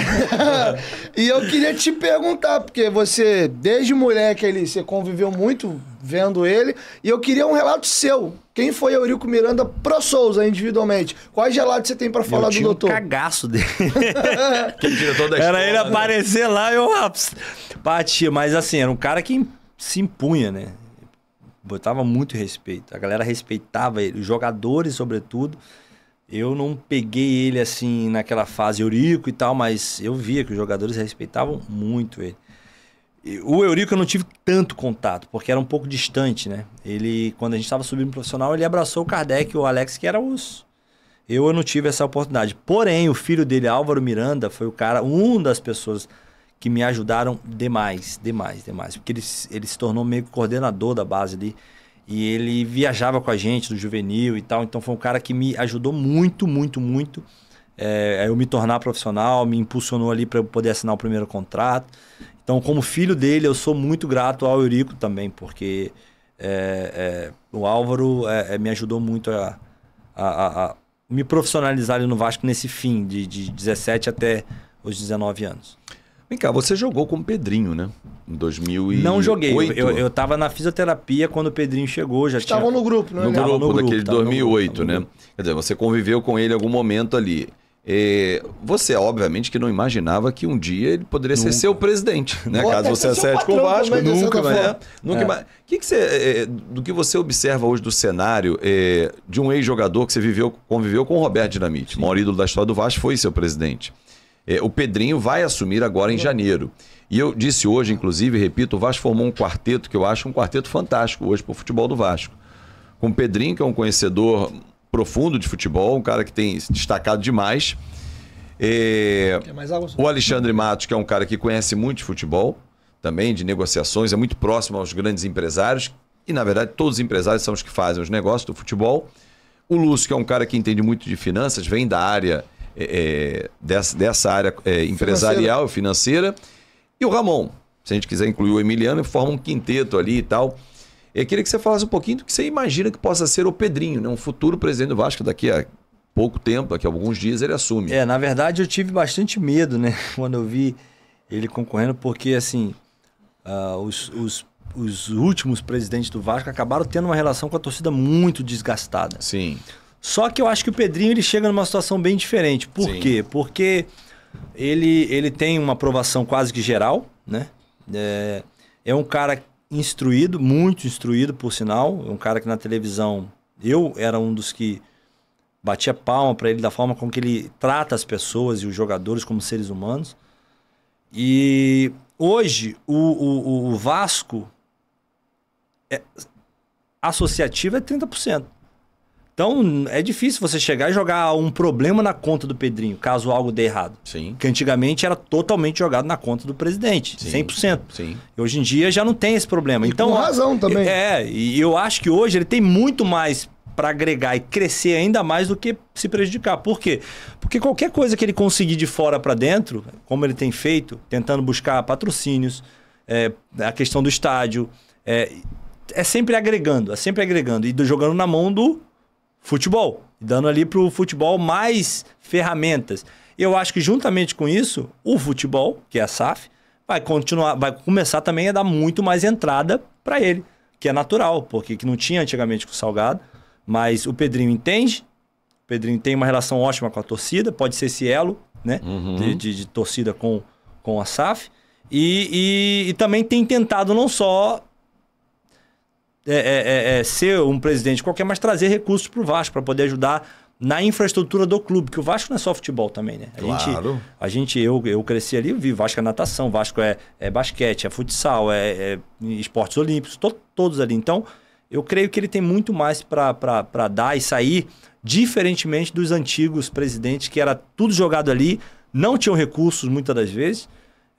e eu queria te perguntar, porque você, desde moleque ali, você conviveu muito vendo ele. E eu queria um relato seu. Quem foi Eurico Miranda pro Souza, individualmente? Quais relatos você tem para falar do doutor? Um cagaço dele. que diretor da Era ele né? aparecer lá e eu batia. Mas assim, era um cara que se impunha, né? Botava muito respeito. A galera respeitava ele, os jogadores, sobretudo. Eu não peguei ele assim naquela fase Eurico e tal, mas eu via que os jogadores respeitavam muito ele. O Eurico eu não tive tanto contato, porque era um pouco distante, né? Ele, quando a gente estava subindo profissional, ele abraçou o Kardec e o Alex, que era os. Eu, eu não tive essa oportunidade. Porém, o filho dele, Álvaro Miranda, foi o cara, um das pessoas que me ajudaram demais, demais, demais. Porque ele, ele se tornou meio coordenador da base ali. E ele viajava com a gente do juvenil e tal. Então foi um cara que me ajudou muito, muito, muito. É, eu me tornar profissional, me impulsionou ali para eu poder assinar o primeiro contrato. Então, como filho dele, eu sou muito grato ao Eurico também, porque é, é, o Álvaro é, é me ajudou muito a, a, a, me profissionalizar ali no Vasco nesse fim, de, de 17 até os 19 anos. Vem cá, você jogou com o Pedrinho, né? Em 2008. Não joguei. Eu, eu, tava na fisioterapia quando o Pedrinho chegou. já Estavam tinha... no grupo, né? No, no grupo, no grupo daquele de 2008, grupo, né? Quer dizer, você conviveu com ele em algum momento ali. É, você, obviamente, que não imaginava que um dia ele poderia nunca. ser seu presidente, né? Caso você acerte com o Vasco, nunca, né? mas, nunca é. que, que você, é, do que você observa hoje do cenário é, de um ex-jogador que você viveu, conviveu com o Roberto Dinamite, maior ídolo da história do Vasco, foi seu presidente. o Pedrinho vai assumir agora em janeiro. E eu disse hoje, inclusive, repito, o Vasco formou um quarteto que eu acho um quarteto fantástico hoje para o futebol do Vasco. Com o Pedrinho, que é um conhecedor profundo de futebol, um cara que tem se destacado demais. É, o Alexandre Matos, que é um cara que conhece muito de futebol, também de negociações, é muito próximo aos grandes empresários. E, na verdade, todos os empresários são os que fazem os negócios do futebol. O Lúcio, que é um cara que entende muito de finanças, vem da área é, é dessa, dessa, área é, empresarial financeira. e financeira. E o Ramon, se a gente quiser incluir o Emiliano, forma um quinteto ali e tal. Eu queria que você falasse um pouquinho do que você imagina que possa ser o Pedrinho, né? um futuro presidente do Vasco daqui a pouco tempo, daqui a alguns dias ele assume. É, na verdade eu tive bastante medo, né, quando eu vi ele concorrendo, porque assim, uh, os, os, os últimos presidentes do Vasco acabaram tendo uma relação com a torcida muito desgastada. Sim. Só que eu acho que o Pedrinho ele chega numa situação bem diferente. Por Sim. quê? Porque ele, ele tem uma aprovação quase que geral, né? É, é um cara instruído, muito instruído, por sinal. Um cara que na televisão eu era um dos que batia palma para ele da forma com que ele trata as pessoas e os jogadores como seres humanos. E hoje o, o, o Vasco é, associativo é 30%. Então, é difícil você chegar e jogar um problema na conta do Pedrinho, caso algo dê errado. Sim. Que antigamente era totalmente jogado na conta do presidente, Sim. 100%. Sim. E hoje em dia já não tem esse problema. E então, com razão é, também. É, e eu acho que hoje ele tem muito mais para agregar e crescer ainda mais do que se prejudicar. Por quê? Porque qualquer coisa que ele conseguir de fora para dentro, como ele tem feito, tentando buscar patrocínios, é, a questão do estádio, é, é sempre agregando, é sempre agregando e jogando na mão do futebol, dando ali para o futebol mais ferramentas. Eu acho que juntamente com isso, o futebol, que é a SAF, vai continuar, vai começar também a dar muito mais entrada para ele, que é natural, porque que não tinha antigamente com o Salgado, mas o Pedrinho entende, o Pedrinho tem uma relação ótima com a torcida, pode ser esse elo, né, uhum. de, de, de, torcida com, com a SAF, e, e, e também tem tentado não só é, é, é, é, ser um presidente qualquer, mas trazer recursos para o Vasco para poder ajudar na infraestrutura do clube, que o Vasco não é só futebol também, né? A claro. gente, a gente eu, eu cresci ali, vi Vasco é natação, Vasco é, é basquete, é futsal, é, é esportes olímpicos, to, todos ali. Então, eu creio que ele tem muito mais para dar e sair, diferentemente dos antigos presidentes, que era tudo jogado ali, não tinham recursos muitas das vezes,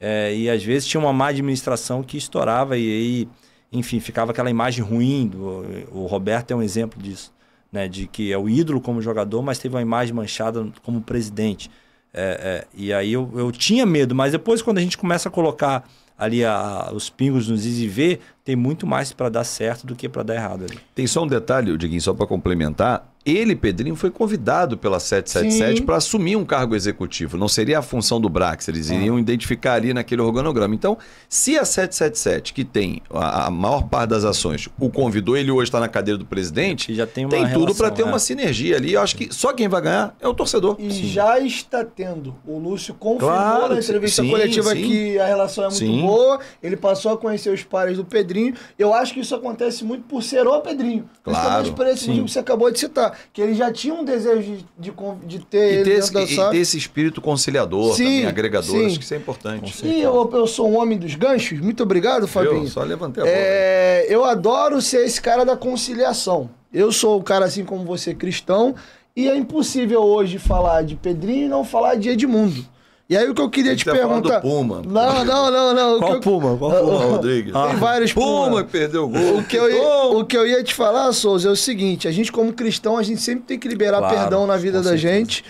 é, e às vezes tinha uma má administração que estourava e aí enfim, ficava aquela imagem ruim. Do, o Roberto é um exemplo disso, né? De que é o ídolo como jogador, mas teve uma imagem manchada como presidente. É, é, e aí eu, eu tinha medo, mas depois quando a gente começa a colocar ali a, os pingos nos is e ver, tem muito mais para dar certo do que para dar errado ali. Tem só um detalhe, Diguinho, só para complementar. Ele, Pedrinho, foi convidado pela 777 para assumir um cargo executivo. Não seria a função do Brax, eles ah. iriam identificar ali naquele organograma. Então, se a 777, que tem a, a maior parte das ações, o convidou, ele hoje está na cadeira do presidente, já tem, tem tudo para ter né? uma é. sinergia ali. Eu acho que só quem vai ganhar é o torcedor. E sim. já está tendo. O Lúcio confirmou claro, na entrevista sim, coletiva sim. que a relação é muito boa, ele passou a conhecer os pares do Pedrinho. Eu acho que isso acontece muito por ser o Pedrinho. Claro. Principalmente por esse que você acabou de citar que ele já tinha um desejo de, de, de ter e ter, esse, e ter esse espírito conciliador sim, também, agregador, sim. acho que isso é importante. E eu, eu, sou um homem dos ganchos, muito obrigado, Fabinho. Eu só levantei a é, bola. É, eu adoro ser esse cara da conciliação. Eu sou o cara, assim como você, cristão, e é impossível hoje falar de Pedrinho e não falar de Edmundo. E aí o que eu queria te perguntar. Puma. Não, não, não, não. Qual eu... Puma? Qual Puma, Rodrigues? Tem ah. vários Puma. Puma perdeu o gol. O que, eu ia, o que eu ia te falar, Souza, é o seguinte: a gente, como cristão, a gente sempre tem que liberar claro, perdão na vida da gente.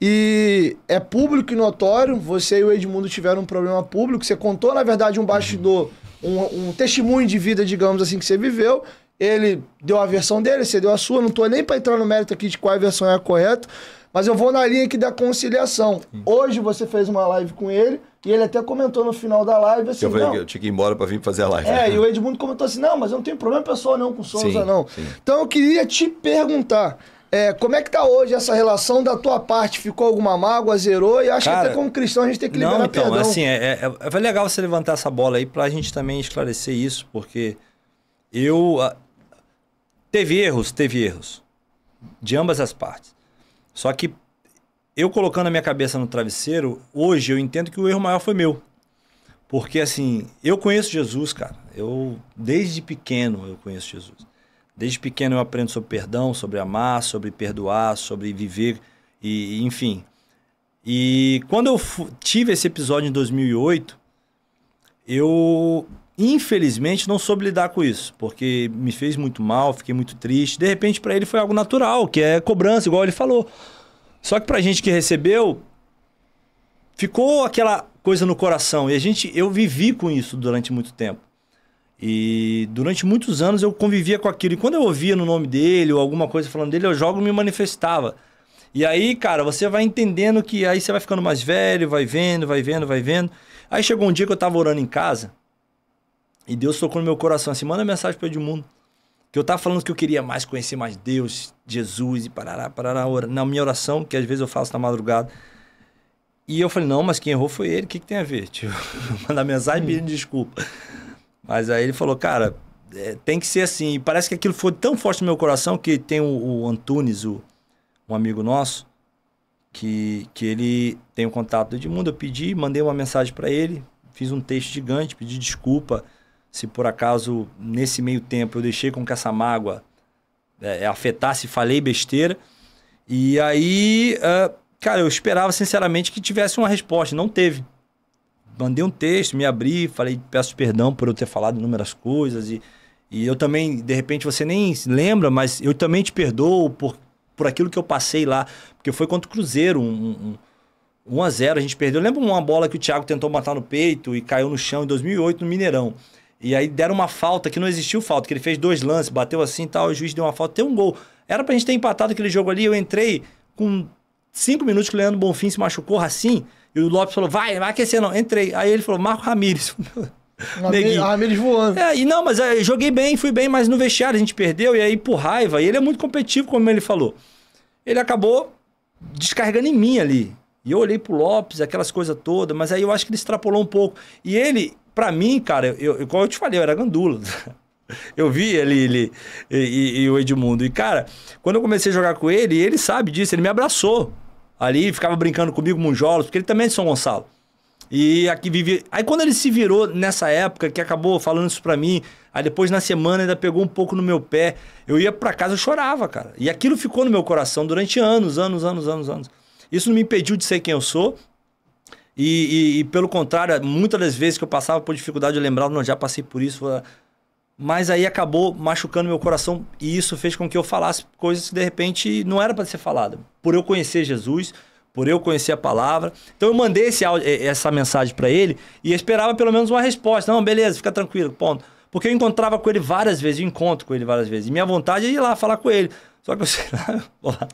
E é público e notório. Você e o Edmundo tiveram um problema público. Você contou, na verdade, um bastidor, um, um testemunho de vida, digamos assim, que você viveu. Ele deu a versão dele, você deu a sua. Não tô nem para entrar no mérito aqui de qual versão é a correta. Mas eu vou na linha aqui da conciliação. Sim. Hum. Hoje você fez uma live com ele e ele até comentou no final da live assim. Eu falei não, que eu tinha que ir embora para vir fazer a live. É, e o Edmundo comentou assim: não, mas eu não tenho problema pessoal não com o Souza, não. Sim. Então eu queria te perguntar. É, como é que tá hoje essa relação da tua parte? Ficou alguma mágoa, zerou? E acho Cara, que até como cristão a gente tem que liberar não, então, perdão. Assim, é, é, é, é, legal você levantar essa bola aí pra gente também esclarecer isso, porque eu... A, teve erros, teve erros. De ambas as partes. Só que eu colocando a minha cabeça no travesseiro, hoje eu entendo que o erro maior foi meu. Porque assim, eu conheço Jesus, cara. Eu desde pequeno eu conheço Jesus. Desde pequeno eu aprendo sobre perdão, sobre amar, sobre perdoar, sobre viver e enfim. E quando eu tive esse episódio em 2008, eu infelizmente não soube lidar com isso, porque me fez muito mal, fiquei muito triste. De repente para ele foi algo natural, que é cobrança, igual ele falou. Só que para gente que recebeu ficou aquela coisa no coração e a gente eu vivi com isso durante muito tempo. E durante muitos anos eu convivia com aquilo. E quando eu ouvia no nome dele ou alguma coisa falando dele, eu jogo me manifestava. E aí, cara, você vai entendendo que aí você vai ficando mais velho, vai vendo, vai vendo, vai vendo. Aí chegou um dia que eu tava orando em casa e Deus tocou no meu coração assim: manda mensagem para o Edmundo. Que eu tava falando que eu queria mais conhecer mais Deus, Jesus e parará, parará. Na minha oração, que às vezes eu faço na madrugada. E eu falei: não, mas quem errou foi ele, o que, que tem a ver? Tipo, mandar mensagem pedindo desculpa. Mas aí ele falou: cara, é, tem que ser assim. E parece que aquilo foi tão forte no meu coração que tem o, o Antunes, o, um amigo nosso, que, que ele tem o um contato do Edmundo. Eu pedi, mandei uma mensagem para ele, fiz um texto gigante, pedi desculpa se por acaso nesse meio tempo eu deixei com que essa mágoa é, é afetasse, falei besteira. E aí, uh, cara, eu esperava sinceramente que tivesse uma resposta, não teve. Mandei um texto, me abri, falei, peço perdão por eu ter falado inúmeras coisas. E, e eu também, de repente, você nem lembra, mas eu também te perdoo por, por aquilo que eu passei lá. Porque foi contra o Cruzeiro, um, um, um 1 a 0 a gente perdeu. Lembra uma bola que o Thiago tentou matar no peito e caiu no chão em 2008 no Mineirão? E aí deram uma falta, que não existiu falta, que ele fez dois lances, bateu assim e tal, o juiz deu uma falta, tem um gol. Era pra gente ter empatado aquele jogo ali, eu entrei com cinco minutos que o Leandro Bonfim se machucou assim, e o Lopes falou, vai, vai aquecer não, entrei. Aí ele falou, Marco Ramírez. Neguinho. Ramírez voando. É, e não, mas eu é, joguei bem, fui bem, mas no vestiário a gente perdeu, e aí por raiva, e ele é muito competitivo, como ele falou. Ele acabou descarregando em mim ali. E eu olhei pro Lopes, aquelas coisas todas, mas aí eu acho que ele extrapolou um pouco. E ele, Pra mim, cara, eu, eu, como eu te falei, eu era gandula. Eu vi ele, ele e, e, e, o Edmundo. E, cara, quando eu comecei a jogar com ele, ele sabe disso, ele me abraçou. Ali, ficava brincando comigo, Munjolos, porque ele também é de São Gonçalo. E aqui vive. Aí quando ele se virou nessa época, que acabou falando isso pra mim, aí depois na semana ainda pegou um pouco no meu pé. Eu ia pra casa, eu chorava, cara. E aquilo ficou no meu coração durante anos, anos, anos, anos, anos. Isso não me impediu de ser quem eu sou, e, e, e, pelo contrário, muitas das vezes que eu passava por dificuldade, eu lembrava, não, já passei por isso. Mas aí acabou machucando meu coração e isso fez com que eu falasse coisas que de repente não era para ser falada. Por eu conhecer Jesus, por eu conhecer a palavra. Então eu mandei esse essa mensagem para ele e esperava pelo menos uma resposta. Não, beleza, fica tranquilo, ponto. Porque eu encontrava com ele várias vezes, eu encontro com ele várias vezes. E minha vontade é ir lá falar com ele. Só que eu sei lá, vou lá,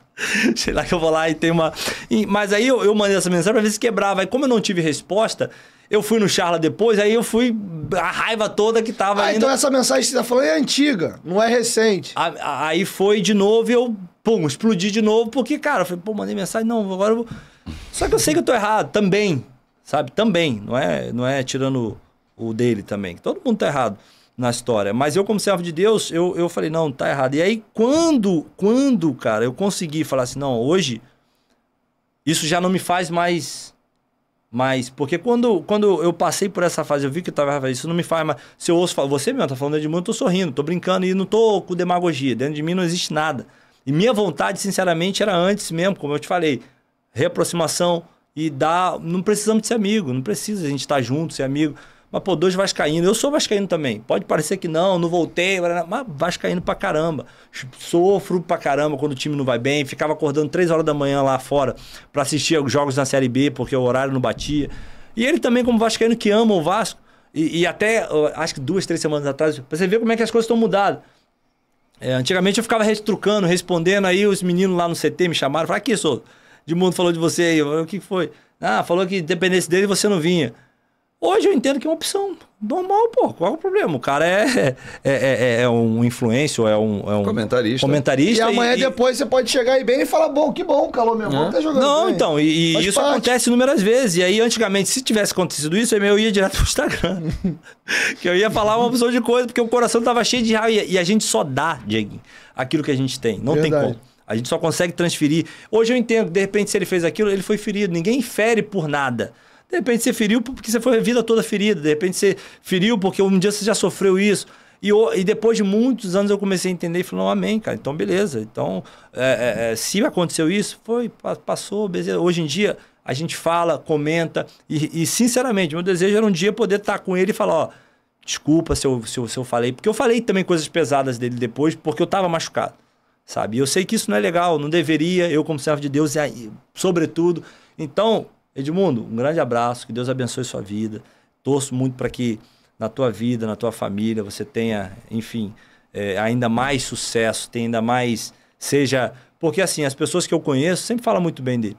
sei lá que eu vou lá e tem uma. E, mas aí eu, eu, mandei essa mensagem pra ver se quebrava. Aí, como eu não tive resposta, eu fui no Charla depois, aí eu fui. A raiva toda que tava. Ah, então essa mensagem que você tá falando é antiga, não é recente. A, a, aí foi de novo e eu, pum, explodi de novo, porque, cara, eu falei, pô, mandei mensagem, não, agora eu vou. Só que eu sei que eu tô errado também, sabe? Também, não é, não é tirando o dele também, todo mundo tá errado na história. Mas eu, como servo de Deus, eu, eu falei, não, tá errado. E aí, quando, quando, cara, eu consegui falar assim, não, hoje, isso já não me faz mais. mais porque quando, quando eu passei por essa fase, eu vi que eu tava isso não me faz mais. Se eu ouço, você mesmo tá falando de mim, eu tô sorrindo, tô brincando e não tô com demagogia. Dentro de mim não existe nada. E minha vontade, sinceramente, era antes mesmo, como eu te falei, reaproximação e dar. Não precisamos de ser amigo, não precisa a gente estar tá junto, ser amigo. Mas, pô, dois vascaínos. Eu sou vascaíno também. Pode parecer que não, não voltei, mas vascaíno pra caramba. Sofro pra caramba quando o time não vai bem. Ficava acordando três horas da manhã lá fora para assistir os jogos na Série B, porque o horário não batia. E ele também, como vascaíno que ama o Vasco, e, e até, acho que duas, três semanas atrás, pra você ver como é que as coisas estão mudadas. É, antigamente eu ficava retrucando, respondendo, aí os meninos lá no CT me chamaram, falaram, aqui, sou de mundo falou de você aí, o que foi? Ah, falou que dependesse dele você não vinha. Hoje eu entendo que é uma opção. Normal, pô. Qual é o problema? O cara é, é, é, é, é um influencer, é um, é um comentarista. comentarista. E amanhã e, depois você pode chegar aí bem e falar: bom, que bom, calou meu é. tá jogando. Não, bem. então, e, isso parte. acontece inúmeras vezes. E aí, antigamente, se tivesse acontecido isso, eu ia direto pro Instagram. que eu ia falar uma opção de coisa, porque o coração tava cheio de raiva. E a gente só dá, Diego, aquilo que a gente tem. Não Verdade. tem como. A gente só consegue transferir. Hoje eu entendo, de repente, se ele fez aquilo, ele foi ferido. Ninguém fere por nada. De repente você feriu porque você foi a vida toda ferida. De repente você feriu porque um dia você já sofreu isso. E, eu, e depois de muitos anos eu comecei a entender e falei, amém, cara. Então, beleza. Então, é, é, é se aconteceu isso, foi, passou, beleza. Hoje em dia, a gente fala, comenta. E, e sinceramente, meu desejo era um dia poder estar com ele e falar, ó, desculpa se eu, se, eu, se eu falei. Porque eu falei também coisas pesadas dele depois, porque eu estava machucado, sabe? E eu sei que isso não é legal, não deveria. Eu, como servo de Deus, e é aí, sobretudo. Então, Edmundo, um grande abraço, que Deus abençoe sua vida. Torço muito para que na tua vida, na tua família, você tenha, enfim, é, ainda mais sucesso, tenha ainda mais. Seja. Porque assim, as pessoas que eu conheço sempre falam muito bem dele.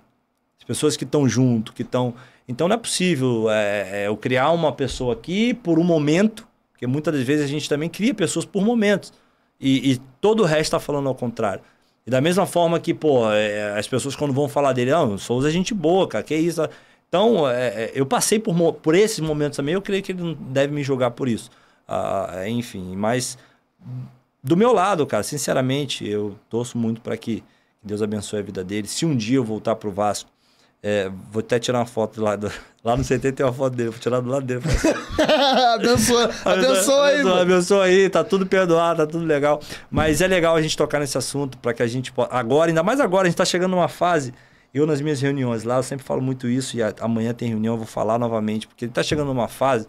As pessoas que estão junto, que estão. Então não é possível é, é, eu criar uma pessoa aqui por um momento, porque muitas das vezes a gente também cria pessoas por momentos. E, e todo o resto está falando ao contrário. E da mesma forma que, pô, é, as pessoas quando vão falar dele, não, o Souza é gente boa, cara, que isso. Tá? Então, é, é, eu passei por, por esses momentos também, eu creio que ele não deve me julgar por isso. Ah, é, enfim, mas do meu lado, cara, sinceramente, eu torço muito para que Deus abençoe a vida dele. Se um dia eu voltar pro Vasco, é, vou até tirar uma foto lá. Do, lá no CT tem uma foto dele, vou tirar do lado dele. Assim. abençoa, abençoa aí. Abençoa, abençoa aí, tá tudo perdoado, tá tudo legal. Mas é legal a gente tocar nesse assunto para que a gente possa. Agora, ainda mais agora, a gente tá chegando numa fase. Eu, nas minhas reuniões lá, eu sempre falo muito isso e amanhã tem reunião, eu vou falar novamente, porque tá chegando numa fase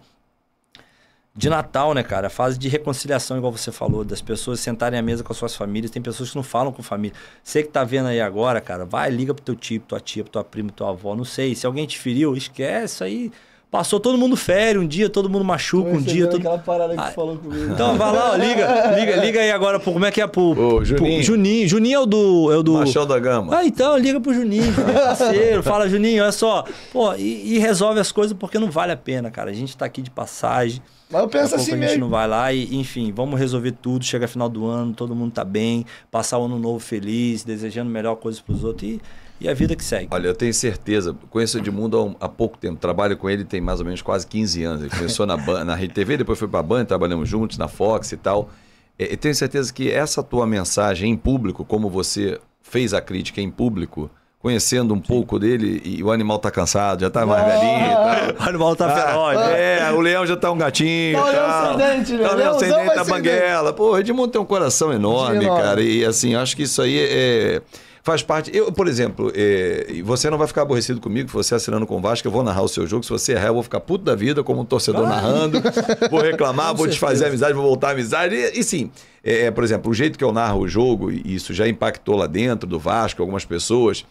de Natal, né, cara? A fase de reconciliação, igual você falou, das pessoas sentarem à mesa com as suas famílias. Tem pessoas que não falam com família. Você que tá vendo aí agora, cara, vai, liga pro teu tio, tua tia, tua prima, tua avó, não sei. Se alguém te feriu, esquece aí. Passou todo mundo fere um dia, todo mundo machuca um dia. Todo... Aquela parada que ah, falou comigo. Então vai lá, ó, liga, liga, liga aí agora pro, como é que é pro, Ô, Juninho. Pro, Juninho. Juninho é o do é o do Machão da Gama. Ah, então liga pro Juninho, parceiro, fala Juninho, olha só, pô, e, e resolve as coisas porque não vale a pena, cara. A gente tá aqui de passagem. Mas eu penso assim mesmo. A gente não vai lá e, enfim, vamos resolver tudo. Chega final do ano, todo mundo tá bem, passar o ano novo feliz, desejando melhor coisa para os outros e, e a vida que segue. Olha, eu tenho certeza, conheço Edmundo há, há pouco tempo, trabalho com ele tem mais ou menos quase 15 anos. Ele começou na, na Rede TV, depois foi para a Band, trabalhamos juntos na Fox e tal. E, é, e tenho certeza que essa tua mensagem em público, como você fez a crítica em público, conhecendo um pouco dele e o animal tá cansado, já tá mais ah, velhinho. Tá... O animal tá feroz. Ah, é, o leão já tá um gatinho. Tá o leão ascendente, né? Tá o leão ascendente, tá banguela. Pô, o Edmundo tem um coração enorme, enorme, cara. E assim, acho que isso aí é faz parte. Eu, por exemplo, é, você não vai ficar aborrecido comigo, você assinando com o Vasco, eu vou narrar o seu jogo. Se você errar, eu vou ficar puto da vida como um torcedor narrando, vou reclamar, vou desfazer a amizade, vou voltar a amizade. E, e sim, é, é, por exemplo, o jeito que eu narro o jogo, e isso já impactou lá dentro do Vasco, algumas pessoas.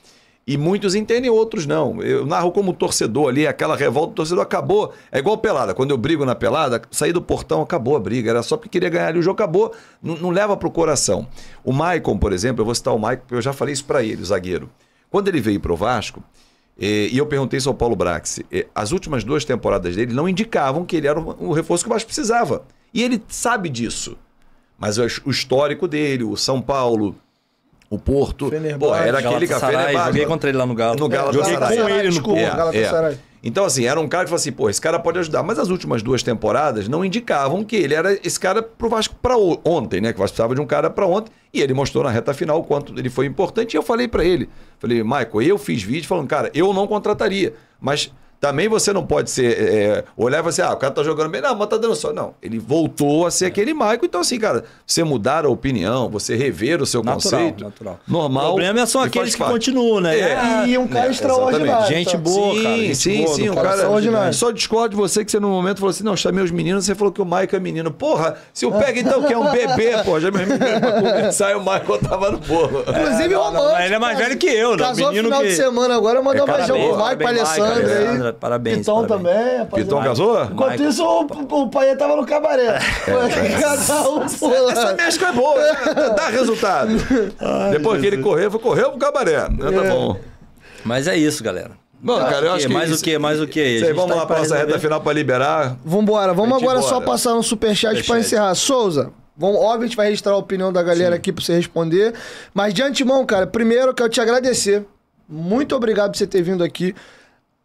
E muitos entendem, outros não. Eu narro como torcedor ali, aquela revolta do torcedor acabou. É igual pelada. Quando eu brigo na pelada, saí do portão, acabou a briga. Era só porque queria ganhar ali o jogo, acabou. Não, não leva pro coração. O Maicon, por exemplo, eu vou citar o Maicon, eu já falei isso para ele, o zagueiro. Quando ele veio pro Vasco, eh, e eu perguntei isso ao Paulo Brax, eh, as últimas duas temporadas dele não indicavam que ele era o, reforço que o Vasco precisava. E ele sabe disso. Mas o histórico dele, o São Paulo, o Porto. Pô, era aquele café. Né, joguei contra ele lá no Galo. No Galo é, joguei com ele no Porto. É, é. Então, assim, era um cara que falou assim, pô, esse cara pode ajudar. Mas as últimas duas temporadas não indicavam que ele era esse cara pro Vasco para ontem, né? Que o Vasco precisava de um cara para ontem. E ele mostrou na reta final o quanto ele foi importante. E eu falei para ele, falei, Michael, eu fiz vídeo falando, cara, eu não contrataria. Mas também você não pode ser é, é, olhar e falar assim, ah, o cara tá jogando bem, não, mas tá dando só. Não, ele voltou a ser é. aquele Michael. Então, assim, cara, você mudar a opinião, você rever o seu natural, conceito. Natural. Normal. O problema é são aqueles que continuam, né? É, ah, e um cara né, extraordinário. Gente então, boa, sim, cara. Gente sim, boa, sim. Um cara, cara só discordo de você que você, no momento, falou assim: não, chamei os meninos, você falou que o Michael é menino. Porra, se o ah. pega então que é um bebê, porra já me pra conversar e o Michael tava no bolo. Inclusive, é, o amante. Ele é mais velho que eu, né? Casou no final que... de semana agora, mandou um beijão pro Michael, pra Alessandra aí parabéns. Piton parabéns. também. Rapaz, Piton casou? Enquanto isso, o, o tava no cabaré. É, é. Cada um Essa mescla é boa, né? dá resultado. Ai, Depois Jesus. que ele correu, foi correr pro cabaré. Né, tá é. Tá bom. Mas é isso, galera. Bom, tá, cara, eu acho que. Mais isso... o que, mais o que? Sei, vamos tá lá pra nossa reta final pra liberar. Vambora, vamos agora só passar um superchat Deixa pra encerrar. Souza, Vamos, óbvio, a gente vai registrar a opinião da galera Sim. aqui pra você responder. Mas de antemão, cara, primeiro eu quero te agradecer. Muito obrigado por você ter vindo aqui.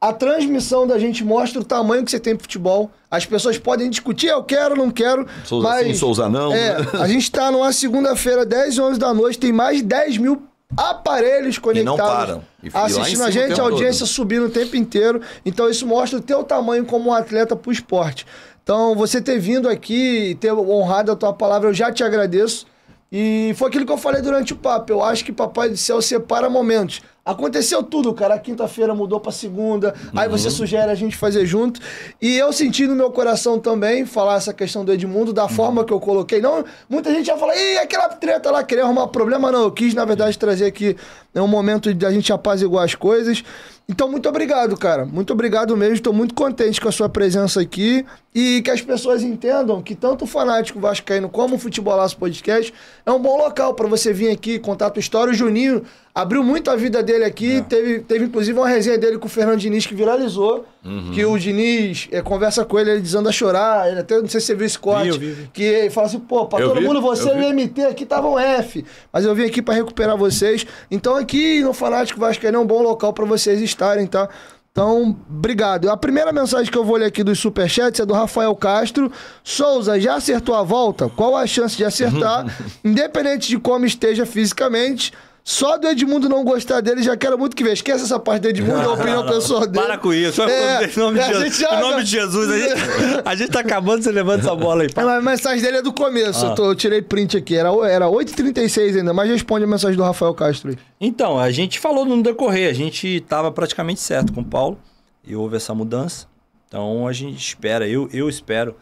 A transmissão da gente mostra o tamanho que você tem pro futebol. As pessoas podem discutir, eu quero, não quero. Souza mas, sim, Souza não. É, né? a gente tá numa segunda-feira, 10 e 11 da noite, tem mais de 10 mil aparelhos conectados. E não param. E, assistindo a gente, a audiência todo. subindo o tempo inteiro. Então isso mostra o teu tamanho como um atleta pro esporte. Então, você ter vindo aqui e ter honrado a tua palavra, eu já te agradeço. E foi aquilo que eu falei durante o papo. Eu acho que Papai do Céu separa momentos. Aconteceu tudo, cara. A quinta-feira mudou pra segunda. Uhum. Aí você sugere a gente fazer junto. E eu senti no meu coração também falar essa questão do Edmundo da uhum. forma que eu coloquei. Não, muita gente já fala, e aquela treta lá, queria arrumar problema. Não, eu quis, na verdade, trazer aqui né, um momento de a gente apaziguar as coisas. Então, muito obrigado, cara. Muito obrigado mesmo. Estou muito contente com a sua presença aqui e que as pessoas entendam que tanto o Fanático Vascaíno como o Futebolaço Podcast é um bom local para você vir aqui contar a tua história. O Juninho abriu muito a vida dele aqui. É. Teve, teve inclusive uma resenha dele com o Fernando Diniz que viralizou. Uhum. Que o Diniz é, conversa com ele, ele dizendo a chorar. Ele até não sei se você viu esse corte. Vi, vi, Que ele fala assim: pô, para todo mundo, você e o MT aqui estavam um F. Mas eu vim aqui para recuperar vocês. Então aqui no Fanático Vascaíno é um bom local para vocês estarem estarem tá? Então, obrigado. A primeira mensagem que eu vou ler aqui dos superchats é do Rafael Castro. Souza, já acertou a volta? Qual a chance de acertar? Independente de como esteja fisicamente, só do Edmundo não gostar dele, já quero muito que veja Esquece essa parte do Edmundo, é a opinião pessoal dele. Para com isso. É, em nome, de Jesus, nome de Jesus. A gente, a gente tá acabando, você levanta essa bola aí. É, a mensagem dele é do começo. Ah. Eu, tô, eu, tirei print aqui. Era, era 8h36 ainda, mas responde a mensagem do Rafael Castro aí. Então, a gente falou no decorrer. A gente tava praticamente certo com o Paulo. E houve essa mudança. Então, a gente espera. Eu, eu espero.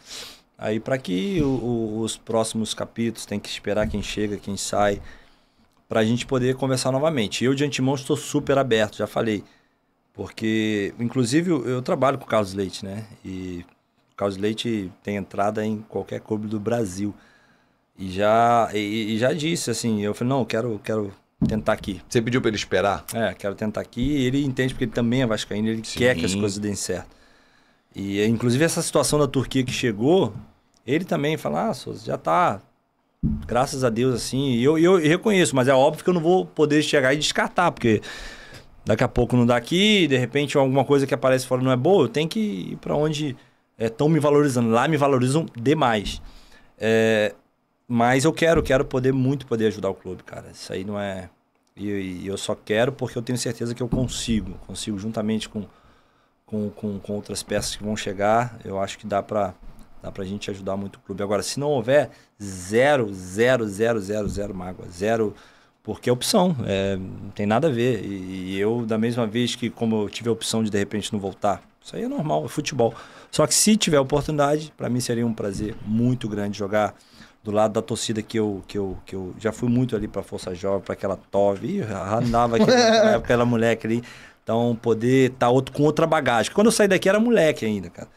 Aí, para que o, o, os próximos capítulos, tem que esperar quem chega, quem sai para a gente poder conversar novamente. Eu, de antemão, estou super aberto, já falei. Porque, inclusive, eu, trabalho com o Carlos Leite, né? E o Carlos Leite tem entrada em qualquer clube do Brasil. E já, e, e já disse, assim, eu falei, não, quero, quero tentar aqui. Você pediu para ele esperar? É, quero tentar aqui. E ele entende, porque ele também é vascaíno, ele Sim. quer que as coisas deem certo. E, inclusive, essa situação da Turquia que chegou, ele também fala, ah, Souza, já tá, graças a Deus, assim, eu, eu reconheço, mas é óbvio que eu não vou poder chegar e descartar, porque daqui a pouco não dá aqui, de repente alguma coisa que aparece fora não é boa, eu tenho que ir para onde estão é, me valorizando. Lá me valorizam demais. É, mas eu quero, quero poder muito poder ajudar o clube, cara. Isso aí não é. E, eu só quero porque eu tenho certeza que eu consigo. Consigo juntamente com, com, com, com outras peças que vão chegar. Eu acho que dá para Dá pra gente ajudar muito o clube. Agora, se não houver, zero, zero, zero, zero, zero mágoa. Zero, porque é opção. É, não tem nada a ver. E, e, eu, da mesma vez que como eu tive a opção de de repente não voltar, isso aí é normal, é futebol. Só que se tiver oportunidade, para mim seria um prazer muito grande jogar do lado da torcida que eu, que eu, que eu já fui muito ali para Força Jovem, para aquela Tove, andava aqui, aquela moleque ali. Então, poder estar tá outro, com outra bagagem. Quando eu saí daqui era moleque ainda, cara.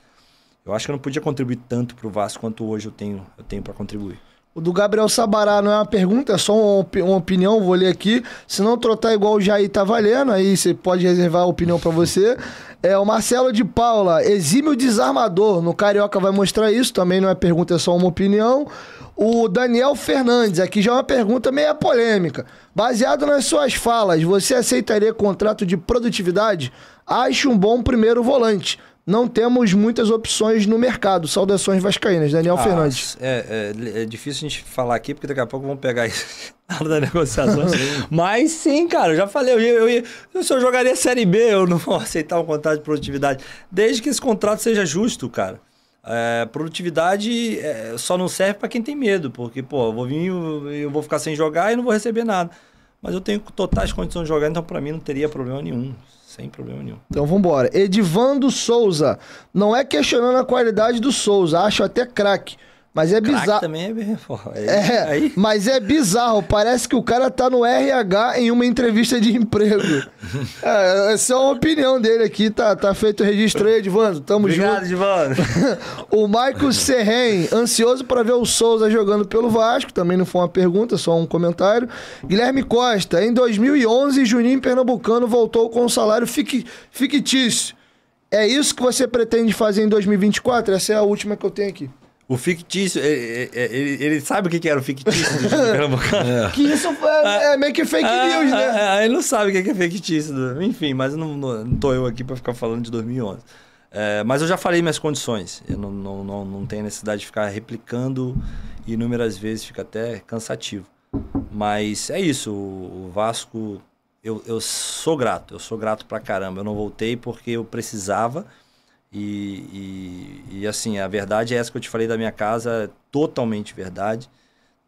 Eu acho que eu não podia contribuir tanto para o Vasco quanto hoje eu tenho, eu tenho para contribuir. O do Gabriel Sabará não é uma pergunta, é só uma, op uma opinião, vou ler aqui. Se não trotar igual o Jair tá valendo, aí você pode reservar a opinião para você. É o Marcelo de Paula, exime o desarmador. No Carioca vai mostrar isso, também não é pergunta, é só uma opinião. O Daniel Fernandes, aqui já é uma pergunta meio polêmica. Baseado nas suas falas, você aceitaria contrato de produtividade? Acho um bom primeiro volante não temos muitas opções no mercado. Saudações vascaínas, Daniel ah, Fernandes. É, é, é, difícil a gente falar aqui, porque daqui a pouco vamos pegar isso da negociação. Mas sim, cara, eu já falei, eu, eu, eu, eu, se eu jogaria Série B, eu não vou aceitar um contrato de produtividade. Desde que esse contrato seja justo, cara. É, produtividade é, só não serve para quem tem medo, porque, pô, eu vou vir, eu vou ficar sem jogar e não vou receber nada. Mas eu tenho totais condições de jogar, então para mim não teria problema nenhum sem problema nenhum. Então vamos embora. Edivando Souza. Não é questionando a qualidade do Souza, acho até craque. Mas é bizarro. também é, pô, aí, é aí. mas é bizarro. Parece que o cara tá no RH em uma entrevista de emprego. é, essa é uma opinião dele aqui. Tá, tá feito o registro aí, Edvando. Tamo Obrigado, junto. Obrigado, Edvando. o Michael Serren, ansioso para ver o Souza jogando pelo Vasco. Também não foi uma pergunta, só um comentário. Guilherme Costa, em 2011, Juninho Pernambucano voltou com um salário fic... fictício. É isso que você pretende fazer em 2024? Essa é a última que eu tenho aqui. O fictício, ele, é, é, é, ele, ele, sabe o que era o fictício do Pernambucano? é. Que isso é, ah, é, meio que fake ah, news, né? Ah, ele não sabe o que é fictício. Do... Enfim, mas não, não, não tô eu aqui para ficar falando de 2011. É, mas eu já falei minhas condições. Eu não, não, não, não tenho necessidade de ficar replicando inúmeras vezes, fica até cansativo. Mas é isso, o Vasco, eu, eu sou grato, eu sou grato pra caramba. Eu não voltei porque eu precisava e, e, e, assim, a verdade é essa que eu te falei da minha casa, totalmente verdade.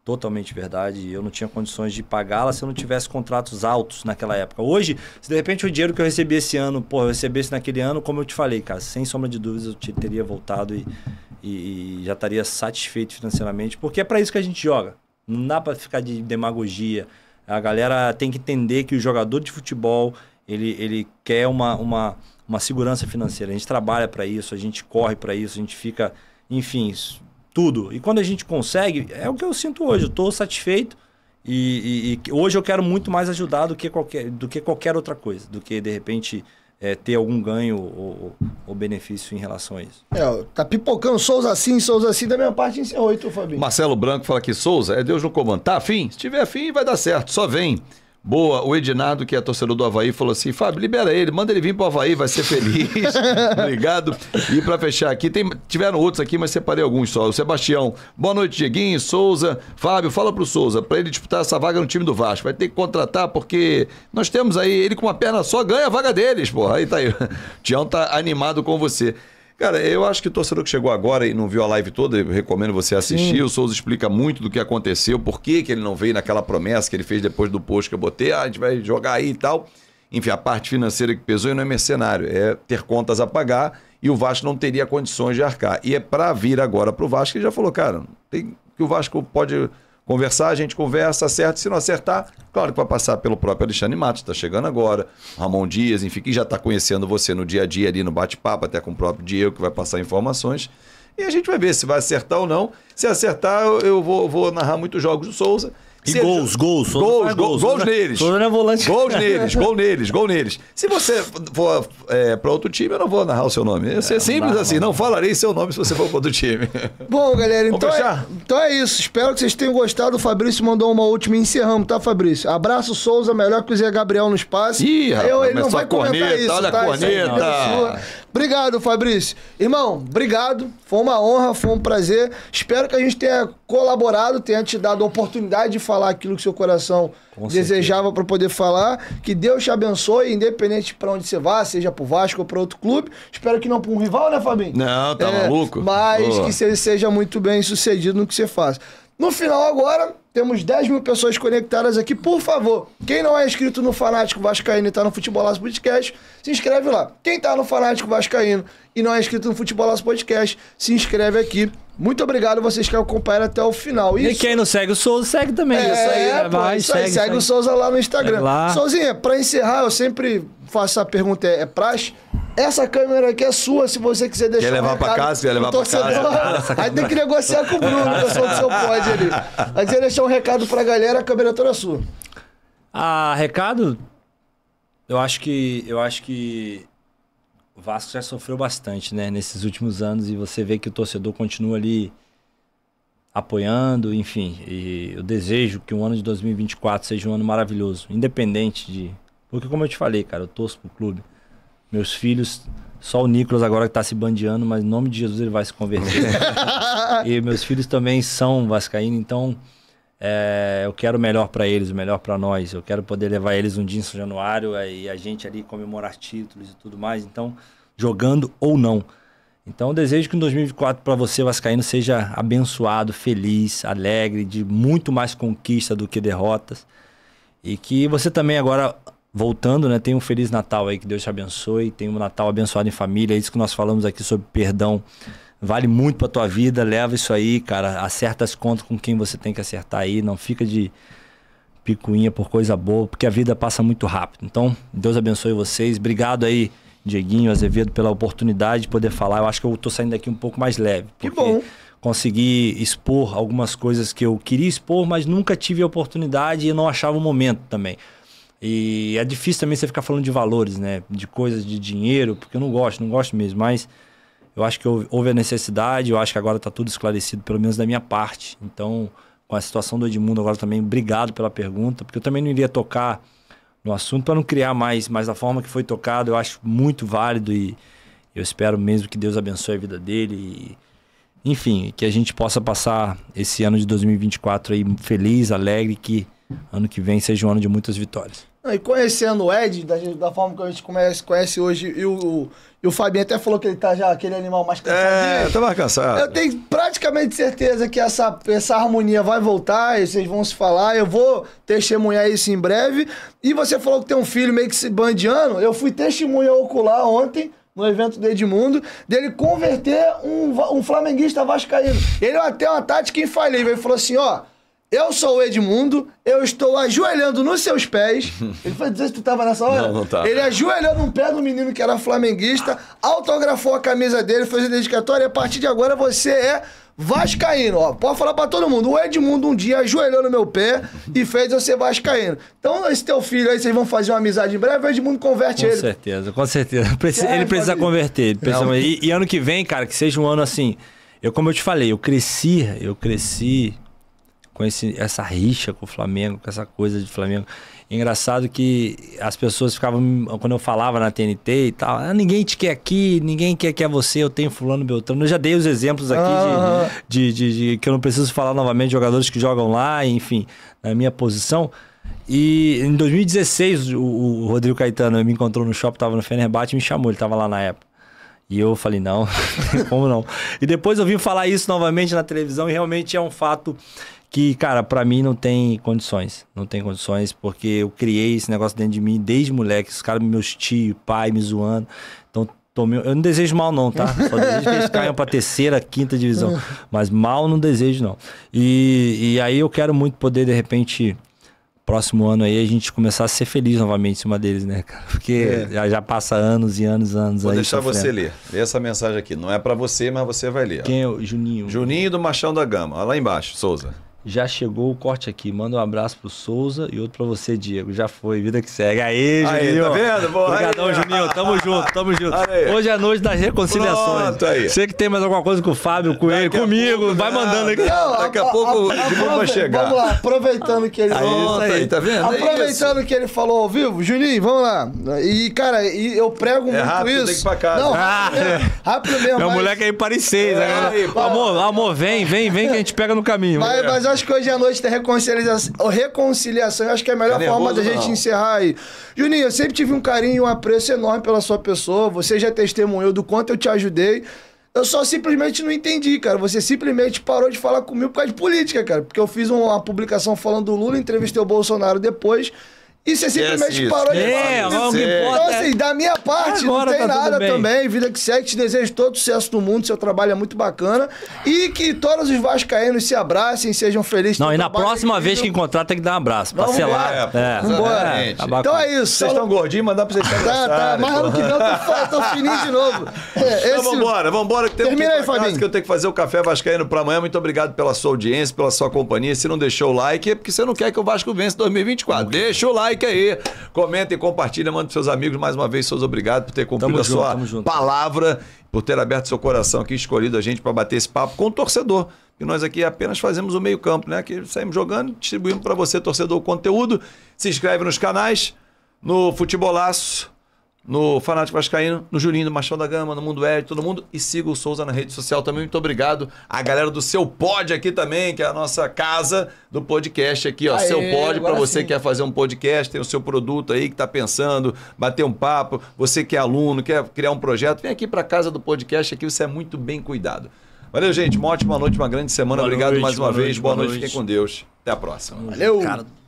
Totalmente verdade. Eu não tinha condições de pagá-la se eu não tivesse contratos altos naquela época. Hoje, se de repente o dinheiro que eu recebi esse ano, pô, eu recebesse naquele ano, como eu te falei, cara, sem sombra de dúvidas eu te, teria voltado e, e, já estaria satisfeito financeiramente, porque é para isso que a gente joga. Não dá para ficar de demagogia. A galera tem que entender que o jogador de futebol, ele, ele quer uma, uma uma segurança financeira. A gente trabalha para isso, a gente corre para isso, a gente fica, enfim, tudo. E quando a gente consegue, é o que eu sinto hoje. Eu estou satisfeito e, e, e, hoje eu quero muito mais ajudar do que qualquer, do que qualquer outra coisa, do que de repente é, ter algum ganho ou, ou, benefício em relação a isso. É, tá pipocando Souza assim, Souza assim, da minha parte encerrou, tu, Fabinho? Marcelo Branco fala que Souza é Deus no comando. Tá afim? Se tiver afim, vai dar certo, só vem. Boa, o Edinardo, que é torcedor do Havaí, falou assim: Fábio, libera ele, manda ele vir pro Havaí, vai ser feliz. Obrigado. E para fechar aqui, tem, tiveram outros aqui, mas separei alguns só. O Sebastião, boa noite, Dieguinho, Souza. Fábio, fala pro Souza, para ele disputar essa vaga no time do Vasco. Vai ter que contratar, porque nós temos aí, ele com uma perna só ganha a vaga deles, porra. Aí tá aí. O Tião tá animado com você. Cara, eu acho que o torcedor que chegou agora e não viu a live toda, eu recomendo você assistir. Sim. O Souza explica muito do que aconteceu, por que, que ele não veio naquela promessa que ele fez depois do post que eu botei. Ah, a gente vai jogar aí e tal. Enfim, a parte financeira que pesou e não é mercenário, é ter contas a pagar e o Vasco não teria condições de arcar. E é para vir agora para o Vasco, ele já falou, cara, tem que o Vasco pode conversar, a gente conversa, acerta. Se não acertar, claro que vai passar pelo próprio Alexandre Matos, está chegando agora, Ramon Dias, enfim, que já está conhecendo você no dia a dia ali no bate-papo, até com o próprio Diego, que vai passar informações. E a gente vai ver se vai acertar ou não. Se acertar, eu vou, vou narrar muitos jogos do Souza. E gols, gols. Gols, gols, gols, gols neles. Sona é volante. Gols neles, gol neles, gol neles. Se você for é, para outro time, eu não vou narrar o seu nome. é, é simples não assim, não. não falarei seu nome se você for para outro time. Bom, galera, então é, então é isso. Espero que vocês tenham gostado. O Fabrício mandou uma última e encerramos, tá, Fabrício? Abraço Souza, melhor que o Zé Gabriel no espaço. Ih, eu, ele não vai comentar isso, tá? Corneta. Isso aí, é Obrigado, Fabrício. Irmão, obrigado. Foi uma honra, foi um prazer. Espero que a gente tenha colaborado, tenha te dado a oportunidade de falar aquilo que seu coração Com desejava para poder falar. Que Deus te abençoe, independente para onde você vá, seja para o Vasco ou para outro clube. Espero que não para um rival, né, Fabinho? Não, tá é, maluco. Mas Boa. que você seja muito bem sucedido no que você faz. No final agora, temos 10 mil pessoas conectadas aqui. Por favor, quem não é inscrito no Fanático Vascaíno e está no Futebolaço Podcast, se inscreve lá. Quem está no Fanático Vascaíno e não é inscrito no Futebolaço Podcast, se inscreve aqui. Muito obrigado vocês que acompanharam até o final. Isso. E quem não segue o Souza, segue também. É, isso aí, Vai, isso segue, aí, segue, segue, o Souza lá no Instagram. É lá. Souzinha, para encerrar, eu sempre faço essa pergunta, é, é praxe. Essa câmera aqui é sua, se você quiser deixar. Quer levar para casa, quer levar para casa. Aí tem que negociar com o Bruno, que eu do seu ali. Aí você deixar um recado para a galera, a câmera é toda sua. Ah, recado? Eu acho que. Eu acho que. O Vasco já sofreu bastante, né, nesses últimos anos, e você vê que o torcedor continua ali apoiando, enfim. E eu desejo que o ano de 2024 seja um ano maravilhoso, independente de porque como eu te falei, cara, eu torço pro clube. Meus filhos, só o Nicolas agora que tá se bandeando, mas em nome de Jesus ele vai se converter. e meus filhos também são vascaínos, então é, eu quero o melhor para eles, o melhor para nós. Eu quero poder levar eles um dia em São Januário eh, e a gente ali comemorar títulos e tudo mais. Então, jogando ou não. Então, eu desejo que em 2024 para você, vascaíno, seja abençoado, feliz, alegre, de muito mais conquista do que derrotas. E que você também agora voltando, né? Tenha um Feliz Natal aí, que Deus te abençoe. Tenha um Natal abençoado em família. É isso que nós falamos aqui sobre perdão. Vale muito pra tua vida, leva isso aí, cara. Acerta as contas com quem você tem que acertar aí. Não fica de picuinha por coisa boa, porque a vida passa muito rápido. Então, Deus abençoe vocês. Obrigado aí, Dieguinho, Azevedo, pela oportunidade de poder falar. Eu acho que eu tô saindo daqui um pouco mais leve. Que bom. Consegui expor algumas coisas que eu queria expor, mas nunca tive a oportunidade e não achava o momento também. E é difícil também você ficar falando de valores, né? De coisas, de dinheiro, porque eu não gosto, não gosto mesmo. Mas eu acho que houve a necessidade, eu acho que agora está tudo esclarecido, pelo menos da minha parte. Então, com a situação do Edmundo agora também, obrigado pela pergunta, porque eu também não iria tocar no assunto para não criar mais, mas da forma que foi tocado, eu acho muito válido e eu espero mesmo que Deus abençoe a vida dele e, enfim, que a gente possa passar esse ano de 2024 aí feliz, alegre, que ano que vem seja um ano de muitas vitórias. Não, e conhecendo o Ed, da, da, forma que a gente conhece, conhece hoje, e o, e o Fabinho até falou que ele tá já aquele animal mais é, cansado. É, tá mais cansado. Eu tenho praticamente certeza que essa, essa harmonia vai voltar, e vocês vão se falar, eu vou testemunhar isso em breve. E você falou que tem um filho meio que se bandiano, eu fui testemunha ocular ontem no evento do Edmundo, dele converter um, um flamenguista vascaíno. Ele é até uma tática infalível. Ele falou assim: ó, eu sou o Edmundo, eu estou ajoelhando nos seus pés. Ele foi dizer se tu tava nessa hora? Não, não tava. Ele ajoelhou no pé do menino que era flamenguista, autografou a camisa dele, fez a dedicatória e a partir de agora você é Vascaíno, ó, pode falar para todo mundo. O Edmundo um dia ajoelhou no meu pé e fez eu ser Vascaíno. Então, esse teu filho aí, vocês vão fazer uma amizade em breve, o Edmundo converte com ele. Com certeza, com certeza. Preci ele precisa converter. Ele precisa... E, e, ano que vem, cara, que seja um ano assim. Eu, como eu te falei, eu cresci, eu cresci com esse, essa rixa com o Flamengo, com essa coisa de Flamengo. Engraçado que as pessoas ficavam, quando eu falava na TNT e tal, ah, ninguém te quer aqui, ninguém quer que é você, eu tenho fulano Beltrano. Eu já dei os exemplos aqui ah. de, de, de, de, que eu não preciso falar novamente, jogadores que jogam lá, enfim, na minha posição. E em 2016, o, o Rodrigo Caetano me encontrou no shopping, estava no Fenerbahçe, me chamou, ele estava lá na época. E eu falei, não, como não? E depois eu vim falar isso novamente na televisão e realmente é um fato que, cara, para mim não tem condições. Não tem condições, porque eu criei esse negócio dentro de mim desde moleque. Os caras, meus tios, pai me zoando. Então, tomei... eu não desejo mal, não, tá? Só desejo que eles caiam pra terceira, quinta divisão. Mas mal não desejo, não. E, e aí eu quero muito poder, de repente. Próximo ano aí a gente começar a ser feliz novamente em cima deles, né, cara? Porque é. já, passa anos e anos e anos Vou aí. Vou deixar você ler. Lê essa mensagem aqui. Não é para você, mas você vai ler. Quem é o Juninho? Juninho do Machão da Gama. Olha lá embaixo, Souza. Já chegou o corte aqui. Manda um abraço pro Souza e outro pra você, Diego. Já foi, vida que segue. Aí, Juninho. Aí, tá vendo? Boa, Obrigadão, Juninho. Tamo junto, tamo junto. Hoje é a noite das reconciliações. Pronto, aí. que tem mais alguma coisa com o Fábio, com ele, comigo, pouco, vai mandando aqui. Não, daqui a, a pouco a, a, vai chegar. Vamos lá, aproveitando que ele... Aí, aí. aí, tá vendo? É aproveitando que ele falou ao vivo, Juninho, vamos lá. E, cara, e eu prego é muito rápido, isso. Tem que ir Não, ah, é. rápido mesmo. Meu mas... moleque é aí parecer. É, né? Amor, amor, vem, vem, vem que a gente pega no caminho. Vai, acho que hoje à noite tem reconciliação, reconciliação. Eu acho que é a melhor tá forma da gente não. encerrar aí. Juninho, eu sempre tive um carinho e um apreço enorme pela sua pessoa. Você já testemunhou do quanto eu te ajudei. Eu só simplesmente não entendi, cara. Você simplesmente parou de falar comigo por causa de política, cara. Porque eu fiz uma publicação falando do Lula, entrevistei o Bolsonaro depois. E você simplesmente parou de É, Então, assim, né? da minha parte, Agora não tem tá nada também. Vida que segue, te desejo todo sucesso do mundo. Seu trabalho é muito bacana. E que todos os vascaínos se abracem, sejam felizes. Não, e na próxima vez que encontrar tem que dar um abraço. parcelar Vamos selar. É, vambora. Tá então é isso. Vocês estão gordinhos, mandar pra vocês Tá, tá. Mas ano que não, tô, fininho de novo. Então é, Então vambora, vambora. Que tem Termina aí, Fabinho. que eu tenho que fazer o café vascaíno pra amanhã. Muito obrigado pela sua audiência, pela sua companhia. Se não deixou o like, é porque você não quer que o Vasco vença 2024. Deixa o like like aí. Comenta e compartilha, manda pros seus amigos. Mais uma vez, seus obrigado por ter cumprido tamo a junto, sua palavra, por ter aberto seu coração aqui, escolhido a gente para bater esse papo com o torcedor. E nós aqui apenas fazemos o meio-campo, né? Que saímos jogando, distribuímos para você, torcedor, o conteúdo. Se inscreve nos canais, no Futebolaço no Fanático Vascaíno, no Julinho, no Machão da Gama, no Mundo Ed, todo mundo. E siga o Souza na rede social também. Muito obrigado. A galera do Seu Pod aqui também, que é a nossa casa do podcast aqui, ó. Aê, seu Pod, para você sim. que quer fazer um podcast, tem o seu produto aí que tá pensando, bater um papo, você que é aluno, quer criar um projeto, vem aqui para casa do podcast aqui, você é muito bem cuidado. Valeu, gente. Uma ótima noite, uma grande semana. Boa obrigado noite, mais uma boa vez. Noite, boa, boa noite. noite. Fiquem com Deus. Até a próxima. Valeu. Cara...